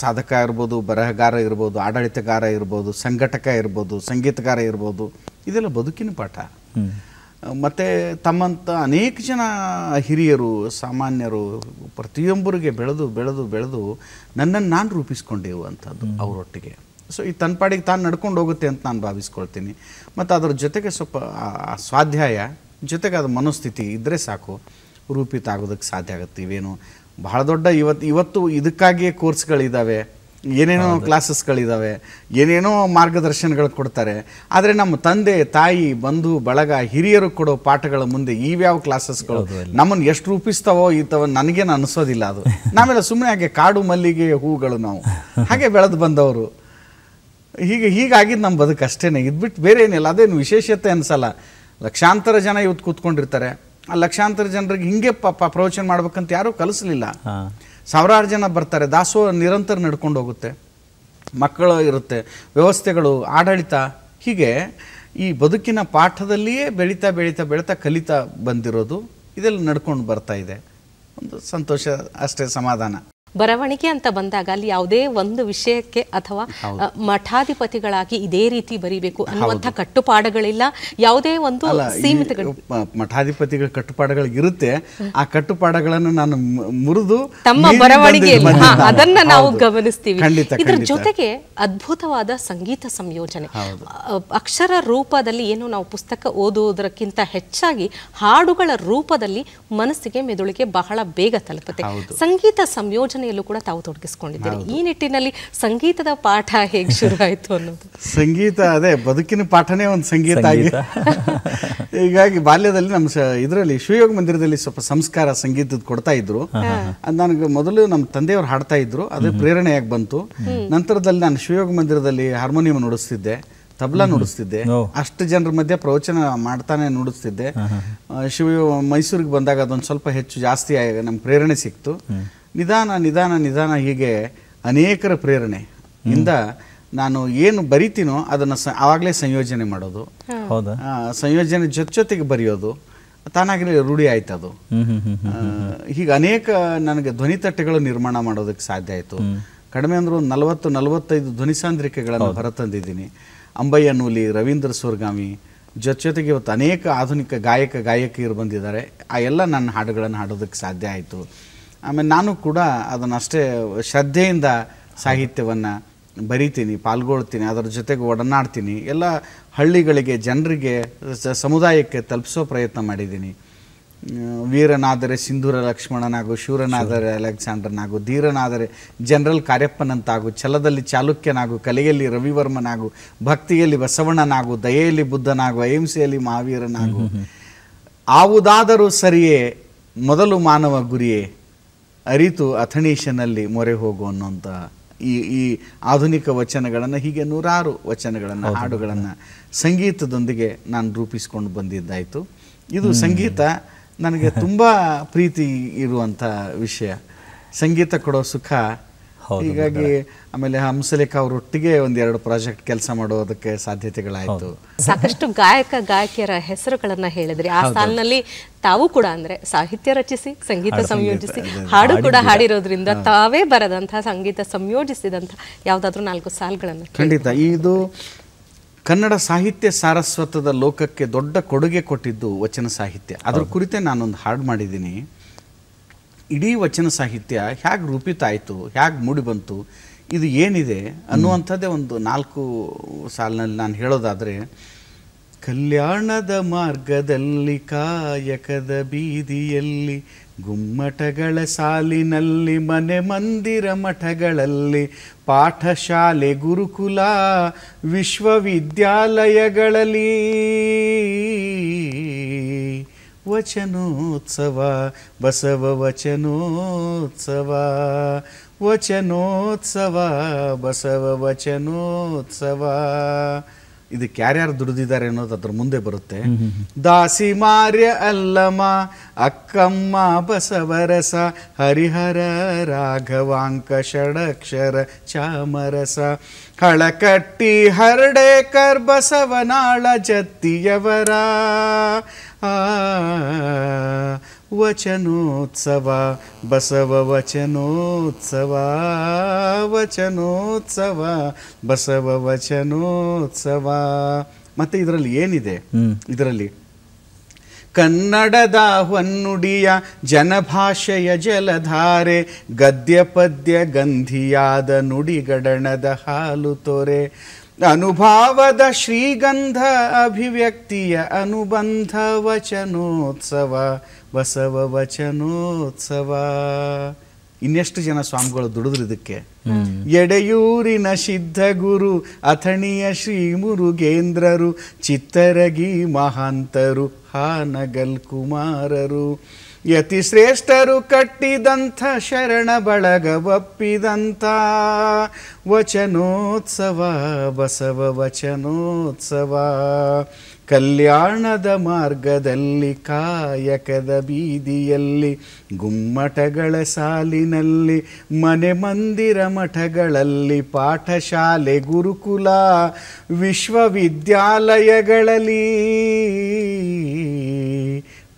ಸಾಧಕ ಇರ್ಬೋದು ಬರಹಗಾರ ಇರ್ಬೋದು ಆಡಳಿತಗಾರ ಇರ್ಬೋದು ಸಂಘಟಕ ಇರ್ಬೋದು ಸಂಗೀತಗಾರ ಇರ್ಬೋದು ಇದೆಲ್ಲ ಬದುಕಿನ ಪಾಠ ಮತ್ತು ತಮ್ಮಂಥ ಅನೇಕ ಜನ ಹಿರಿಯರು ಸಾಮಾನ್ಯರು ಪ್ರತಿಯೊಬ್ಬರಿಗೆ ಬೆಳೆದು ಬೆಳೆದು ಬೆಳೆದು ನನ್ನನ್ನು ನಾನು ರೂಪಿಸ್ಕೊಂಡೆವು ಅಂಥದ್ದು ಅವರೊಟ್ಟಿಗೆ ಸೊ ಈ ತನ್ಪಾಡಿಗೆ ತಾನು ನಡ್ಕೊಂಡು ಹೋಗುತ್ತೆ ಅಂತ ನಾನು ಭಾವಿಸ್ಕೊಳ್ತೀನಿ ಮತ್ತು ಅದರ ಜೊತೆಗೆ ಸ್ವಲ್ಪ ಸ್ವಾಧ್ಯಾಯ ಜೊತೆಗೆ ಅದು ಮನೋಸ್ಥಿತಿ ಇದ್ದರೆ ಸಾಕು ರೂಪಿತ ಆಗೋದಕ್ಕೆ ಸಾಧ್ಯ ಆಗುತ್ತೆ ಇವೇನು ಬಹಳ ದೊಡ್ಡ ಇವತ್ತು ಇವತ್ತು ಇದಕ್ಕಾಗಿಯೇ ಕೋರ್ಸ್ಗಳಿದ್ದಾವೆ ಏನೇನೋ ಕ್ಲಾಸಸ್ಗಳಿದ್ದಾವೆ ಏನೇನೋ ಮಾರ್ಗದರ್ಶನಗಳು ಕೊಡ್ತಾರೆ ಆದರೆ ನಮ್ಮ ತಂದೆ ತಾಯಿ ಬಂಧು ಬಳಗ ಹಿರಿಯರು ಕೊಡೋ ಪಾಠಗಳ ಮುಂದೆ ಇವ್ಯಾವ ಕ್ಲಾಸಸ್ಗಳು ನಮ್ಮನ್ನು ಎಷ್ಟು ರೂಪಿಸ್ತಾವೋ ಈತವ ನನಗೇನು ಅನಿಸೋದಿಲ್ಲ ಅದು ನಾವೆಲ್ಲ ಸುಮ್ಮನೆ ಹಾಗೆ ಕಾಡು ಮಲ್ಲಿಗೆ ಹೂಗಳು ನಾವು ಹಾಗೆ ಬೆಳೆದು ಬಂದವರು ಹೀಗೆ ಹೀಗಾಗಿದ್ದು ನಮ್ಮ ಬದುಕು ಅಷ್ಟೇ ಇದ್ಬಿಟ್ಟು ಬೇರೆ ಏನಿಲ್ಲ ಅದೇನು ವಿಶೇಷತೆ ಅನಿಸಲ್ಲ ಲಕ್ಷಾಂತರ ಜನ ಇವತ್ತು ಕೂತ್ಕೊಂಡಿರ್ತಾರೆ ಆ ಲಕ್ಷಾಂತರ ಜನರಿಗೆ ಹಿಂಗೆ ಪಾಪ ಪ್ರವಚನ ಮಾಡ್ಬೇಕಂತ ಯಾರೂ ಕಲಿಸಲಿಲ್ಲ ಸಾವಿರಾರು ಜನ ಬರ್ತಾರೆ ದಾಸೋಹ ನಿರಂತರ ನಡ್ಕೊಂಡು ಹೋಗುತ್ತೆ ಮಕ್ಕಳು ಇರುತ್ತೆ ವ್ಯವಸ್ಥೆಗಳು ಆಡಳಿತ ಹೀಗೆ ಈ ಬದುಕಿನ ಪಾಠದಲ್ಲಿಯೇ ಬೆಳೀತಾ ಬೆಳೀತಾ ಬೆಳೀತಾ ಕಲಿತಾ ಬಂದಿರೋದು ಇದೆಲ್ಲ ನಡ್ಕೊಂಡು ಬರ್ತಾ ಇದೆ ಒಂದು ಸಂತೋಷ ಅಷ್ಟೇ ಸಮಾಧಾನ ಬರವಣಿಗೆ ಅಂತ ಬಂದಾಗ ಅಲ್ಲಿ ಯಾವುದೇ ಒಂದು ವಿಷಯಕ್ಕೆ ಅಥವಾ ಮಠಾಧಿಪತಿಗಳಾಗಿ ಇದೇ ರೀತಿ ಬರಿಬೇಕು ಅನ್ನುವಂತ ಕಟ್ಟುಪಾಡುಗಳಿಲ್ಲ ಯಾವುದೇ ಒಂದು ಮಠಾಧಿಪತಿಗಳ ಕಟ್ಟುಪಾಡುಗಳು ಇರುತ್ತೆ ಆ ಕಟ್ಟುಪಾಡುಗಳನ್ನು ನಾನು ಮುರಿದು ತಮ್ಮ ಬರವಣಿಗೆ ಅದನ್ನ ನಾವು ಗಮನಿಸ್ತೀವಿ ಇದರ ಜೊತೆಗೆ ಅದ್ಭುತವಾದ ಸಂಗೀತ ಸಂಯೋಜನೆ ಅಕ್ಷರ ರೂಪದಲ್ಲಿ ಏನು ನಾವು ಪುಸ್ತಕ ಓದುವುದಕ್ಕಿಂತ ಹೆಚ್ಚಾಗಿ ಹಾಡುಗಳ ರೂಪದಲ್ಲಿ ಮನಸ್ಸಿಗೆ ಮೆದುಳಿಗೆ ಬಹಳ ಬೇಗ ತಲುಪುತ್ತೆ ಸಂಗೀತ ಸಂಯೋಜನೆ ರಚನೆಯಲ್ಲೂ ಕೂಡ ತಾವು ತೊಡಗಿಸ್ಕೊಂಡಿದ್ದೀರಿ ಈ ನಿಟ್ಟಿನಲ್ಲಿ ಸಂಗೀತದ ಪಾಠ ಹೇಗೆ ಶುರು ಆಯಿತು ಅನ್ನೋದು ಸಂಗೀತ ಅದೇ ಬದುಕಿನ ಪಾಠನೇ ಒಂದು ಸಂಗೀತ ಆಗಿ ಹೀಗಾಗಿ ಬಾಲ್ಯದಲ್ಲಿ ನಮ್ಮ ಇದರಲ್ಲಿ ಶಿವಯೋಗ ಮಂದಿರದಲ್ಲಿ ಸ್ವಲ್ಪ ಸಂಸ್ಕಾರ ಸಂಗೀತದ ಕೊಡ್ತಾ ಇದ್ರು ನನಗೆ ಮೊದಲು ನಮ್ಮ ತಂದೆಯವರು ಹಾಡ್ತಾ ಇದ್ರು ಅದು ಪ್ರೇರಣೆಯಾಗಿ ಬಂತು ನಂತರದಲ್ಲಿ ನಾನು ಶಿವಯೋಗ ಮಂದಿರದಲ್ಲಿ ಹಾರ್ಮೋನಿಯಂ ನುಡಿಸ್ತಿದ್ದೆ ತಬಲಾ ನುಡಿಸ್ತಿದ್ದೆ ಅಷ್ಟು ಜನರ ಮಧ್ಯೆ ಪ್ರವಚನ ಮಾಡ್ತಾನೆ ನುಡಿಸ್ತಿದ್ದೆ ಶಿವ ಮೈಸೂರಿಗೆ ಬಂದಾಗ ಅದೊಂದು ಸ್ವಲ್ಪ ಹೆಚ್ಚು ಜಾಸ್ತಿ ನಮ್ಮ ಪ್ರೇರಣೆ ಸಿಕ್ತು ನಿಧಾನ ನಿಧಾನ ನಿಧಾನ ಹೀಗೆ ಅನೇಕರ ಪ್ರೇರಣೆ ಇಂದ ನಾನು ಏನು ಬರಿತೀನೋ ಅದನ್ನು ಸ ಆವಾಗಲೇ ಸಂಯೋಜನೆ ಮಾಡೋದು ಸಂಯೋಜನೆ ಜೊತೆ ಜೊತೆಗೆ ಬರೆಯೋದು ತಾನಾಗಲೇ ರೂಢಿ ಆಯ್ತು ಅದು ಹೀಗೆ ಅನೇಕ ನನಗೆ ಧ್ವನಿ ತಟ್ಟೆಗಳು ನಿರ್ಮಾಣ ಮಾಡೋದಕ್ಕೆ ಸಾಧ್ಯ ಆಯಿತು ಕಡಿಮೆ ಅಂದ್ರೆ ನಲವತ್ತು ನಲವತ್ತೈದು ಧ್ವನಿ ಸಾಂದ್ರಿಕೆಗಳನ್ನು ಹೊರತಂದಿದ್ದೀನಿ ಅಂಬಯ್ಯ ನೂಲಿ ರವೀಂದ್ರ ಸ್ವರ್ಗಾಮಿ ಜೊತೆ ಜೊತೆಗೆ ಇವತ್ತು ಅನೇಕ ಆಧುನಿಕ ಗಾಯಕ ಗಾಯಕಿಯರು ಬಂದಿದ್ದಾರೆ ಆ ಎಲ್ಲ ನನ್ನ ಹಾಡುಗಳನ್ನು ಹಾಡೋದಕ್ಕೆ ಸಾಧ್ಯ ಆಯಿತು ಆಮೇಲೆ ನಾನು ಕೂಡ ಅಷ್ಟೇ ಶ್ರದ್ಧೆಯಿಂದ ಸಾಹಿತ್ಯವನ್ನು ಬರಿತೀನಿ ಪಾಲ್ಗೊಳ್ತೀನಿ ಅದರ ಜೊತೆಗೆ ಒಡನಾಡ್ತೀನಿ ಎಲ್ಲ ಹಳ್ಳಿಗಳಿಗೆ ಜನರಿಗೆ ಸಮುದಾಯಕ್ಕೆ ತಲುಪಿಸೋ ಪ್ರಯತ್ನ ಮಾಡಿದ್ದೀನಿ ವೀರನಾದರೆ ಸಿಂಧೂರ ಲಕ್ಷ್ಮಣನಾಗು ಶೂರನಾದರೆ ಅಲೆಕ್ಸಾಂಡರ್ನಾಗು ಧೀರನಾದರೆ ಜನರಲ್ ಕಾರ್ಯಪ್ಪನಂತಾಗು ಛಲದಲ್ಲಿ ಚಾಲುಕ್ಯನಾಗು ಕಲೆಯಲ್ಲಿ ರವಿವರ್ಮನಾಗು ಭಕ್ತಿಯಲ್ಲಿ ಬಸವಣ್ಣನಾಗು ದಯೆಯಲ್ಲಿ ಬುದ್ಧನಾಗು ಅಹಿಂಸೆಯಲ್ಲಿ ಮಹಾವೀರನಾಗು ಆವುದಾದರೂ ಸರಿಯೇ ಮೊದಲು ಮಾನವ ಗುರಿಯೇ ಅರಿತು ಅಥಣೀಶನಲ್ಲಿ ಮೊರೆ ಹೋಗು ಅನ್ನೋಂಥ ಈ ಈ ಆಧುನಿಕ ವಚನಗಳನ್ನು ಹೀಗೆ ನೂರಾರು ವಚನಗಳನ್ನು ಹಾಡುಗಳನ್ನು ಸಂಗೀತದೊಂದಿಗೆ ನಾನು ರೂಪಿಸ್ಕೊಂಡು ಬಂದಿದ್ದಾಯಿತು ಇದು ಸಂಗೀತ ನನಗೆ ತುಂಬ ಪ್ರೀತಿ ಇರುವಂಥ ವಿಷಯ ಸಂಗೀತ ಕೊಡೋ ಸುಖ ಹೀಗಾಗಿ ಆಮೇಲೆ ಹಂಸಲೇಖ ಅವರೊಟ್ಟಿಗೆ ಒಂದೆರಡು ಪ್ರಾಜೆಕ್ಟ್ ಕೆಲಸ ಮಾಡೋದಕ್ಕೆ ಸಾಧ್ಯತೆಗಳಾಯಿತು ಸಾಕಷ್ಟು ಗಾಯಕ ಗಾಯಕಿಯರ ಹೆಸರುಗಳನ್ನ ಹೇಳಿದ್ರಿ ಆ ಸಾಲಿನಲ್ಲಿ ತಾವು ಕೂಡ ಅಂದ್ರೆ ಸಾಹಿತ್ಯ ರಚಿಸಿ ಸಂಗೀತ ಸಂಯೋಜಿಸಿ ಹಾಡು ಕೂಡ ಹಾಡಿರೋದ್ರಿಂದ ತಾವೇ ಬರದಂತಹ ಸಂಗೀತ ಸಂಯೋಜಿಸಿದಂತಹ ಯಾವ್ದಾದ್ರು ನಾಲ್ಕು ಸಾಲ್ಗಳನ್ನ ಖಂಡಿತ ಇದು ಕನ್ನಡ ಸಾಹಿತ್ಯ ಸಾರಸ್ವತದ ಲೋಕಕ್ಕೆ ದೊಡ್ಡ ಕೊಡುಗೆ ಕೊಟ್ಟಿದ್ದು ವಚನ ಸಾಹಿತ್ಯ ಅದ್ರ ಕುರಿತೇ ನಾನೊಂದು ಹಾಡು ಮಾಡಿದ್ದೀನಿ ಇಡೀ ವಚನ ಸಾಹಿತ್ಯ ಹೇಗೆ ರೂಪಿತ ಆಯಿತು ಹೇಗೆ ಮೂಡಿ ಬಂತು ಇದು ಏನಿದೆ ಅನ್ನುವಂಥದ್ದೇ ಒಂದು ನಾಲ್ಕು ಸಾಲಿನಲ್ಲಿ ನಾನು ಹೇಳೋದಾದರೆ ಕಲ್ಯಾಣದ ಮಾರ್ಗದಲ್ಲಿ ಕಾಯಕದ ಬೀದಿಯಲ್ಲಿ ಗುಮ್ಮಟಗಳ ಸಾಲಿನಲ್ಲಿ ಮನೆ ಮಂದಿರ ಮಠಗಳಲ್ಲಿ ಪಾಠಶಾಲೆ ಗುರುಕುಲ ವಿಶ್ವವಿದ್ಯಾಲಯಗಳಲ್ಲಿ ವಚನೋತ್ಸವ ಬಸವ ವಚನೋತ್ಸವ ವಚನೋತ್ಸವ ಬಸವ ವಚನೋತ್ಸವ ಇದಕ್ಕೆ ಯಾರ್ಯಾರು ದುಡಿದಿದ್ದಾರೆ ಅನ್ನೋದು ಅದ್ರ ಮುಂದೆ ಬರುತ್ತೆ ದಾಸಿ ಮಾರ್ಯ ಅಲ್ಲಮ್ಮ ಅಕ್ಕಮ್ಮ ಬಸವರಸ ಹರಿಹರ ರಾಘವಾಂಕ ಷಡಕ್ಷರ ಚಾಮರಸ ಹಳಕಟ್ಟಿ ಹರಡೇಕರ್ ಬಸವನಾಳ ಜತ್ತಿಯವರ ವಚನೋತ್ಸವ ಬಸವ ವಚನೋತ್ಸವ ವಚನೋತ್ಸವ ಬಸವ ವಚನೋತ್ಸವ ಮತ್ತೆ ಇದರಲ್ಲಿ ಏನಿದೆ ಇದರಲ್ಲಿ ಕನ್ನಡದ ಹೊನ್ನುಡಿಯ ಜನಭಾಷೆಯ ಜಲಧಾರೆ ಗದ್ಯ ಪದ್ಯ ಗಂಧಿಯಾದ ನುಡಿಗಡಣದ ಹಾಲು ತೊರೆ ಅನುಭಾವದ ಶ್ರೀಗಂಧ ಅಭಿವ್ಯಕ್ತಿಯ ಅನುಬಂಧ ವಚನೋತ್ಸವ ಬಸವ ವಚನೋತ್ಸವ ಇನ್ನೆಷ್ಟು ಜನ ಸ್ವಾಮಿಗಳು ದುಡಿದ್ರು ಇದಕ್ಕೆ ಎಡೆಯೂರಿನ ಗುರು ಅಥಣಿಯ ಶ್ರೀ ಮುರುಗೇಂದ್ರರು ಚಿತ್ತರಗಿ ಮಹಾಂತರು ಹಾನಗಲ್ ಕುಮಾರರು ಯತಿ ಶ್ರೇಷ್ಠರು ಕಟ್ಟಿದಂಥ ಶರಣ ಬಳಗ ಒಪ್ಪಿದಂಥ ವಚನೋತ್ಸವ ಬಸವ ವಚನೋತ್ಸವ ಕಲ್ಯಾಣದ ಮಾರ್ಗದಲ್ಲಿ ಕಾಯಕದ ಬೀದಿಯಲ್ಲಿ ಗುಮ್ಮಟಗಳ ಸಾಲಿನಲ್ಲಿ ಮನೆ ಮಂದಿರ ಮಠಗಳಲ್ಲಿ ಪಾಠಶಾಲೆ ಗುರುಕುಲ ವಿಶ್ವವಿದ್ಯಾಲಯಗಳಲ್ಲಿ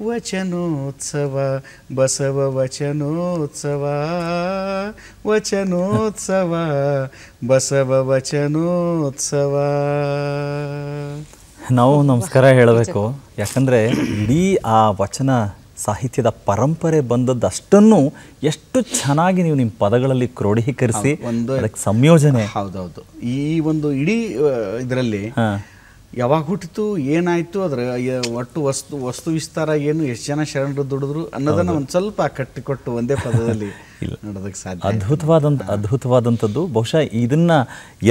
ವಚನೋತ್ಸವ ಬಸವ ವಚನೋತ್ಸವ ವಚನೋತ್ಸವ ಬಸವ ವಚನೋತ್ಸವ ನಾವು ನಮಸ್ಕಾರ ಹೇಳಬೇಕು ಯಾಕಂದರೆ ಇಡೀ ಆ ವಚನ ಸಾಹಿತ್ಯದ ಪರಂಪರೆ ಬಂದದ್ದು ಅಷ್ಟನ್ನು ಎಷ್ಟು ಚೆನ್ನಾಗಿ ನೀವು ನಿಮ್ಮ ಪದಗಳಲ್ಲಿ ಕ್ರೋಢೀಕರಿಸಿ ಒಂದು ಸಂಯೋಜನೆ ಹೌದೌದು ಈ ಒಂದು ಇಡೀ ಇದರಲ್ಲಿ ಯಾವಾಗ ಹುಟ್ಟಿತು ಏನಾಯಿತು ಅದರ ಒಟ್ಟು ವಸ್ತು ವಸ್ತು ವಿಸ್ತಾರ ಏನು ಎಷ್ಟು ಜನ ಶರಣರು ದುಡಿದ್ರು ಅನ್ನೋದನ್ನು ಒಂದು ಸ್ವಲ್ಪ ಕಟ್ಟಿಕೊಟ್ಟು ಒಂದೇ ಪದದಲ್ಲಿ ನೋಡೋದಕ್ಕೆ ಸಾಧ್ಯ ಅದ್ಭುತವಾದಂಥ ಅದ್ಭುತವಾದಂಥದ್ದು ಬಹುಶಃ ಇದನ್ನ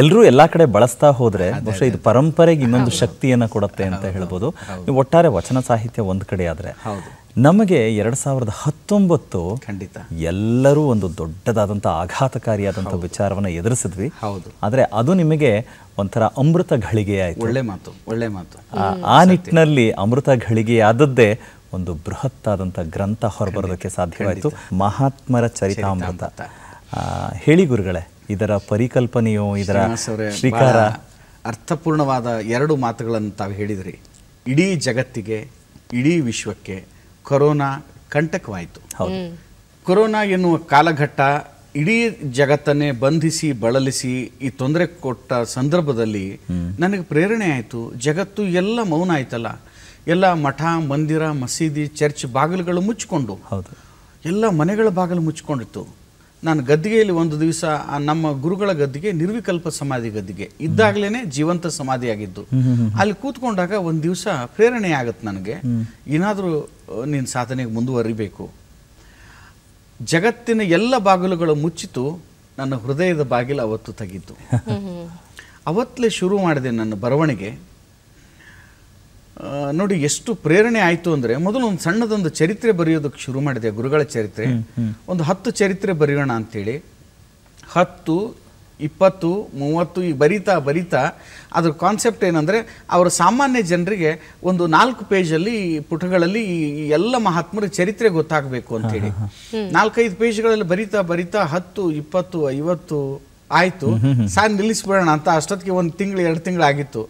ಎಲ್ಲರೂ ಎಲ್ಲ ಕಡೆ ಬಳಸ್ತಾ ಹೋದರೆ ಬಹುಶಃ ಇದು ಪರಂಪರೆಗೆ ಇನ್ನೊಂದು ಶಕ್ತಿಯನ್ನು ಕೊಡುತ್ತೆ ಅಂತ ಹೇಳ್ಬೋದು ಒಟ್ಟಾರೆ ವಚನ ಸಾಹಿತ್ಯ ಒಂದು ಕಡೆ ಆದರೆ ನಮಗೆ ಎರಡ್ ಸಾವಿರದ ಹತ್ತೊಂಬತ್ತು ಖಂಡಿತ ಎಲ್ಲರೂ ಒಂದು ದೊಡ್ಡದಾದಂತಹ ಆಘಾತಕಾರಿಯಾದಂಥ ವಿಚಾರವನ್ನು ಎದುರಿಸಿದ್ವಿ ಹೌದು ಆದರೆ ಅದು ನಿಮಗೆ ಒಂಥರ ಅಮೃತ ಘಳಿಗೆ ಒಳ್ಳೆ ಮಾತು ಒಳ್ಳೆ ಮಾತು ಆ ನಿಟ್ಟಿನಲ್ಲಿ ಅಮೃತ ಘಳಿಗೆಯಾದದ್ದೇ ಒಂದು ಬೃಹತ್ತಾದಂಥ ಗ್ರಂಥ ಹೊರಬರೋದಕ್ಕೆ ಸಾಧ್ಯವಾಯಿತು ಮಹಾತ್ಮರ ಚರಿತಾಮೃತ ಹೇಳಿ ಗುರುಗಳೇ ಇದರ ಪರಿಕಲ್ಪನೆಯು ಇದರ ಸ್ವೀಕಾರ ಅರ್ಥಪೂರ್ಣವಾದ ಎರಡು ಮಾತುಗಳನ್ನು ತಾವು ಹೇಳಿದ್ರಿ ಇಡೀ ಜಗತ್ತಿಗೆ ಇಡೀ ವಿಶ್ವಕ್ಕೆ ಕೊರೋನಾ ಕಂಟಕವಾಯಿತು ಕೊರೋನಾ ಎನ್ನುವ ಕಾಲಘಟ್ಟ ಇಡೀ ಜಗತ್ತನ್ನೇ ಬಂಧಿಸಿ ಬಳಲಿಸಿ ಈ ತೊಂದರೆ ಕೊಟ್ಟ ಸಂದರ್ಭದಲ್ಲಿ ನನಗೆ ಪ್ರೇರಣೆ ಆಯಿತು ಜಗತ್ತು ಎಲ್ಲ ಮೌನ ಆಯ್ತಲ್ಲ ಎಲ್ಲ ಮಠ ಮಂದಿರ ಮಸೀದಿ ಚರ್ಚ್ ಬಾಗಿಲುಗಳು ಮುಚ್ಚಿಕೊಂಡು ಎಲ್ಲ ಮನೆಗಳ ಬಾಗಿಲು ಮುಚ್ಚಿಕೊಂಡಿತ್ತು ನಾನು ಗದ್ದಿಗೆಯಲ್ಲಿ ಒಂದು ದಿವಸ ನಮ್ಮ ಗುರುಗಳ ಗದ್ದಿಗೆ ನಿರ್ವಿಕಲ್ಪ ಸಮಾಧಿ ಗದ್ದಿಗೆ ಇದ್ದಾಗ್ಲೇನೆ ಜೀವಂತ ಸಮಾಧಿಯಾಗಿದ್ದು ಅಲ್ಲಿ ಕೂತ್ಕೊಂಡಾಗ ಒಂದು ದಿವಸ ಪ್ರೇರಣೆ ಆಗುತ್ತೆ ನನಗೆ ಏನಾದರೂ ನಿನ್ನ ಸಾಧನೆಗೆ ಮುಂದುವರಿಬೇಕು ಜಗತ್ತಿನ ಎಲ್ಲ ಬಾಗಿಲುಗಳು ಮುಚ್ಚಿತು ನನ್ನ ಹೃದಯದ ಬಾಗಿಲು ಅವತ್ತು ತೆಗೀತು ಅವತ್ತಲೇ ಶುರು ಮಾಡಿದೆ ನನ್ನ ಬರವಣಿಗೆ ನೋಡಿ ಎಷ್ಟು ಪ್ರೇರಣೆ ಆಯಿತು ಅಂದರೆ ಮೊದಲು ಒಂದು ಸಣ್ಣದೊಂದು ಚರಿತ್ರೆ ಬರೆಯೋದಕ್ಕೆ ಶುರು ಮಾಡಿದೆ ಗುರುಗಳ ಚರಿತ್ರೆ ಒಂದು ಹತ್ತು ಚರಿತ್ರೆ ಬರೆಯೋಣ ಅಂಥೇಳಿ ಹತ್ತು ಇಪ್ಪತ್ತು ಮೂವತ್ತು ಈ ಬರಿತಾ ಬರಿತಾ ಅದ್ರ ಕಾನ್ಸೆಪ್ಟ್ ಏನಂದರೆ ಅವರು ಸಾಮಾನ್ಯ ಜನರಿಗೆ ಒಂದು ನಾಲ್ಕು ಪೇಜಲ್ಲಿ ಪುಟಗಳಲ್ಲಿ ಈ ಎಲ್ಲ ಮಹಾತ್ಮರ ಚರಿತ್ರೆ ಗೊತ್ತಾಗಬೇಕು ಅಂತೇಳಿ ನಾಲ್ಕೈದು ಪೇಜ್ಗಳಲ್ಲಿ ಬರಿತಾ ಬರಿತಾ ಹತ್ತು ಇಪ್ಪತ್ತು ಐವತ್ತು ಆಯಿತು ಸಾರ್ ನಿಲ್ಲಿಸ್ಬಿಡೋಣ ಅಂತ ಅಷ್ಟೊತ್ತಿಗೆ ಒಂದು ತಿಂಗಳು ಎರಡು ತಿಂಗಳಾಗಿತ್ತು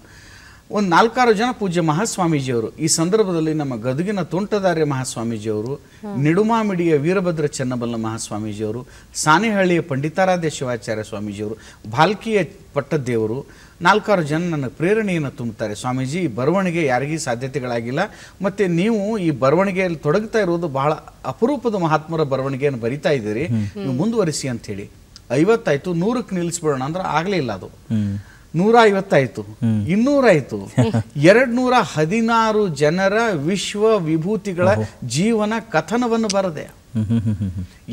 ಒಂದು ನಾಲ್ಕಾರು ಜನ ಪೂಜ್ಯ ಮಹಾಸ್ವಾಮೀಜಿಯವರು ಈ ಸಂದರ್ಭದಲ್ಲಿ ನಮ್ಮ ಗದುಗಿನ ತೋಂಟದಾರ್ಯ ಮಹಾಸ್ವಾಮೀಜಿಯವರು ನಿಡುಮಾಮಿಡಿಯ ವೀರಭದ್ರ ಚೆನ್ನಬಲ್ಲ ಮಹಾಸ್ವಾಮೀಜಿಯವರು ಸಾನೆಹಳ್ಳಿಯ ಪಂಡಿತಾರಾಧ್ಯ ಶಿವಾಚಾರ್ಯ ಸ್ವಾಮೀಜಿಯವರು ಭಾಲ್ಕಿಯ ಪಟ್ಟದ್ದೇವರು ನಾಲ್ಕಾರು ಜನ ನನಗೆ ಪ್ರೇರಣೆಯನ್ನು ತುಂಬುತ್ತಾರೆ ಸ್ವಾಮೀಜಿ ಈ ಬರವಣಿಗೆ ಯಾರಿಗೂ ಸಾಧ್ಯತೆಗಳಾಗಿಲ್ಲ ಮತ್ತು ನೀವು ಈ ಬರವಣಿಗೆಯಲ್ಲಿ ತೊಡಗ್ತಾ ಇರೋದು ಬಹಳ ಅಪರೂಪದ ಮಹಾತ್ಮರ ಬರವಣಿಗೆಯನ್ನು ಬರಿತಾ ಇದ್ದೀರಿ ನೀವು ಮುಂದುವರಿಸಿ ಅಂಥೇಳಿ ಐವತ್ತಾಯ್ತು ನೂರಕ್ಕೆ ನಿಲ್ಲಿಸ್ಬಿಡೋಣ ಅಂದ್ರೆ ಆಗಲೇ ಇಲ್ಲ ಅದು ನೂರ ಐವತ್ತಾಯ್ತು ಇನ್ನೂರಾಯ್ತು ಎರಡ್ ನೂರ ಹದಿನಾರು ಜನರ ವಿಶ್ವ ವಿಭೂತಿಗಳ ಜೀವನ ಕಥನವನ್ನು ಬರದೆ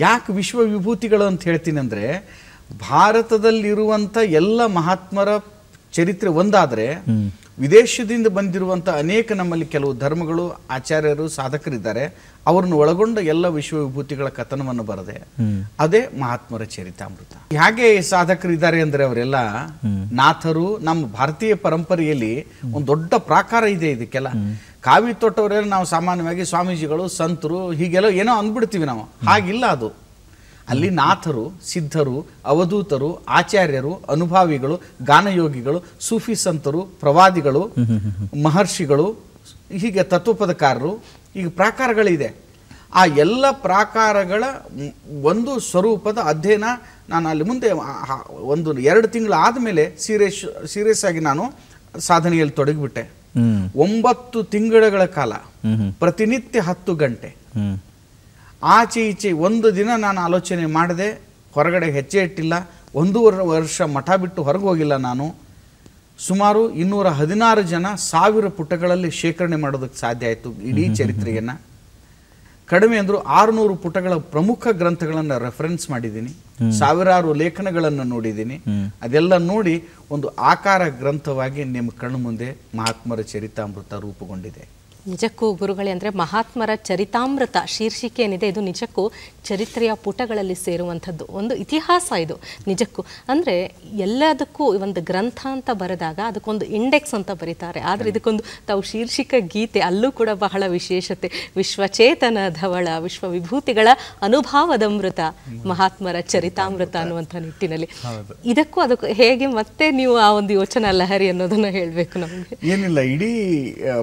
ಯಾಕೆ ವಿಶ್ವ ವಿಭೂತಿಗಳು ಅಂತ ಹೇಳ್ತೀನಿ ಅಂದ್ರೆ ಭಾರತದಲ್ಲಿರುವಂತ ಎಲ್ಲ ಮಹಾತ್ಮರ ಚರಿತ್ರೆ ಒಂದಾದ್ರೆ ವಿದೇಶದಿಂದ ಬಂದಿರುವಂಥ ಅನೇಕ ನಮ್ಮಲ್ಲಿ ಕೆಲವು ಧರ್ಮಗಳು ಆಚಾರ್ಯರು ಸಾಧಕರಿದ್ದಾರೆ ಅವರನ್ನು ಒಳಗೊಂಡ ಎಲ್ಲ ವಿಶ್ವವಿಭೂತಿಗಳ ಕಥನವನ್ನು ಬರದೆ ಅದೇ ಮಹಾತ್ಮರ ಚರಿತಾಮೃತ ಹೇಗೆ ಸಾಧಕರಿದ್ದಾರೆ ಅಂದರೆ ಅವರೆಲ್ಲ ನಾಥರು ನಮ್ಮ ಭಾರತೀಯ ಪರಂಪರೆಯಲ್ಲಿ ಒಂದು ದೊಡ್ಡ ಪ್ರಾಕಾರ ಇದೆ ಇದಕ್ಕೆಲ್ಲ ಕಾವಿ ತೊಟ್ಟವರೆಲ್ಲ ನಾವು ಸಾಮಾನ್ಯವಾಗಿ ಸ್ವಾಮೀಜಿಗಳು ಸಂತರು ಹೀಗೆಲ್ಲ ಏನೋ ಅಂದ್ಬಿಡ್ತೀವಿ ನಾವು ಹಾಗಿಲ್ಲ ಅದು ಅಲ್ಲಿ ನಾಥರು ಸಿದ್ಧರು ಅವಧೂತರು ಆಚಾರ್ಯರು ಅನುಭಾವಿಗಳು ಗಾನಯೋಗಿಗಳು ಸೂಫಿ ಸಂತರು ಪ್ರವಾದಿಗಳು ಮಹರ್ಷಿಗಳು ಹೀಗೆ ತತ್ವಪದಕಾರರು ಈಗ ಪ್ರಾಕಾರಗಳಿದೆ ಆ ಎಲ್ಲ ಪ್ರಾಕಾರಗಳ ಒಂದು ಸ್ವರೂಪದ ಅಧ್ಯಯನ ನಾನು ಅಲ್ಲಿ ಮುಂದೆ ಒಂದು ಎರಡು ತಿಂಗಳು ಆದಮೇಲೆ ಸೀರಿಯಸ್ ಸೀರಿಯಸ್ ಆಗಿ ನಾನು ಸಾಧನೆಯಲ್ಲಿ ತೊಡಗಿಬಿಟ್ಟೆ ಒಂಬತ್ತು ತಿಂಗಳುಗಳ ಕಾಲ ಪ್ರತಿನಿತ್ಯ ಹತ್ತು ಗಂಟೆ ಆಚೆ ಈಚೆ ಒಂದು ದಿನ ನಾನು ಆಲೋಚನೆ ಮಾಡಿದೆ ಹೊರಗಡೆ ಹೆಚ್ಚೆ ಇಟ್ಟಿಲ್ಲ ಒಂದೂವರೆ ವರ್ಷ ಮಠ ಬಿಟ್ಟು ಹೊರಗೆ ಹೋಗಿಲ್ಲ ನಾನು ಸುಮಾರು ಇನ್ನೂರ ಹದಿನಾರು ಜನ ಸಾವಿರ ಪುಟಗಳಲ್ಲಿ ಶೇಖರಣೆ ಮಾಡೋದಕ್ಕೆ ಸಾಧ್ಯ ಆಯಿತು ಇಡೀ ಚರಿತ್ರೆಯನ್ನು ಕಡಿಮೆ ಅಂದರೂ ಆರುನೂರು ಪುಟಗಳ ಪ್ರಮುಖ ಗ್ರಂಥಗಳನ್ನು ರೆಫರೆನ್ಸ್ ಮಾಡಿದ್ದೀನಿ ಸಾವಿರಾರು ಲೇಖನಗಳನ್ನು ನೋಡಿದ್ದೀನಿ ಅದೆಲ್ಲ ನೋಡಿ ಒಂದು ಆಕಾರ ಗ್ರಂಥವಾಗಿ ನಿಮ್ಮ ಕಣ್ಣು ಮುಂದೆ ಮಹಾತ್ಮರ ಚರಿತಾಮೃತ ರೂಪುಗೊಂಡಿದೆ ನಿಜಕ್ಕೂ ಗುರುಗಳೇ ಅಂದರೆ ಮಹಾತ್ಮರ ಚರಿತಾಮೃತ ಶೀರ್ಷಿಕೆ ಏನಿದೆ ಇದು ನಿಜಕ್ಕೂ ಚರಿತ್ರೆಯ ಪುಟಗಳಲ್ಲಿ ಸೇರುವಂಥದ್ದು ಒಂದು ಇತಿಹಾಸ ಇದು ನಿಜಕ್ಕೂ ಅಂದರೆ ಎಲ್ಲದಕ್ಕೂ ಒಂದು ಗ್ರಂಥ ಅಂತ ಬರೆದಾಗ ಅದಕ್ಕೊಂದು ಇಂಡೆಕ್ಸ್ ಅಂತ ಬರೀತಾರೆ ಆದರೆ ಇದಕ್ಕೊಂದು ತಾವು ಶೀರ್ಷಿಕ ಗೀತೆ ಅಲ್ಲೂ ಕೂಡ ಬಹಳ ವಿಶೇಷತೆ ವಿಶ್ವಚೇತನ ಧವಳ ವಿಶ್ವವಿಭೂತಿಗಳ ಮೃತ ಮಹಾತ್ಮರ ಚರಿತಾಮೃತ ಅನ್ನುವಂಥ ನಿಟ್ಟಿನಲ್ಲಿ ಇದಕ್ಕೂ ಅದಕ್ಕೂ ಹೇಗೆ ಮತ್ತೆ ನೀವು ಆ ಒಂದು ಯೋಚನಾ ಲಹರಿ ಅನ್ನೋದನ್ನು ಹೇಳಬೇಕು ನಮಗೆ ಏನಿಲ್ಲ ಇಡೀ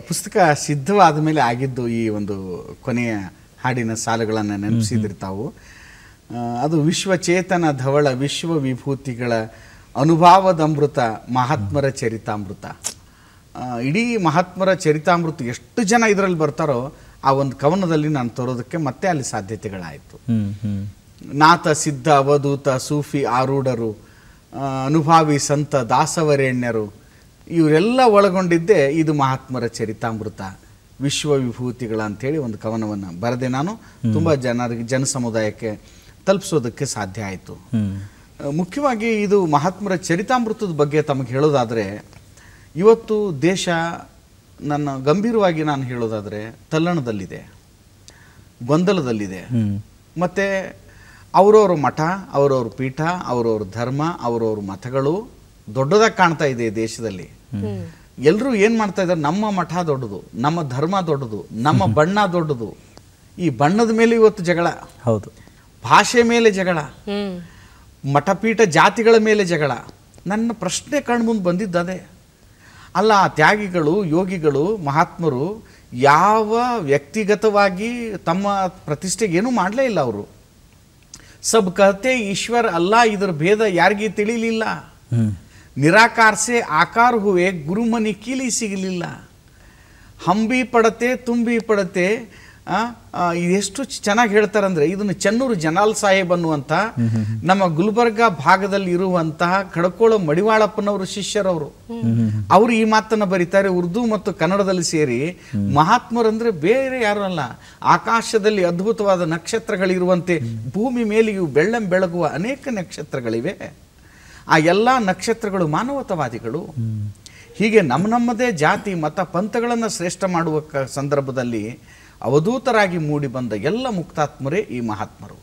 ಪುಸ್ತಕ ಸಿದ್ಧ ಆದ ಮೇಲೆ ಆಗಿದ್ದು ಈ ಒಂದು ಕೊನೆಯ ಹಾಡಿನ ಸಾಲುಗಳನ್ನು ನೆನಪಿಸಿದಿರ್ತಾವು ಅದು ವಿಶ್ವಚೇತನ ಧವಳ ವಿಶ್ವ ವಿಭೂತಿಗಳ ಅನುಭಾವದ ಅಮೃತ ಮಹಾತ್ಮರ ಚರಿತಾಮೃತ ಇಡೀ ಮಹಾತ್ಮರ ಚರಿತಾಮೃತ ಎಷ್ಟು ಜನ ಇದರಲ್ಲಿ ಬರ್ತಾರೋ ಆ ಒಂದು ಕವನದಲ್ಲಿ ನಾನು ತರೋದಕ್ಕೆ ಮತ್ತೆ ಅಲ್ಲಿ ಸಾಧ್ಯತೆಗಳಾಯಿತು ನಾಥ ಸಿದ್ಧ ಅವಧೂತ ಸೂಫಿ ಆರೂಢರು ಅನುಭಾವಿ ಸಂತ ದಾಸವರೇಣ್ಯರು ಇವರೆಲ್ಲ ಒಳಗೊಂಡಿದ್ದೇ ಇದು ಮಹಾತ್ಮರ ಚರಿತಾಮೃತ ವಿಶ್ವ ಅಂತ ಅಂಥೇಳಿ ಒಂದು ಕವನವನ್ನು ಬರೆದೆ ನಾನು ತುಂಬ ಜನರಿಗೆ ಜನ ಸಮುದಾಯಕ್ಕೆ ತಲುಪಿಸೋದಕ್ಕೆ ಸಾಧ್ಯ ಆಯಿತು ಮುಖ್ಯವಾಗಿ ಇದು ಮಹಾತ್ಮರ ಚರಿತಾಮೃತದ ಬಗ್ಗೆ ತಮಗೆ ಹೇಳೋದಾದರೆ ಇವತ್ತು ದೇಶ ನನ್ನ ಗಂಭೀರವಾಗಿ ನಾನು ಹೇಳೋದಾದರೆ ತಲ್ಲಣದಲ್ಲಿದೆ ಗೊಂದಲದಲ್ಲಿದೆ ಮತ್ತು ಅವರವ್ರ ಮಠ ಅವರವ್ರ ಪೀಠ ಅವರವ್ರ ಧರ್ಮ ಅವರವ್ರ ಮತಗಳು ದೊಡ್ಡದಾಗಿ ಕಾಣ್ತಾ ಇದೆ ದೇಶದಲ್ಲಿ ಎಲ್ಲರೂ ಏನು ಮಾಡ್ತಾ ಇದ್ದಾರೆ ನಮ್ಮ ಮಠ ದೊಡ್ಡದು ನಮ್ಮ ಧರ್ಮ ದೊಡ್ಡದು ನಮ್ಮ ಬಣ್ಣ ದೊಡ್ಡದು ಈ ಬಣ್ಣದ ಮೇಲೆ ಇವತ್ತು ಜಗಳ ಹೌದು ಭಾಷೆ ಮೇಲೆ ಜಗಳ ಮಠಪೀಠ ಜಾತಿಗಳ ಮೇಲೆ ಜಗಳ ನನ್ನ ಪ್ರಶ್ನೆ ಕಣ್ಮುಂದೆ ಬಂದಿದ್ದದೆ ಅಲ್ಲ ಆ ತ್ಯಾಗಿಗಳು ಯೋಗಿಗಳು ಮಹಾತ್ಮರು ಯಾವ ವ್ಯಕ್ತಿಗತವಾಗಿ ತಮ್ಮ ಪ್ರತಿಷ್ಠೆಗೆ ಏನೂ ಮಾಡಲೇ ಇಲ್ಲ ಅವರು ಸಬ್ ಕತೆ ಈಶ್ವರ್ ಅಲ್ಲ ಇದರ ಭೇದ ಯಾರಿಗೂ ತಿಳಿಲಿಲ್ಲ ನಿರಾಕಾರ್ಸೆ ಆಕಾರ ಹೂವೆ ಗುರುಮನಿ ಕೀಲಿ ಸಿಗಲಿಲ್ಲ ಹಂಬಿ ಪಡತೆ ತುಂಬಿ ಪಡತೆ ಎಷ್ಟು ಚೆನ್ನಾಗಿ ಹೇಳ್ತಾರಂದ್ರೆ ಇದನ್ನು ಚೆನ್ನೂರು ಜನಾಲ್ ಸಾಹೇಬ್ ಅನ್ನುವಂಥ ನಮ್ಮ ಗುಲ್ಬರ್ಗ ಭಾಗದಲ್ಲಿ ಇರುವಂತಹ ಕಡಕೋಳ ಮಡಿವಾಳಪ್ಪನವರು ಶಿಷ್ಯರವರು ಅವರು ಈ ಮಾತನ್ನು ಬರೀತಾರೆ ಉರ್ದು ಮತ್ತು ಕನ್ನಡದಲ್ಲಿ ಸೇರಿ ಮಹಾತ್ಮರಂದ್ರೆ ಬೇರೆ ಯಾರು ಅಲ್ಲ ಆಕಾಶದಲ್ಲಿ ಅದ್ಭುತವಾದ ನಕ್ಷತ್ರಗಳಿರುವಂತೆ ಭೂಮಿ ಮೇಲೆಯೂ ಬೆಳ್ಳಂ ಬೆಳಗುವ ಅನೇಕ ನಕ್ಷತ್ರಗಳಿವೆ ಆ ಎಲ್ಲ ನಕ್ಷತ್ರಗಳು ಮಾನವತವಾದಿಗಳು ಹೀಗೆ ನಮ್ಮ ನಮ್ಮದೇ ಜಾತಿ ಮತ ಪಂಥಗಳನ್ನು ಶ್ರೇಷ್ಠ ಮಾಡುವ ಕ ಸಂದರ್ಭದಲ್ಲಿ ಅವಧೂತರಾಗಿ ಮೂಡಿ ಬಂದ ಎಲ್ಲ ಮುಕ್ತಾತ್ಮರೇ ಈ ಮಹಾತ್ಮರು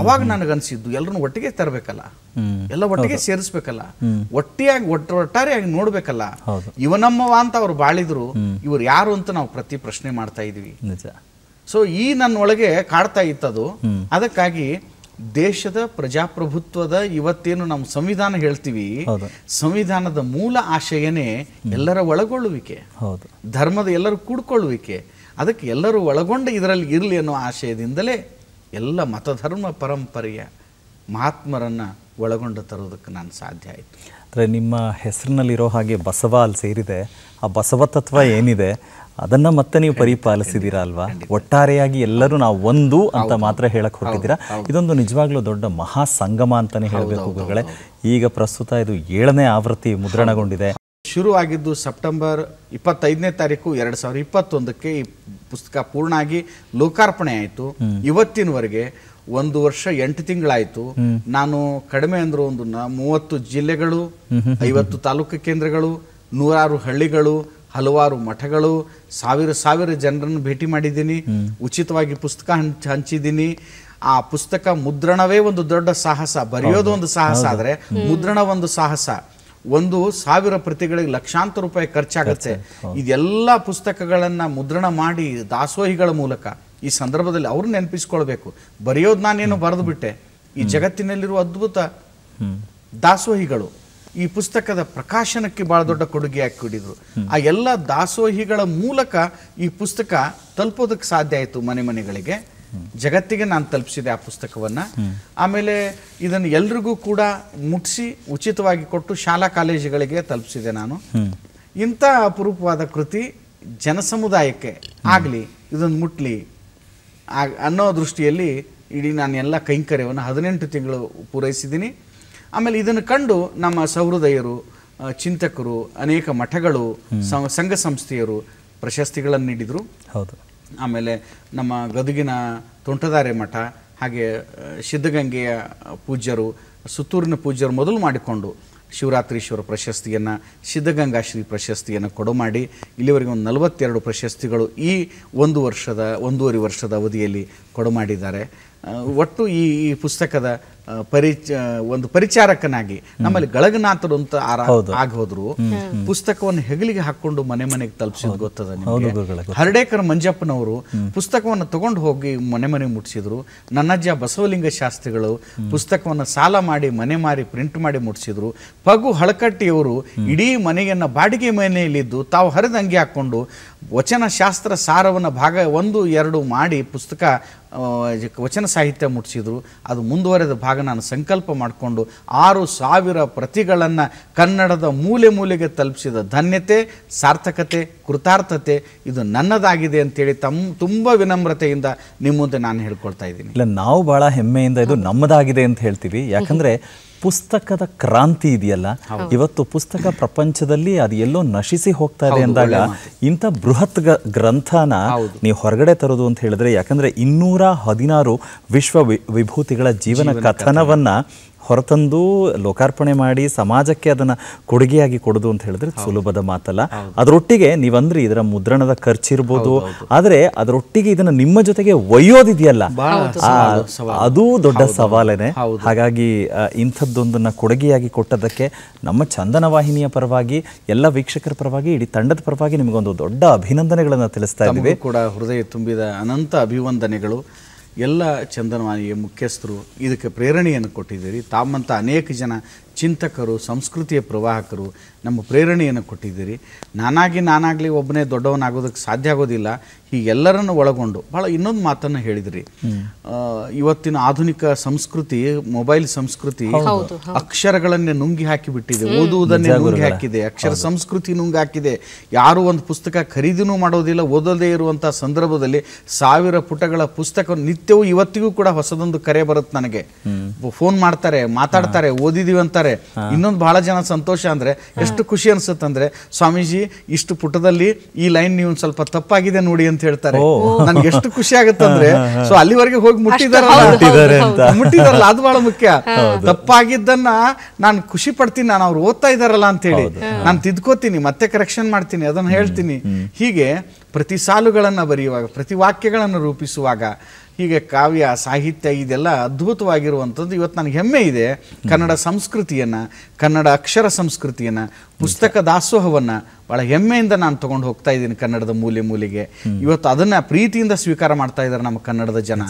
ಅವಾಗ ನನಗನ್ಸಿದ್ದು ಎಲ್ಲರನ್ನು ಒಟ್ಟಿಗೆ ತರಬೇಕಲ್ಲ ಎಲ್ಲ ಒಟ್ಟಿಗೆ ಸೇರಿಸ್ಬೇಕಲ್ಲ ಒಟ್ಟಿಯಾಗಿ ಒಟ್ಟು ಒಟ್ಟಾರೆಯಾಗಿ ನೋಡ್ಬೇಕಲ್ಲ ಇವನಮ್ಮವ ಅಂತ ಅವ್ರು ಬಾಳಿದ್ರು ಇವ್ರು ಯಾರು ಅಂತ ನಾವು ಪ್ರತಿ ಪ್ರಶ್ನೆ ಮಾಡ್ತಾ ಇದೀವಿ ಸೊ ಈ ನನ್ನೊಳಗೆ ಕಾಡ್ತಾ ಇತ್ತದು ಅದಕ್ಕಾಗಿ ದೇಶದ ಪ್ರಜಾಪ್ರಭುತ್ವದ ಇವತ್ತೇನು ನಾವು ಸಂವಿಧಾನ ಹೇಳ್ತೀವಿ ಸಂವಿಧಾನದ ಮೂಲ ಆಶಯನೇ ಎಲ್ಲರ ಒಳಗೊಳ್ಳುವಿಕೆ ಧರ್ಮದ ಎಲ್ಲರೂ ಕೂಡ್ಕೊಳ್ಳುವಿಕೆ ಅದಕ್ಕೆ ಎಲ್ಲರೂ ಒಳಗೊಂಡ ಇದರಲ್ಲಿ ಇರಲಿ ಅನ್ನೋ ಆಶಯದಿಂದಲೇ ಎಲ್ಲ ಮತಧರ್ಮ ಪರಂಪರೆಯ ಮಹಾತ್ಮರನ್ನು ಒಳಗೊಂಡು ತರೋದಕ್ಕೆ ನಾನು ಸಾಧ್ಯ ಆಯಿತು ಅಂದರೆ ನಿಮ್ಮ ಹೆಸರಿನಲ್ಲಿರೋ ಹಾಗೆ ಬಸವ ಅಲ್ಲಿ ಸೇರಿದೆ ಆ ಬಸವ ತತ್ವ ಏನಿದೆ ಅದನ್ನ ಮತ್ತೆ ನೀವು ಪರಿಪಾಲಿಸಿದೀರಾ ಅಲ್ವಾ ಒಟ್ಟಾರೆಯಾಗಿ ಎಲ್ಲರೂ ನಾವು ಒಂದು ಅಂತ ಮಾತ್ರ ಹೇಳಕ್ ಹೊರಟಿದ್ದೀರಾ ಇದೊಂದು ನಿಜವಾಗ್ಲೂ ದೊಡ್ಡ ಮಹಾ ಸಂಗಮ ಅಂತಾನೆ ಹೇಳಬೇಕು ಗುರುಗಳೇ ಈಗ ಪ್ರಸ್ತುತ ಇದು ಏಳನೇ ಆವೃತ್ತಿ ಮುದ್ರಣಗೊಂಡಿದೆ ಶುರುವಾಗಿದ್ದು ಸೆಪ್ಟೆಂಬರ್ ಇಪ್ಪತ್ತೈದನೇ ತಾರೀಕು ಎರಡ್ ಸಾವಿರದ ಇಪ್ಪತ್ತೊಂದಕ್ಕೆ ಈ ಪುಸ್ತಕ ಪೂರ್ಣ ಆಗಿ ಲೋಕಾರ್ಪಣೆ ಆಯಿತು ಇವತ್ತಿನವರೆಗೆ ಒಂದು ವರ್ಷ ಎಂಟು ತಿಂಗಳಾಯ್ತು ನಾನು ಕಡಿಮೆ ಅಂದ್ರೆ ಒಂದು ಮೂವತ್ತು ಜಿಲ್ಲೆಗಳು ಐವತ್ತು ತಾಲೂಕು ಕೇಂದ್ರಗಳು ನೂರಾರು ಹಳ್ಳಿಗಳು ಹಲವಾರು ಮಠಗಳು ಸಾವಿರ ಸಾವಿರ ಜನರನ್ನು ಭೇಟಿ ಮಾಡಿದ್ದೀನಿ ಉಚಿತವಾಗಿ ಪುಸ್ತಕ ಹಂಚಿದ್ದೀನಿ ಆ ಪುಸ್ತಕ ಮುದ್ರಣವೇ ಒಂದು ದೊಡ್ಡ ಸಾಹಸ ಬರೆಯೋದು ಒಂದು ಸಾಹಸ ಆದರೆ ಮುದ್ರಣ ಒಂದು ಸಾಹಸ ಒಂದು ಸಾವಿರ ಪ್ರತಿಗಳಿಗೆ ಲಕ್ಷಾಂತರ ರೂಪಾಯಿ ಖರ್ಚಾಗುತ್ತೆ ಇದೆಲ್ಲ ಪುಸ್ತಕಗಳನ್ನು ಮುದ್ರಣ ಮಾಡಿ ದಾಸೋಹಿಗಳ ಮೂಲಕ ಈ ಸಂದರ್ಭದಲ್ಲಿ ಅವ್ರು ನೆನಪಿಸ್ಕೊಳ್ಬೇಕು ಬರೆಯೋದು ನಾನೇನು ಬರೆದು ಬಿಟ್ಟೆ ಈ ಜಗತ್ತಿನಲ್ಲಿರುವ ಅದ್ಭುತ ದಾಸೋಹಿಗಳು ಈ ಪುಸ್ತಕದ ಪ್ರಕಾಶನಕ್ಕೆ ಬಹಳ ದೊಡ್ಡ ಹಾಕಿ ಕೊಡಿದ್ರು ಆ ಎಲ್ಲ ದಾಸೋಹಿಗಳ ಮೂಲಕ ಈ ಪುಸ್ತಕ ತಲುಪೋದಕ್ಕೆ ಸಾಧ್ಯ ಆಯಿತು ಮನೆ ಮನೆಗಳಿಗೆ ಜಗತ್ತಿಗೆ ನಾನು ತಲುಪಿಸಿದೆ ಆ ಪುಸ್ತಕವನ್ನು ಆಮೇಲೆ ಇದನ್ನು ಎಲ್ರಿಗೂ ಕೂಡ ಮುಟ್ಟಿಸಿ ಉಚಿತವಾಗಿ ಕೊಟ್ಟು ಶಾಲಾ ಕಾಲೇಜುಗಳಿಗೆ ತಲುಪಿಸಿದೆ ನಾನು ಇಂಥ ಅಪರೂಪವಾದ ಕೃತಿ ಜನಸಮುದಾಯಕ್ಕೆ ಆಗಲಿ ಇದನ್ನು ಮುಟ್ಲಿ ಅನ್ನೋ ದೃಷ್ಟಿಯಲ್ಲಿ ಇಡೀ ನಾನು ಎಲ್ಲ ಕೈಂಕರ್ಯವನ್ನು ಹದಿನೆಂಟು ತಿಂಗಳು ಪೂರೈಸಿದ್ದೀನಿ ಆಮೇಲೆ ಇದನ್ನು ಕಂಡು ನಮ್ಮ ಸಹೃದಯರು ಚಿಂತಕರು ಅನೇಕ ಮಠಗಳು ಸಂಘ ಸಂಸ್ಥೆಯರು ಪ್ರಶಸ್ತಿಗಳನ್ನು ನೀಡಿದರು ಹೌದು ಆಮೇಲೆ ನಮ್ಮ ಗದುಗಿನ ತೋಂಟದಾರೆ ಮಠ ಹಾಗೆ ಸಿದ್ಧಗಂಗೆಯ ಪೂಜ್ಯರು ಸುತ್ತೂರಿನ ಪೂಜ್ಯರು ಮೊದಲು ಮಾಡಿಕೊಂಡು ಶಿವರಾತ್ರೀಶ್ವರ ಪ್ರಶಸ್ತಿಯನ್ನು ಸಿದ್ಧಗಂಗಾ ಶ್ರೀ ಪ್ರಶಸ್ತಿಯನ್ನು ಕೊಡು ಮಾಡಿ ಇಲ್ಲಿವರೆಗೆ ಒಂದು ನಲವತ್ತೆರಡು ಪ್ರಶಸ್ತಿಗಳು ಈ ಒಂದು ವರ್ಷದ ಒಂದೂವರೆ ವರ್ಷದ ಅವಧಿಯಲ್ಲಿ ಕೊಡು ಮಾಡಿದ್ದಾರೆ ಒಟ್ಟು ಈ ಪುಸ್ತಕದ ಪರಿಚ ಒಂದು ಪರಿಚಾರಕನಾಗಿ ನಮ್ಮಲ್ಲಿ ಗಳಗನಾಥರು ಅಂತ ಆಗೋದ್ರು ಹೋದ್ರು ಪುಸ್ತಕವನ್ನು ಹೆಗಲಿಗೆ ಹಾಕೊಂಡು ಮನೆ ಮನೆಗೆ ತಲುಪಿಸಿದ್ ಗೊತ್ತದ ಹರಡೇಕರ್ ಮಂಜಪ್ಪನವರು ಪುಸ್ತಕವನ್ನು ತಗೊಂಡು ಹೋಗಿ ಮನೆ ಮನೆಗೆ ಮುಟ್ಟಿಸಿದ್ರು ನನ್ನಜ್ಜ ಬಸವಲಿಂಗ ಶಾಸ್ತ್ರಿಗಳು ಪುಸ್ತಕವನ್ನು ಸಾಲ ಮಾಡಿ ಮನೆ ಮಾರಿ ಪ್ರಿಂಟ್ ಮಾಡಿ ಮುಟ್ಟಿಸಿದ್ರು ಪಗು ಹಳಕಟ್ಟಿಯವರು ಇಡೀ ಮನೆಯನ್ನ ಬಾಡಿಗೆ ಮನೆಯಲ್ಲಿದ್ದು ತಾವು ಹರಿದಂಗಿ ಹಾಕೊಂಡು ವಚನ ಶಾಸ್ತ್ರ ಸಾರವನ್ನು ಭಾಗ ಒಂದು ಎರಡು ಮಾಡಿ ಪುಸ್ತಕ ವಚನ ಸಾಹಿತ್ಯ ಮುಟ್ಟಿಸಿದರು ಅದು ಮುಂದುವರೆದ ಭಾಗ ನಾನು ಸಂಕಲ್ಪ ಮಾಡಿಕೊಂಡು ಆರು ಸಾವಿರ ಪ್ರತಿಗಳನ್ನು ಕನ್ನಡದ ಮೂಲೆ ಮೂಲೆಗೆ ತಲುಪಿಸಿದ ಧನ್ಯತೆ ಸಾರ್ಥಕತೆ ಕೃತಾರ್ಥತೆ ಇದು ನನ್ನದಾಗಿದೆ ಅಂತೇಳಿ ತಮ್ಮ ತುಂಬ ವಿನಮ್ರತೆಯಿಂದ ನಿಮ್ಮ ಮುಂದೆ ನಾನು ಹೇಳ್ಕೊಳ್ತಾ ಇದ್ದೀನಿ ಇಲ್ಲ ನಾವು ಭಾಳ ಹೆಮ್ಮೆಯಿಂದ ಇದು ನಮ್ಮದಾಗಿದೆ ಅಂತ ಹೇಳ್ತೀವಿ ಯಾಕಂದರೆ ಪುಸ್ತಕದ ಕ್ರಾಂತಿ ಇದೆಯಲ್ಲ ಇವತ್ತು ಪುಸ್ತಕ ಪ್ರಪಂಚದಲ್ಲಿ ಅದು ಎಲ್ಲೋ ನಶಿಸಿ ಹೋಗ್ತಾ ಇದೆ ಅಂದಾಗ ಇಂಥ ಬೃಹತ್ ಗ್ರಂಥನ ನೀವು ಹೊರಗಡೆ ತರೋದು ಅಂತ ಹೇಳಿದ್ರೆ ಯಾಕಂದ್ರೆ ಇನ್ನೂರ ಹದಿನಾರು ವಿಶ್ವ ವಿಭೂತಿಗಳ ಜೀವನ ಕಥನವನ್ನ ಹೊರತಂದು ಲೋಕಾರ್ಪಣೆ ಮಾಡಿ ಸಮಾಜಕ್ಕೆ ಅದನ್ನ ಕೊಡುಗೆಯಾಗಿ ಕೊಡೋದು ಅಂತ ಹೇಳಿದ್ರೆ ಸುಲಭದ ಮಾತಲ್ಲ ಅದರೊಟ್ಟಿಗೆ ನೀವಂದ್ರಿ ಇದರ ಮುದ್ರಣದ ಖರ್ಚಿರ್ಬೋದು ಆದರೆ ಅದರೊಟ್ಟಿಗೆ ಇದನ್ನ ನಿಮ್ಮ ಜೊತೆಗೆ ಒಯ್ಯೋದಿದೆಯಲ್ಲ ಅದು ದೊಡ್ಡ ಸವಾಲೇನೆ ಹಾಗಾಗಿ ಇಂಥದ್ದೊಂದನ್ನ ಕೊಡುಗೆಯಾಗಿ ಕೊಟ್ಟದಕ್ಕೆ ನಮ್ಮ ಚಂದನ ವಾಹಿನಿಯ ಪರವಾಗಿ ಎಲ್ಲ ವೀಕ್ಷಕರ ಪರವಾಗಿ ಇಡೀ ತಂಡದ ಪರವಾಗಿ ನಿಮಗೊಂದು ದೊಡ್ಡ ಅಭಿನಂದನೆಗಳನ್ನು ತಿಳಿಸ್ತಾ ಇದ್ದೀವಿ ಕೂಡ ಹೃದಯ ತುಂಬಿದ ಅನಂತ ಅಭಿವಂದನೆಗಳು ಎಲ್ಲ ಚಂದನವಾಣಿಯ ಮುಖ್ಯಸ್ಥರು ಇದಕ್ಕೆ ಪ್ರೇರಣೆಯನ್ನು ಕೊಟ್ಟಿದ್ದೀರಿ ತಮ್ಮಂಥ ಅನೇಕ ಜನ ಚಿಂತಕರು ಸಂಸ್ಕೃತಿಯ ಪ್ರವಾಹಕರು ನಮ್ಮ ಪ್ರೇರಣೆಯನ್ನು ಕೊಟ್ಟಿದ್ದೀರಿ ನಾನಾಗಿ ನಾನಾಗಲಿ ಒಬ್ಬನೇ ದೊಡ್ಡವನಾಗೋದಕ್ಕೆ ಸಾಧ್ಯ ಆಗೋದಿಲ್ಲ ಹೀಗೆಲ್ಲರನ್ನು ಒಳಗೊಂಡು ಭಾಳ ಇನ್ನೊಂದು ಮಾತನ್ನು ಹೇಳಿದ್ರಿ ಇವತ್ತಿನ ಆಧುನಿಕ ಸಂಸ್ಕೃತಿ ಮೊಬೈಲ್ ಸಂಸ್ಕೃತಿ ಅಕ್ಷರಗಳನ್ನೇ ನುಂಗಿ ಹಾಕಿಬಿಟ್ಟಿದೆ ಓದುವುದನ್ನೇ ನುಂಗಿ ಹಾಕಿದೆ ಅಕ್ಷರ ಸಂಸ್ಕೃತಿ ನುಂಗಿ ಹಾಕಿದೆ ಯಾರು ಒಂದು ಪುಸ್ತಕ ಖರೀದಿನೂ ಮಾಡೋದಿಲ್ಲ ಓದೋದೇ ಇರುವಂಥ ಸಂದರ್ಭದಲ್ಲಿ ಸಾವಿರ ಪುಟಗಳ ಪುಸ್ತಕ ನಿತ್ಯವೂ ಇವತ್ತಿಗೂ ಕೂಡ ಹೊಸದೊಂದು ಕರೆ ಬರುತ್ತೆ ನನಗೆ ಫೋನ್ ಮಾಡ್ತಾರೆ ಮಾತಾಡ್ತಾರೆ ಓದಿದೀವಿ ಅಂತಾರೆ ಇನ್ನೊಂದು ಬಹಳ ಜನ ಸಂತೋಷ ಅಂದ್ರೆ ಎಷ್ಟು ಖುಷಿ ಅನ್ಸುತ್ತಂದ್ರೆ ಸ್ವಾಮೀಜಿ ಇಷ್ಟು ಪುಟದಲ್ಲಿ ಈ ಲೈನ್ ನೀವು ಸ್ವಲ್ಪ ತಪ್ಪಾಗಿದೆ ನೋಡಿ ಅಂತ ಹೇಳ್ತಾರೆ ನನ್ಗೆ ಎಷ್ಟು ಖುಷಿ ಅಂದ್ರೆ ಸೊ ಅಲ್ಲಿವರೆಗೆ ಹೋಗಿ ಮುಟ್ಟಿದಾರಲ್ಲ ಮುಟ್ಟಿದಾರಲ್ಲ ಅದು ಬಹಳ ಮುಖ್ಯ ತಪ್ಪಾಗಿದ್ದನ್ನ ನಾನು ಖುಷಿ ಪಡ್ತೀನಿ ನಾನು ಅವ್ರು ಓದ್ತಾ ಇದಾರಲ್ಲ ಅಂತ ಹೇಳಿ ನಾನು ತಿದ್ಕೋತೀನಿ ಮತ್ತೆ ಕರೆಕ್ಷನ್ ಮಾಡ್ತೀನಿ ಅದನ್ನ ಹೇಳ್ತೀನಿ ಹೀಗೆ ಪ್ರತಿ ಸಾಲುಗಳನ್ನ ಬರೆಯುವಾಗ ಪ್ರತಿ ವಾಕ್ಯಗಳನ್ನು ರೂಪಿಸುವಾಗ ಹೀಗೆ ಕಾವ್ಯ ಸಾಹಿತ್ಯ ಇದೆಲ್ಲ ಅದ್ಭುತವಾಗಿರುವಂಥದ್ದು ಇವತ್ತು ನನಗೆ ಹೆಮ್ಮೆ ಇದೆ ಕನ್ನಡ ಸಂಸ್ಕೃತಿಯನ್ನು ಕನ್ನಡ ಅಕ್ಷರ ಸಂಸ್ಕೃತಿಯನ್ನು ಪುಸ್ತಕ ದಾಸೋಹವನ್ನು ಭಾಳ ಹೆಮ್ಮೆಯಿಂದ ನಾನು ತೊಗೊಂಡು ಹೋಗ್ತಾ ಇದ್ದೀನಿ ಕನ್ನಡದ ಮೂಲೆ ಮೂಲೆಗೆ ಇವತ್ತು ಅದನ್ನು ಪ್ರೀತಿಯಿಂದ ಸ್ವೀಕಾರ ಮಾಡ್ತಾ ಇದ್ದಾರೆ ನಮ್ಮ ಕನ್ನಡದ ಜನ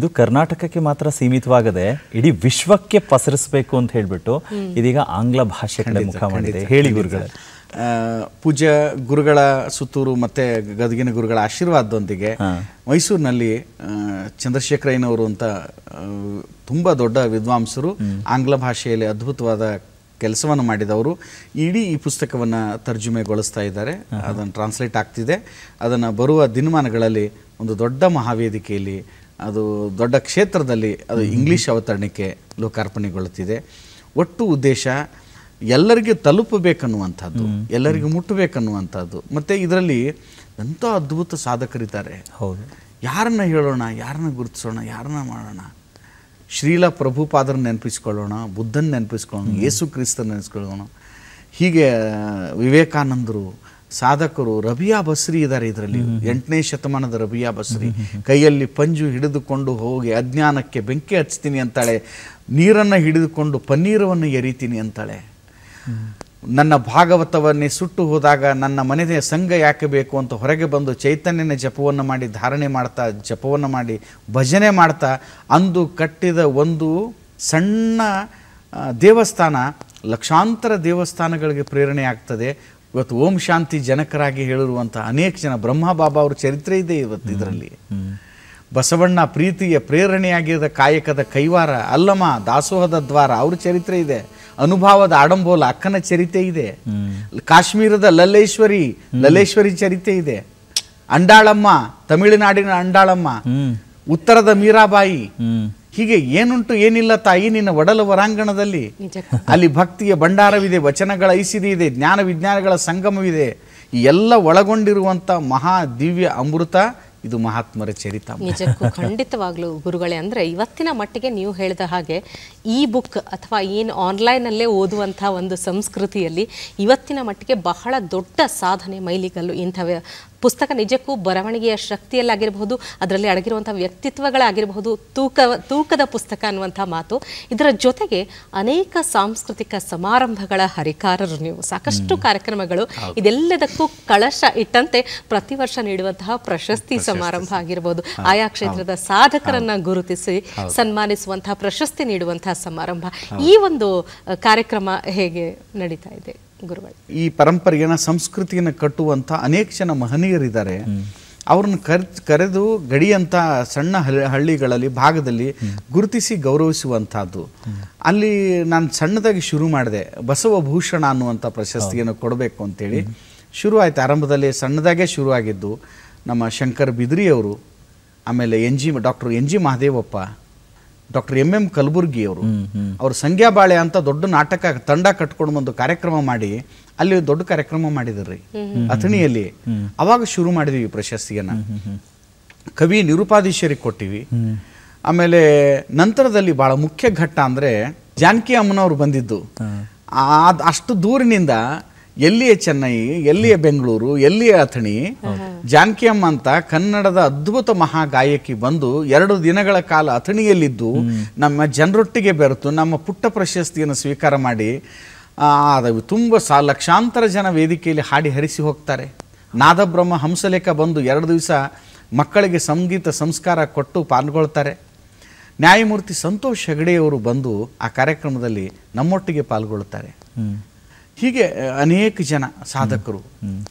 ಇದು ಕರ್ನಾಟಕಕ್ಕೆ ಮಾತ್ರ ಸೀಮಿತವಾಗದೆ ಇಡೀ ವಿಶ್ವಕ್ಕೆ ಪಸರಿಸಬೇಕು ಅಂತ ಹೇಳಿಬಿಟ್ಟು ಇದೀಗ ಆಂಗ್ಲ ಭಾಷೆ ಮುಖ ಹೇಳಿ ಗುರುಗಳೇ ಪೂಜ್ಯ ಗುರುಗಳ ಸುತ್ತೂರು ಮತ್ತು ಗದಗಿನ ಗುರುಗಳ ಆಶೀರ್ವಾದದೊಂದಿಗೆ ಮೈಸೂರಿನಲ್ಲಿ ಚಂದ್ರಶೇಖರಯ್ಯನವರು ಅಂತ ತುಂಬ ದೊಡ್ಡ ವಿದ್ವಾಂಸರು ಆಂಗ್ಲ ಭಾಷೆಯಲ್ಲಿ ಅದ್ಭುತವಾದ ಕೆಲಸವನ್ನು ಮಾಡಿದವರು ಇಡೀ ಈ ಪುಸ್ತಕವನ್ನು ತರ್ಜುಮೆಗೊಳಿಸ್ತಾ ಇದ್ದಾರೆ ಅದನ್ನು ಟ್ರಾನ್ಸ್ಲೇಟ್ ಆಗ್ತಿದೆ ಅದನ್ನು ಬರುವ ದಿನಮಾನಗಳಲ್ಲಿ ಒಂದು ದೊಡ್ಡ ಮಹಾವೇದಿಕೆಯಲ್ಲಿ ಅದು ದೊಡ್ಡ ಕ್ಷೇತ್ರದಲ್ಲಿ ಅದು ಇಂಗ್ಲೀಷ್ ಅವತರಣಿಕೆ ಲೋಕಾರ್ಪಣೆಗೊಳ್ಳುತ್ತಿದೆ ಒಟ್ಟು ಉದ್ದೇಶ ಎಲ್ಲರಿಗೆ ತಲುಪಬೇಕನ್ನುವಂಥದ್ದು ಎಲ್ಲರಿಗೂ ಮುಟ್ಟಬೇಕನ್ನುವಂಥದ್ದು ಮತ್ತು ಇದರಲ್ಲಿ ಎಂಥ ಅದ್ಭುತ ಸಾಧಕರಿದ್ದಾರೆ ಹೌದು ಯಾರನ್ನ ಹೇಳೋಣ ಯಾರನ್ನ ಗುರುತಿಸೋಣ ಯಾರನ್ನ ಮಾಡೋಣ ಶ್ರೀಲ ಪ್ರಭುಪಾದರನ್ನ ನೆನಪಿಸ್ಕೊಳ್ಳೋಣ ಬುದ್ಧನ ನೆನಪಿಸ್ಕೊಳ್ಳೋಣ ಯೇಸು ಕ್ರಿಸ್ತನ ನೆನೆಸ್ಕೊಳ್ಳೋಣ ಹೀಗೆ ವಿವೇಕಾನಂದರು ಸಾಧಕರು ರಬಿಯಾ ಬಸ್ರಿ ಇದ್ದಾರೆ ಇದರಲ್ಲಿ ಎಂಟನೇ ಶತಮಾನದ ರಬಿಯಾ ಬಸ್ರಿ ಕೈಯಲ್ಲಿ ಪಂಜು ಹಿಡಿದುಕೊಂಡು ಹೋಗಿ ಅಜ್ಞಾನಕ್ಕೆ ಬೆಂಕಿ ಹಚ್ತೀನಿ ಅಂತಾಳೆ ನೀರನ್ನು ಹಿಡಿದುಕೊಂಡು ಪನ್ನೀರವನ್ನು ಎರಿತೀನಿ ಅಂತಾಳೆ ನನ್ನ ಭಾಗವತವನ್ನೇ ಸುಟ್ಟು ಹೋದಾಗ ನನ್ನ ಮನೆಯ ಸಂಘ ಯಾಕೆ ಬೇಕು ಅಂತ ಹೊರಗೆ ಬಂದು ಚೈತನ್ಯನ ಜಪವನ್ನು ಮಾಡಿ ಧಾರಣೆ ಮಾಡ್ತಾ ಜಪವನ್ನು ಮಾಡಿ ಭಜನೆ ಮಾಡ್ತಾ ಅಂದು ಕಟ್ಟಿದ ಒಂದು ಸಣ್ಣ ದೇವಸ್ಥಾನ ಲಕ್ಷಾಂತರ ದೇವಸ್ಥಾನಗಳಿಗೆ ಪ್ರೇರಣೆ ಆಗ್ತದೆ ಇವತ್ತು ಓಂ ಶಾಂತಿ ಜನಕರಾಗಿ ಹೇಳಿರುವಂಥ ಅನೇಕ ಜನ ಬ್ರಹ್ಮ ಬಾಬಾ ಅವ್ರ ಚರಿತ್ರೆ ಇದೆ ಇವತ್ತು ಇದರಲ್ಲಿ ಬಸವಣ್ಣ ಪ್ರೀತಿಯ ಪ್ರೇರಣೆಯಾಗಿದ್ದ ಕಾಯಕದ ಕೈವಾರ ಅಲ್ಲಮ ದಾಸೋಹದ ದ್ವಾರ ಅವ್ರ ಚರಿತ್ರೆ ಇದೆ ಅನುಭವದ ಆಡಂಬೋಲ ಅಕ್ಕನ ಚರಿತೆ ಇದೆ ಕಾಶ್ಮೀರದ ಲಲ್ಲೇಶ್ವರಿ ಲಲ್ಲೇಶ್ವರಿ ಚರಿತೆ ಇದೆ ಅಂಡಾಳಮ್ಮ ತಮಿಳುನಾಡಿನ ಅಂಡಾಳಮ್ಮ ಉತ್ತರದ ಮೀರಾಬಾಯಿ ಹೀಗೆ ಏನುಂಟು ಏನಿಲ್ಲ ತಾಯಿ ನಿನ್ನ ಒಡಲ ವರಾಂಗಣದಲ್ಲಿ ಅಲ್ಲಿ ಭಕ್ತಿಯ ಭಂಡಾರವಿದೆ ವಚನಗಳ ಐಸಿರಿ ಇದೆ ಜ್ಞಾನ ವಿಜ್ಞಾನಗಳ ಸಂಗಮವಿದೆ ಎಲ್ಲ ಒಳಗೊಂಡಿರುವಂತ ಮಹಾ ದಿವ್ಯ ಅಮೃತ ಇದು ಮಹಾತ್ಮರ ಚರಿತ ನಿಜಕ್ಕೂ ಖಂಡಿತವಾಗ್ಲೂ ಗುರುಗಳೇ ಅಂದರೆ ಇವತ್ತಿನ ಮಟ್ಟಿಗೆ ನೀವು ಹೇಳಿದ ಹಾಗೆ ಈ ಬುಕ್ ಅಥವಾ ಏನು ಆನ್ಲೈನಲ್ಲೇ ಓದುವಂಥ ಒಂದು ಸಂಸ್ಕೃತಿಯಲ್ಲಿ ಇವತ್ತಿನ ಮಟ್ಟಿಗೆ ಬಹಳ ದೊಡ್ಡ ಸಾಧನೆ ಮೈಲಿಗಲ್ಲು ಇಂಥ ಪುಸ್ತಕ ನಿಜಕ್ಕೂ ಬರವಣಿಗೆಯ ಶಕ್ತಿಯಲ್ಲಾಗಿರಬಹುದು ಅದರಲ್ಲಿ ಅಡಗಿರುವಂಥ ವ್ಯಕ್ತಿತ್ವಗಳಾಗಿರಬಹುದು ತೂಕ ತೂಕದ ಪುಸ್ತಕ ಅನ್ನುವಂಥ ಮಾತು ಇದರ ಜೊತೆಗೆ ಅನೇಕ ಸಾಂಸ್ಕೃತಿಕ ಸಮಾರಂಭಗಳ ಹರಿಕಾರರು ನೀವು ಸಾಕಷ್ಟು ಕಾರ್ಯಕ್ರಮಗಳು ಇದೆಲ್ಲದಕ್ಕೂ ಕಳಶ ಇಟ್ಟಂತೆ ಪ್ರತಿ ವರ್ಷ ನೀಡುವಂತಹ ಪ್ರಶಸ್ತಿ ಸಮಾರಂಭ ಆಗಿರಬಹುದು ಆಯಾ ಕ್ಷೇತ್ರದ ಸಾಧಕರನ್ನ ಗುರುತಿಸಿ ಸನ್ಮಾನಿಸುವಂತಹ ಪ್ರಶಸ್ತಿ ನೀಡುವಂತಹ ಸಮಾರಂಭ ಈ ಒಂದು ಕಾರ್ಯಕ್ರಮ ಹೇಗೆ ನಡೀತಾ ಇದೆ ಗುರುಗಳು ಈ ಪರಂಪರೆಯನ್ನ ಸಂಸ್ಕೃತಿಯನ್ನು ಕಟ್ಟುವಂಥ ಅನೇಕ ಜನ ಮಹನೀಯರಿದ್ದಾರೆ ಅವ್ರನ್ನ ಕರ್ ಕರೆದು ಗಡಿಯಂಥ ಸಣ್ಣ ಹಳ್ಳಿಗಳಲ್ಲಿ ಭಾಗದಲ್ಲಿ ಗುರುತಿಸಿ ಗೌರವಿಸುವಂಥದ್ದು ಅಲ್ಲಿ ನಾನು ಸಣ್ಣದಾಗಿ ಶುರು ಮಾಡಿದೆ ಭೂಷಣ ಅನ್ನುವಂಥ ಪ್ರಶಸ್ತಿಯನ್ನು ಕೊಡಬೇಕು ಅಂತೇಳಿ ಶುರು ಆಯ್ತು ಆರಂಭದಲ್ಲಿ ಶುರು ಶುರುವಾಗಿದ್ದು ನಮ್ಮ ಶಂಕರ್ ಬಿದ್ರಿಯವರು ಆಮೇಲೆ N G doctor N G Mahadevappa doctor M M ಕಲಬುರ್ಗಿಯವರು ಅವರು ಬಾಳೆ ಅಂತ ದೊಡ್ಡ ನಾಟಕ ತಂಡ ಕಟ್ಕೊಂಡು ಒಂದು ಕಾರ್ಯಕ್ರಮ ಮಾಡಿ ಅಲ್ಲಿ ದೊಡ್ಡ ಕಾರ್ಯಕ್ರಮ ಮಾಡಿದ್ರಿ ಅಥಣಿಯಲ್ಲಿ ಅವಾಗ ಶುರು ಮಾಡಿದ್ವಿ ಪ್ರಶಸ್ತಿಯನ್ನ ಕವಿ ನಿರುಪಾಧೀಶರಿಗೆ ಕೊಟ್ಟಿವಿ ಆಮೇಲೆ ನಂತರದಲ್ಲಿ ಬಹಳ ಮುಖ್ಯ ಘಟ್ಟ ಅಂದ್ರೆ ಜಾನಕಿ ಅಮ್ಮನವ್ರು ಬಂದಿದ್ದು ಅಷ್ಟು ದೂರಿನಿಂದ ಎಲ್ಲಿಯೇ ಚೆನ್ನೈ ಎಲ್ಲಿಯೇ ಬೆಂಗಳೂರು ಎಲ್ಲಿಯೇ ಅಥಣಿ ಜಾನಕಿ ಅಮ್ಮ ಅಂತ ಕನ್ನಡದ ಅದ್ಭುತ ಮಹಾ ಗಾಯಕಿ ಬಂದು ಎರಡು ದಿನಗಳ ಕಾಲ ಅಥಣಿಯಲ್ಲಿದ್ದು ನಮ್ಮ ಜನರೊಟ್ಟಿಗೆ ಬೆರೆತು ನಮ್ಮ ಪುಟ್ಟ ಪ್ರಶಸ್ತಿಯನ್ನು ಸ್ವೀಕಾರ ಮಾಡಿ ಅದು ತುಂಬ ಸಾ ಲಕ್ಷಾಂತರ ಜನ ವೇದಿಕೆಯಲ್ಲಿ ಹಾಡಿ ಹರಿಸಿ ಹೋಗ್ತಾರೆ ನಾದಬ್ರಹ್ಮ ಹಂಸಲೇಖ ಬಂದು ಎರಡು ದಿವಸ ಮಕ್ಕಳಿಗೆ ಸಂಗೀತ ಸಂಸ್ಕಾರ ಕೊಟ್ಟು ಪಾಲ್ಗೊಳ್ತಾರೆ ನ್ಯಾಯಮೂರ್ತಿ ಸಂತೋಷ್ ಹೆಗಡೆಯವರು ಬಂದು ಆ ಕಾರ್ಯಕ್ರಮದಲ್ಲಿ ನಮ್ಮೊಟ್ಟಿಗೆ ಪಾಲ್ಗೊಳ್ತಾರೆ ಹೀಗೆ ಅನೇಕ ಜನ ಸಾಧಕರು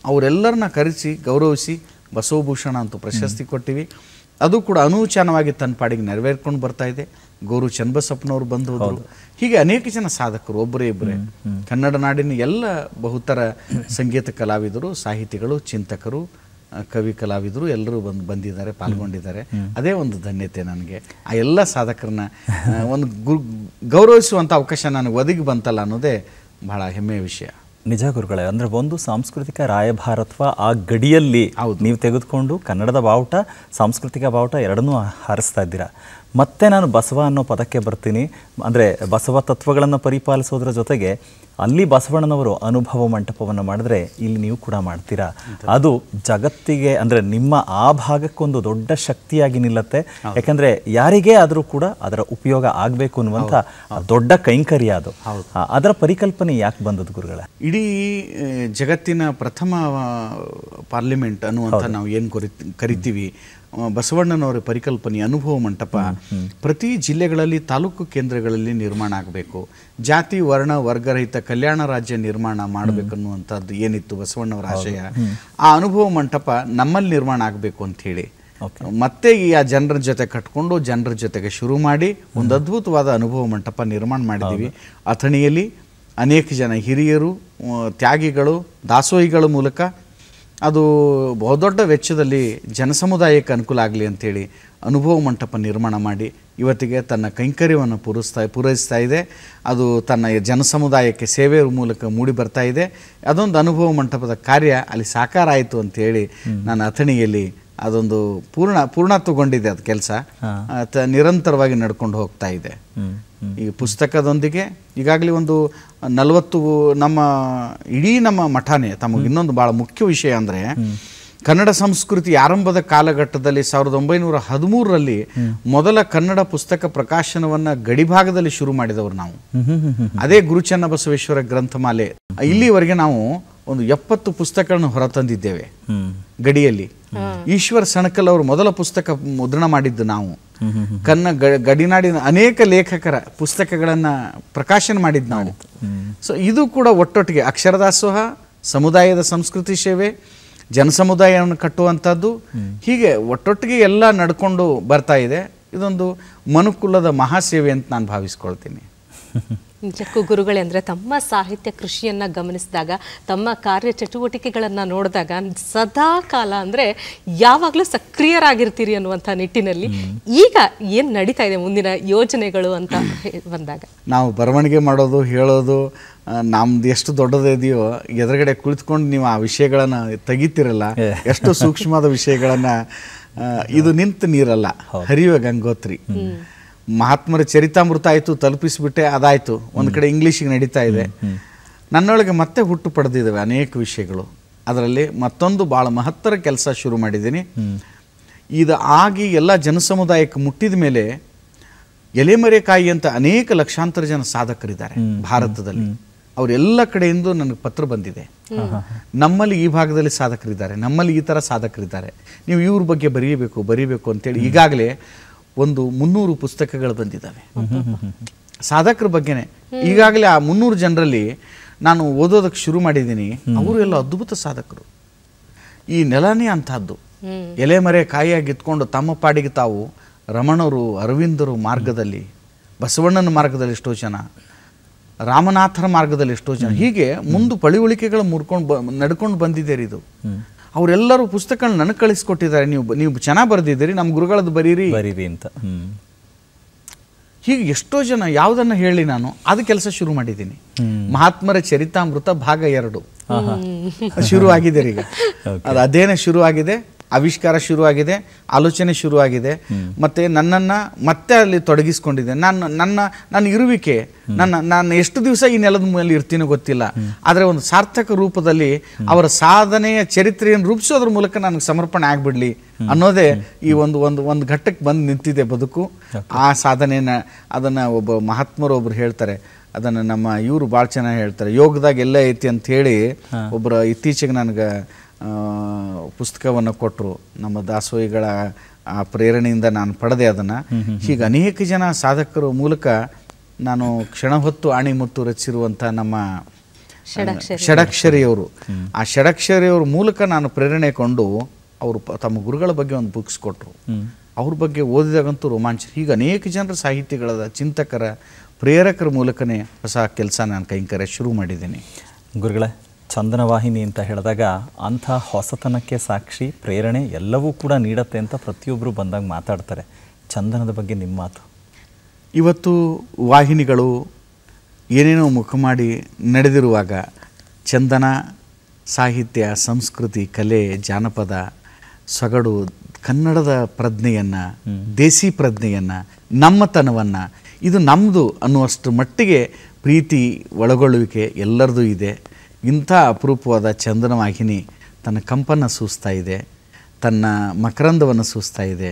ಅವರೆಲ್ಲರನ್ನ ಕರೆಸಿ ಗೌರವಿಸಿ ಬಸವಭೂಷಣ ಅಂತೂ ಪ್ರಶಸ್ತಿ ಕೊಟ್ಟಿವಿ ಅದು ಕೂಡ ಅನೂಚಾನವಾಗಿ ತನ್ನ ಪಾಡಿಗೆ ನೆರವೇರ್ಕೊಂಡು ಬರ್ತಾ ಇದೆ ಗೌರು ಚನ್ನಬಸಪ್ಪನವರು ಬಂದು ಹೀಗೆ ಅನೇಕ ಜನ ಸಾಧಕರು ಒಬ್ಬರೇ ಇಬ್ಬರೇ ಕನ್ನಡ ನಾಡಿನ ಎಲ್ಲ ಬಹುತರ ಸಂಗೀತ ಕಲಾವಿದರು ಸಾಹಿತಿಗಳು ಚಿಂತಕರು ಕವಿ ಕಲಾವಿದರು ಎಲ್ಲರೂ ಬಂದು ಬಂದಿದ್ದಾರೆ ಪಾಲ್ಗೊಂಡಿದ್ದಾರೆ ಅದೇ ಒಂದು ಧನ್ಯತೆ ನನಗೆ ಆ ಎಲ್ಲ ಸಾಧಕರನ್ನ ಒಂದು ಗೌರವಿಸುವಂಥ ಅವಕಾಶ ನನಗೆ ಒದಗಿ ಬಂತಲ್ಲ ಅನ್ನೋದೇ ಬಹಳ ಹೆಮ್ಮೆಯ ವಿಷಯ ನಿಜ ಗುರುಗಳೇ ಅಂದರೆ ಒಂದು ಸಾಂಸ್ಕೃತಿಕ ರಾಯಭಾರತ್ವ ಆ ಗಡಿಯಲ್ಲಿ ನೀವು ತೆಗೆದುಕೊಂಡು ಕನ್ನಡದ ಬಾವುಟ ಸಾಂಸ್ಕೃತಿಕ ಬಾವುಟ ಎರಡನ್ನೂ ಹಾರಿಸ್ತಾ ಇದ್ದೀರಾ ಮತ್ತೆ ನಾನು ಬಸವ ಅನ್ನೋ ಪದಕ್ಕೆ ಬರ್ತೀನಿ ಅಂದರೆ ಬಸವ ತತ್ವಗಳನ್ನು ಪರಿಪಾಲಿಸೋದ್ರ ಜೊತೆಗೆ ಅಲ್ಲಿ ಬಸವಣ್ಣನವರು ಅನುಭವ ಮಂಟಪವನ್ನು ಮಾಡಿದ್ರೆ ಇಲ್ಲಿ ನೀವು ಕೂಡ ಮಾಡ್ತೀರಾ ಅದು ಜಗತ್ತಿಗೆ ಅಂದರೆ ನಿಮ್ಮ ಆ ಭಾಗಕ್ಕೊಂದು ದೊಡ್ಡ ಶಕ್ತಿಯಾಗಿ ನಿಲ್ಲತ್ತೆ ಯಾಕಂದರೆ ಯಾರಿಗೇ ಆದರೂ ಕೂಡ ಅದರ ಉಪಯೋಗ ಆಗಬೇಕು ಅನ್ನುವಂಥ ದೊಡ್ಡ ಕೈಂಕರ್ಯ ಅದು ಅದರ ಪರಿಕಲ್ಪನೆ ಯಾಕೆ ಬಂದದ್ದು ಗುರುಗಳ ಇಡೀ ಜಗತ್ತಿನ ಪ್ರಥಮ ಪಾರ್ಲಿಮೆಂಟ್ ಅನ್ನುವಂಥ ನಾವು ಏನು ಕರಿತೀವಿ ಬಸವಣ್ಣನವರ ಪರಿಕಲ್ಪನೆ ಅನುಭವ ಮಂಟಪ ಪ್ರತಿ ಜಿಲ್ಲೆಗಳಲ್ಲಿ ತಾಲೂಕು ಕೇಂದ್ರಗಳಲ್ಲಿ ನಿರ್ಮಾಣ ಆಗಬೇಕು ಜಾತಿ ವರ್ಣ ವರ್ಗರಹಿತ ಕಲ್ಯಾಣ ರಾಜ್ಯ ನಿರ್ಮಾಣ ಮಾಡಬೇಕನ್ನುವಂಥದ್ದು ಏನಿತ್ತು ಬಸವಣ್ಣವರ ಆಶಯ ಆ ಅನುಭವ ಮಂಟಪ ನಮ್ಮಲ್ಲಿ ನಿರ್ಮಾಣ ಆಗಬೇಕು ಹೇಳಿ ಮತ್ತೆ ಈ ಆ ಜನರ ಜೊತೆ ಕಟ್ಕೊಂಡು ಜನರ ಜೊತೆಗೆ ಶುರು ಮಾಡಿ ಒಂದು ಅದ್ಭುತವಾದ ಅನುಭವ ಮಂಟಪ ನಿರ್ಮಾಣ ಮಾಡಿದ್ದೀವಿ ಅಥಣಿಯಲ್ಲಿ ಅನೇಕ ಜನ ಹಿರಿಯರು ತ್ಯಾಗಿಗಳು ದಾಸೋಹಿಗಳ ಮೂಲಕ ಅದು ಬಹುದೊಡ್ಡ ವೆಚ್ಚದಲ್ಲಿ ಜನಸಮುದಾಯಕ್ಕೆ ಅನುಕೂಲ ಆಗಲಿ ಅಂಥೇಳಿ ಅನುಭವ ಮಂಟಪ ನಿರ್ಮಾಣ ಮಾಡಿ ಇವತ್ತಿಗೆ ತನ್ನ ಕೈಂಕರ್ಯವನ್ನು ಪೂರಿಸ್ತಾ ಪೂರೈಸ್ತಾ ಇದೆ ಅದು ತನ್ನ ಜನಸಮುದಾಯಕ್ಕೆ ಸೇವೆ ಮೂಲಕ ಮೂಡಿ ಬರ್ತಾ ಇದೆ ಅದೊಂದು ಅನುಭವ ಮಂಟಪದ ಕಾರ್ಯ ಅಲ್ಲಿ ಸಾಕಾರ ಆಯಿತು ಹೇಳಿ ನಾನು ಅಥಣಿಯಲ್ಲಿ ಅದೊಂದು ಪೂರ್ಣ ಪೂರ್ಣತ್ವಗೊಂಡಿದೆ ಅದು ಕೆಲಸ ನಿರಂತರವಾಗಿ ನಡ್ಕೊಂಡು ಹೋಗ್ತಾ ಇದೆ ಈ ಪುಸ್ತಕದೊಂದಿಗೆ ಈಗಾಗಲೇ ಒಂದು ನಲವತ್ತು ನಮ್ಮ ಇಡೀ ನಮ್ಮ ಮಠನೇ ತಮಗೆ ಇನ್ನೊಂದು ಭಾಳ ಮುಖ್ಯ ವಿಷಯ ಅಂದರೆ ಕನ್ನಡ ಸಂಸ್ಕೃತಿ ಆರಂಭದ ಕಾಲಘಟ್ಟದಲ್ಲಿ ಸಾವಿರದ ಒಂಬೈನೂರ ಹದಿಮೂರರಲ್ಲಿ ಮೊದಲ ಕನ್ನಡ ಪುಸ್ತಕ ಪ್ರಕಾಶನವನ್ನ ಗಡಿಭಾಗದಲ್ಲಿ ಶುರು ಮಾಡಿದವರು ನಾವು ಅದೇ ಗುರುಚನ್ನ ಬಸವೇಶ್ವರ ಗ್ರಂಥಮಾಲೆ ಇಲ್ಲಿವರೆಗೆ ನಾವು ಒಂದು ಎಪ್ಪತ್ತು ಪುಸ್ತಕಗಳನ್ನು ಹೊರತಂದಿದ್ದೇವೆ ಗಡಿಯಲ್ಲಿ ಈಶ್ವರ್ ಸಣಕಲ್ ಅವರು ಮೊದಲ ಪುಸ್ತಕ ಮುದ್ರಣ ಮಾಡಿದ್ದು ನಾವು ಕನ್ನ ಗಡಿನಾಡಿನ ಅನೇಕ ಲೇಖಕರ ಪುಸ್ತಕಗಳನ್ನ ಪ್ರಕಾಶನ ಮಾಡಿದ್ ನಾವು ಸೊ ಇದು ಕೂಡ ಒಟ್ಟೊಟ್ಟಿಗೆ ಅಕ್ಷರದಾಸೋಹ ಸಮುದಾಯದ ಸಂಸ್ಕೃತಿ ಸೇವೆ ಜನಸಮುದಾಯವನ್ನು ಕಟ್ಟುವಂಥದ್ದು ಹೀಗೆ ಒಟ್ಟೊಟ್ಟಿಗೆ ಎಲ್ಲ ನಡ್ಕೊಂಡು ಬರ್ತಾ ಇದೆ ಇದೊಂದು ಮನುಕುಲದ ಮಹಾಸೇವೆ ಅಂತ ನಾನು ಭಾವಿಸ್ಕೊಳ್ತೀನಿ ನಿಜಕ್ಕೂ ಗುರುಗಳೇ ತಮ್ಮ ಸಾಹಿತ್ಯ ಕೃಷಿಯನ್ನು ಗಮನಿಸಿದಾಗ ತಮ್ಮ ಕಾರ್ಯ ಚಟುವಟಿಕೆಗಳನ್ನು ನೋಡಿದಾಗ ಸದಾ ಕಾಲ ಅಂದರೆ ಯಾವಾಗಲೂ ಸಕ್ರಿಯರಾಗಿರ್ತೀರಿ ಅನ್ನುವಂಥ ನಿಟ್ಟಿನಲ್ಲಿ ಈಗ ಏನು ನಡೀತಾ ಇದೆ ಮುಂದಿನ ಯೋಜನೆಗಳು ಅಂತ ಬಂದಾಗ ನಾವು ಬರವಣಿಗೆ ಮಾಡೋದು ಹೇಳೋದು ನಮ್ದು ಎಷ್ಟು ದೊಡ್ಡದಿದೆಯೋ ಎದುರುಗಡೆ ಕುಳಿತುಕೊಂಡು ನೀವು ಆ ವಿಷಯಗಳನ್ನು ತೆಗಿತಿರಲ್ಲ ಎಷ್ಟು ಸೂಕ್ಷ್ಮವಾದ ವಿಷಯಗಳನ್ನು ಇದು ನಿಂತ ನೀರಲ್ಲ ಹರಿಯುವ ಗಂಗೋತ್ರಿ ಮಹಾತ್ಮರ ಚರಿತಾಮೃತ ಆಯಿತು ತಲುಪಿಸಿಬಿಟ್ಟೆ ಅದಾಯಿತು ಒಂದು ಕಡೆ ಇಂಗ್ಲೀಷಿಗೆ ನಡೀತಾ ಇದೆ ನನ್ನೊಳಗೆ ಮತ್ತೆ ಹುಟ್ಟು ಪಡೆದಿದ್ದಾವೆ ಅನೇಕ ವಿಷಯಗಳು ಅದರಲ್ಲಿ ಮತ್ತೊಂದು ಭಾಳ ಮಹತ್ತರ ಕೆಲಸ ಶುರು ಮಾಡಿದ್ದೀನಿ ಇದು ಆಗಿ ಎಲ್ಲ ಜನಸಮುದಾಯಕ್ಕೆ ಮುಟ್ಟಿದ ಮೇಲೆ ಎಲೆಮರೆಕಾಯಿ ಅಂತ ಅನೇಕ ಲಕ್ಷಾಂತರ ಜನ ಸಾಧಕರಿದ್ದಾರೆ ಭಾರತದಲ್ಲಿ ಅವರೆಲ್ಲ ಕಡೆಯಿಂದ ನನಗೆ ಪತ್ರ ಬಂದಿದೆ ನಮ್ಮಲ್ಲಿ ಈ ಭಾಗದಲ್ಲಿ ಸಾಧಕರಿದ್ದಾರೆ ನಮ್ಮಲ್ಲಿ ಈ ಥರ ಸಾಧಕರಿದ್ದಾರೆ ನೀವು ಇವ್ರ ಬಗ್ಗೆ ಬರೀಬೇಕು ಬರೀಬೇಕು ಅಂತೇಳಿ ಈಗಾಗಲೇ ಒಂದು ಮುನ್ನೂರು ಪುಸ್ತಕಗಳು ಬಂದಿದ್ದಾವೆ ಸಾಧಕರ ಬಗ್ಗೆನೇ ಈಗಾಗಲೇ ಆ ಮುನ್ನೂರು ಜನರಲ್ಲಿ ನಾನು ಓದೋದಕ್ಕೆ ಶುರು ಮಾಡಿದ್ದೀನಿ ಅವರು ಎಲ್ಲ ಅದ್ಭುತ ಸಾಧಕರು ಈ ನೆಲನೇ ಅಂತಹದ್ದು ಮರೆ ಕಾಯಿಯಾಗಿತ್ಕೊಂಡು ತಮ್ಮ ಪಾಡಿಗೆ ತಾವು ರಮಣರು ಅರವಿಂದರು ಮಾರ್ಗದಲ್ಲಿ ಬಸವಣ್ಣನ ಮಾರ್ಗದಲ್ಲಿ ಎಷ್ಟೋ ಜನ ರಾಮನಾಥರ ಮಾರ್ಗದಲ್ಲಿ ಎಷ್ಟೋ ಜನ ಹೀಗೆ ಮುಂದೆ ಪಳಿವಳಿಕೆಗಳು ಮುರ್ಕೊಂಡು ಬ ನಡ್ಕೊಂಡು ಬಂದಿದ್ದೀರಿ ಇದು ಅವರೆಲ್ಲರೂ ಪುಸ್ತಕಗಳನ್ನ ನನಗೆ ಕಳಿಸ್ಕೊಟ್ಟಿದ್ದಾರೆ ನೀವು ನೀವು ಚೆನ್ನಾಗಿ ಬರೆದಿದ್ದೀರಿ ನಮ್ಮ ಗುರುಗಳದ್ದು ಬರೀರಿ ಬರೀರಿ ಅಂತ ಹೀಗೆ ಎಷ್ಟೋ ಜನ ಯಾವುದನ್ನು ಹೇಳಿ ನಾನು ಅದು ಕೆಲಸ ಶುರು ಮಾಡಿದ್ದೀನಿ ಮಹಾತ್ಮರ ಚರಿತಾಮೃತ ಭಾಗ ಎರಡು ಶುರು ಆಗಿದೆ ಈಗ ಅದು ಅದೇನೇ ಶುರು ಆಗಿದೆ ಆವಿಷ್ಕಾರ ಶುರುವಾಗಿದೆ ಆಲೋಚನೆ ಶುರುವಾಗಿದೆ ಮತ್ತು ನನ್ನನ್ನು ಮತ್ತೆ ಅಲ್ಲಿ ತೊಡಗಿಸ್ಕೊಂಡಿದೆ ನಾನು ನನ್ನ ನನ್ನ ಇರುವಿಕೆ ನನ್ನ ನಾನು ಎಷ್ಟು ದಿವಸ ಈ ನೆಲದ ಮೇಲೆ ಇರ್ತೀನೋ ಗೊತ್ತಿಲ್ಲ ಆದರೆ ಒಂದು ಸಾರ್ಥಕ ರೂಪದಲ್ಲಿ ಅವರ ಸಾಧನೆಯ ಚರಿತ್ರೆಯನ್ನು ರೂಪಿಸೋದ್ರ ಮೂಲಕ ನನಗೆ ಸಮರ್ಪಣೆ ಆಗಿಬಿಡಲಿ ಅನ್ನೋದೇ ಈ ಒಂದು ಒಂದು ಒಂದು ಘಟ್ಟಕ್ಕೆ ಬಂದು ನಿಂತಿದೆ ಬದುಕು ಆ ಸಾಧನೆಯನ್ನು ಅದನ್ನು ಒಬ್ಬ ಮಹಾತ್ಮರು ಒಬ್ಬರು ಹೇಳ್ತಾರೆ ಅದನ್ನು ನಮ್ಮ ಇವರು ಭಾಳ ಚೆನ್ನಾಗಿ ಹೇಳ್ತಾರೆ ಯೋಗದಾಗ ಎಲ್ಲ ಐತಿ ಅಂತ ಹೇಳಿ ಒಬ್ಬರು ಇತ್ತೀಚೆಗೆ ನನಗೆ ಪುಸ್ತಕವನ್ನು ಕೊಟ್ಟರು ನಮ್ಮ ದಾಸೋಹಿಗಳ ಆ ಪ್ರೇರಣೆಯಿಂದ ನಾನು ಪಡೆದೆ ಅದನ್ನು ಹೀಗೆ ಅನೇಕ ಜನ ಸಾಧಕರು ಮೂಲಕ ನಾನು ಕ್ಷಣ ಹೊತ್ತು ಆಣಿಮುತ್ತು ರಚಿಸಿರುವಂಥ ನಮ್ಮ ಷಡಕ್ಷರಿಯವರು ಆ ಷಡಕ್ಷರಿಯವ್ರ ಮೂಲಕ ನಾನು ಪ್ರೇರಣೆ ಕೊಂಡು ಅವರು ತಮ್ಮ ಗುರುಗಳ ಬಗ್ಗೆ ಒಂದು ಬುಕ್ಸ್ ಕೊಟ್ಟರು ಅವ್ರ ಬಗ್ಗೆ ಓದಿದಾಗಂತೂ ರೋಮಾಂಚ ಹೀಗೆ ಅನೇಕ ಜನರ ಸಾಹಿತಿಗಳದ ಚಿಂತಕರ ಪ್ರೇರಕರ ಮೂಲಕನೇ ಹೊಸ ಕೆಲಸ ನಾನು ಕೈಂಕರ್ಯ ಶುರು ಮಾಡಿದ್ದೀನಿ ಗುರುಗಳ ಚಂದನ ವಾಹಿನಿ ಅಂತ ಹೇಳಿದಾಗ ಅಂಥ ಹೊಸತನಕ್ಕೆ ಸಾಕ್ಷಿ ಪ್ರೇರಣೆ ಎಲ್ಲವೂ ಕೂಡ ನೀಡತ್ತೆ ಅಂತ ಪ್ರತಿಯೊಬ್ಬರು ಬಂದಾಗ ಮಾತಾಡ್ತಾರೆ ಚಂದನದ ಬಗ್ಗೆ ನಿಮ್ಮ ಮಾತು ಇವತ್ತು ವಾಹಿನಿಗಳು ಏನೇನೋ ಮುಖ ಮಾಡಿ ನಡೆದಿರುವಾಗ ಚಂದನ ಸಾಹಿತ್ಯ ಸಂಸ್ಕೃತಿ ಕಲೆ ಜಾನಪದ ಸೊಗಡು ಕನ್ನಡದ ಪ್ರಜ್ಞೆಯನ್ನು ದೇಸಿ ಪ್ರಜ್ಞೆಯನ್ನು ನಮ್ಮತನವನ್ನು ಇದು ನಮ್ಮದು ಅನ್ನುವಷ್ಟು ಮಟ್ಟಿಗೆ ಪ್ರೀತಿ ಒಳಗೊಳ್ಳುವಿಕೆ ಎಲ್ಲರದು ಇದೆ ಇಂಥ ಅಪರೂಪವಾದ ಚಂದನವಾಹಿನಿ ತನ್ನ ಕಂಪನ್ನು ಸೂಸ್ತಾ ಇದೆ ತನ್ನ ಮಕರಂದವನ್ನು ಸೂಸ್ತಾ ಇದೆ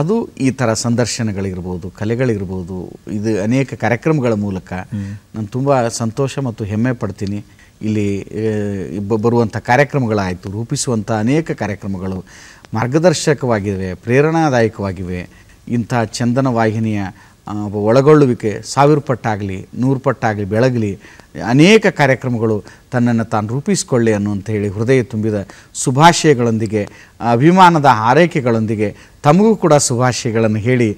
ಅದು ಈ ಥರ ಸಂದರ್ಶನಗಳಿರ್ಬೋದು ಕಲೆಗಳಿರ್ಬೋದು ಇದು ಅನೇಕ ಕಾರ್ಯಕ್ರಮಗಳ ಮೂಲಕ ನಾನು ತುಂಬ ಸಂತೋಷ ಮತ್ತು ಹೆಮ್ಮೆ ಪಡ್ತೀನಿ ಇಲ್ಲಿ ಬರುವಂಥ ಕಾರ್ಯಕ್ರಮಗಳಾಯಿತು ರೂಪಿಸುವಂಥ ಅನೇಕ ಕಾರ್ಯಕ್ರಮಗಳು ಮಾರ್ಗದರ್ಶಕವಾಗಿವೆ ಪ್ರೇರಣಾದಾಯಕವಾಗಿವೆ ಇಂಥ ಚಂದನ ವಾಹಿನಿಯ ಒಳಗೊಳ್ಳುವಿಕೆ ಸಾವಿರ ಪಟ್ಟಾಗಲಿ ನೂರು ಪಟ್ಟಾಗಲಿ ಬೆಳಗಲಿ ಅನೇಕ ಕಾರ್ಯಕ್ರಮಗಳು ತನ್ನನ್ನು ತಾನು ರೂಪಿಸಿಕೊಳ್ಳಿ ಅನ್ನುವಂತ ಹೇಳಿ ಹೃದಯ ತುಂಬಿದ ಶುಭಾಶಯಗಳೊಂದಿಗೆ ಅಭಿಮಾನದ ಹಾರೈಕೆಗಳೊಂದಿಗೆ ತಮಗೂ ಕೂಡ ಶುಭಾಶಯಗಳನ್ನು ಹೇಳಿ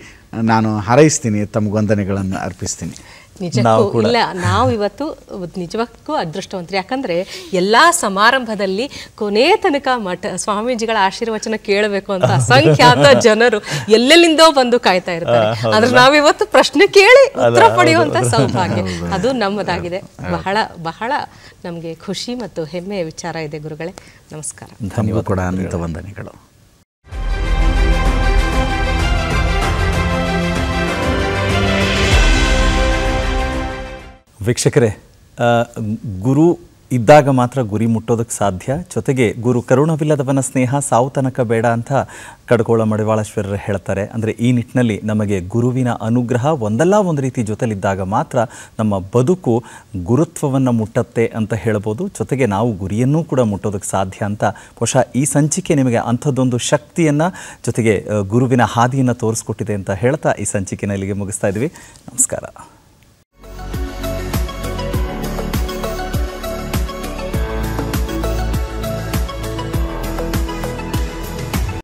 ನಾನು ಹಾರೈಸ್ತೀನಿ ವಂದನೆಗಳನ್ನು ಅರ್ಪಿಸ್ತೀನಿ ನಿಜಕ್ಕೂ ಇಲ್ಲ ನಾವು ಇವತ್ತು ನಿಜವಕ್ಕೂ ಅದೃಷ್ಟವಂತರು ಯಾಕಂದ್ರೆ ಎಲ್ಲ ಸಮಾರಂಭದಲ್ಲಿ ಕೊನೆ ತನಕ ಮಠ ಸ್ವಾಮೀಜಿಗಳ ಆಶೀರ್ವಚನ ಕೇಳಬೇಕು ಅಂತ ಅಸಂಖ್ಯಾತ ಜನರು ಎಲ್ಲೆಲ್ಲಿಂದೋ ಬಂದು ಕಾಯ್ತಾ ಇರ್ತಾರೆ ಆದ್ರೆ ನಾವಿವತ್ತು ಪ್ರಶ್ನೆ ಕೇಳಿ ಉತ್ತರ ಪಡೆಯುವಂತ ಸೌಭಾಗ್ಯ ಅದು ನಮ್ಮದಾಗಿದೆ ಬಹಳ ಬಹಳ ನಮಗೆ ಖುಷಿ ಮತ್ತು ಹೆಮ್ಮೆಯ ವಿಚಾರ ಇದೆ ಗುರುಗಳೇ ನಮಸ್ಕಾರ ವಂದನೆಗಳು ವೀಕ್ಷಕರೇ ಗುರು ಇದ್ದಾಗ ಮಾತ್ರ ಗುರಿ ಮುಟ್ಟೋದಕ್ಕೆ ಸಾಧ್ಯ ಜೊತೆಗೆ ಗುರು ಕರುಣವಿಲ್ಲದವನ ಸ್ನೇಹ ಸಾವು ತನಕ ಬೇಡ ಅಂತ ಕಡ್ಕೋಳ ಮಡಿವಾಳೇಶ್ವರರು ಹೇಳ್ತಾರೆ ಅಂದರೆ ಈ ನಿಟ್ಟಿನಲ್ಲಿ ನಮಗೆ ಗುರುವಿನ ಅನುಗ್ರಹ ಒಂದಲ್ಲ ಒಂದು ರೀತಿ ಜೊತೆಲಿದ್ದಾಗ ಮಾತ್ರ ನಮ್ಮ ಬದುಕು ಗುರುತ್ವವನ್ನು ಮುಟ್ಟತ್ತೆ ಅಂತ ಹೇಳ್ಬೋದು ಜೊತೆಗೆ ನಾವು ಗುರಿಯನ್ನೂ ಕೂಡ ಮುಟ್ಟೋದಕ್ಕೆ ಸಾಧ್ಯ ಅಂತ ಬಹುಶಃ ಈ ಸಂಚಿಕೆ ನಿಮಗೆ ಅಂಥದ್ದೊಂದು ಶಕ್ತಿಯನ್ನು ಜೊತೆಗೆ ಗುರುವಿನ ಹಾದಿಯನ್ನು ತೋರಿಸ್ಕೊಟ್ಟಿದೆ ಅಂತ ಹೇಳ್ತಾ ಈ ಸಂಚಿಕೆನಲ್ಲಿಗೆ ಮುಗಿಸ್ತಾ ಇದ್ವಿ ನಮಸ್ಕಾರ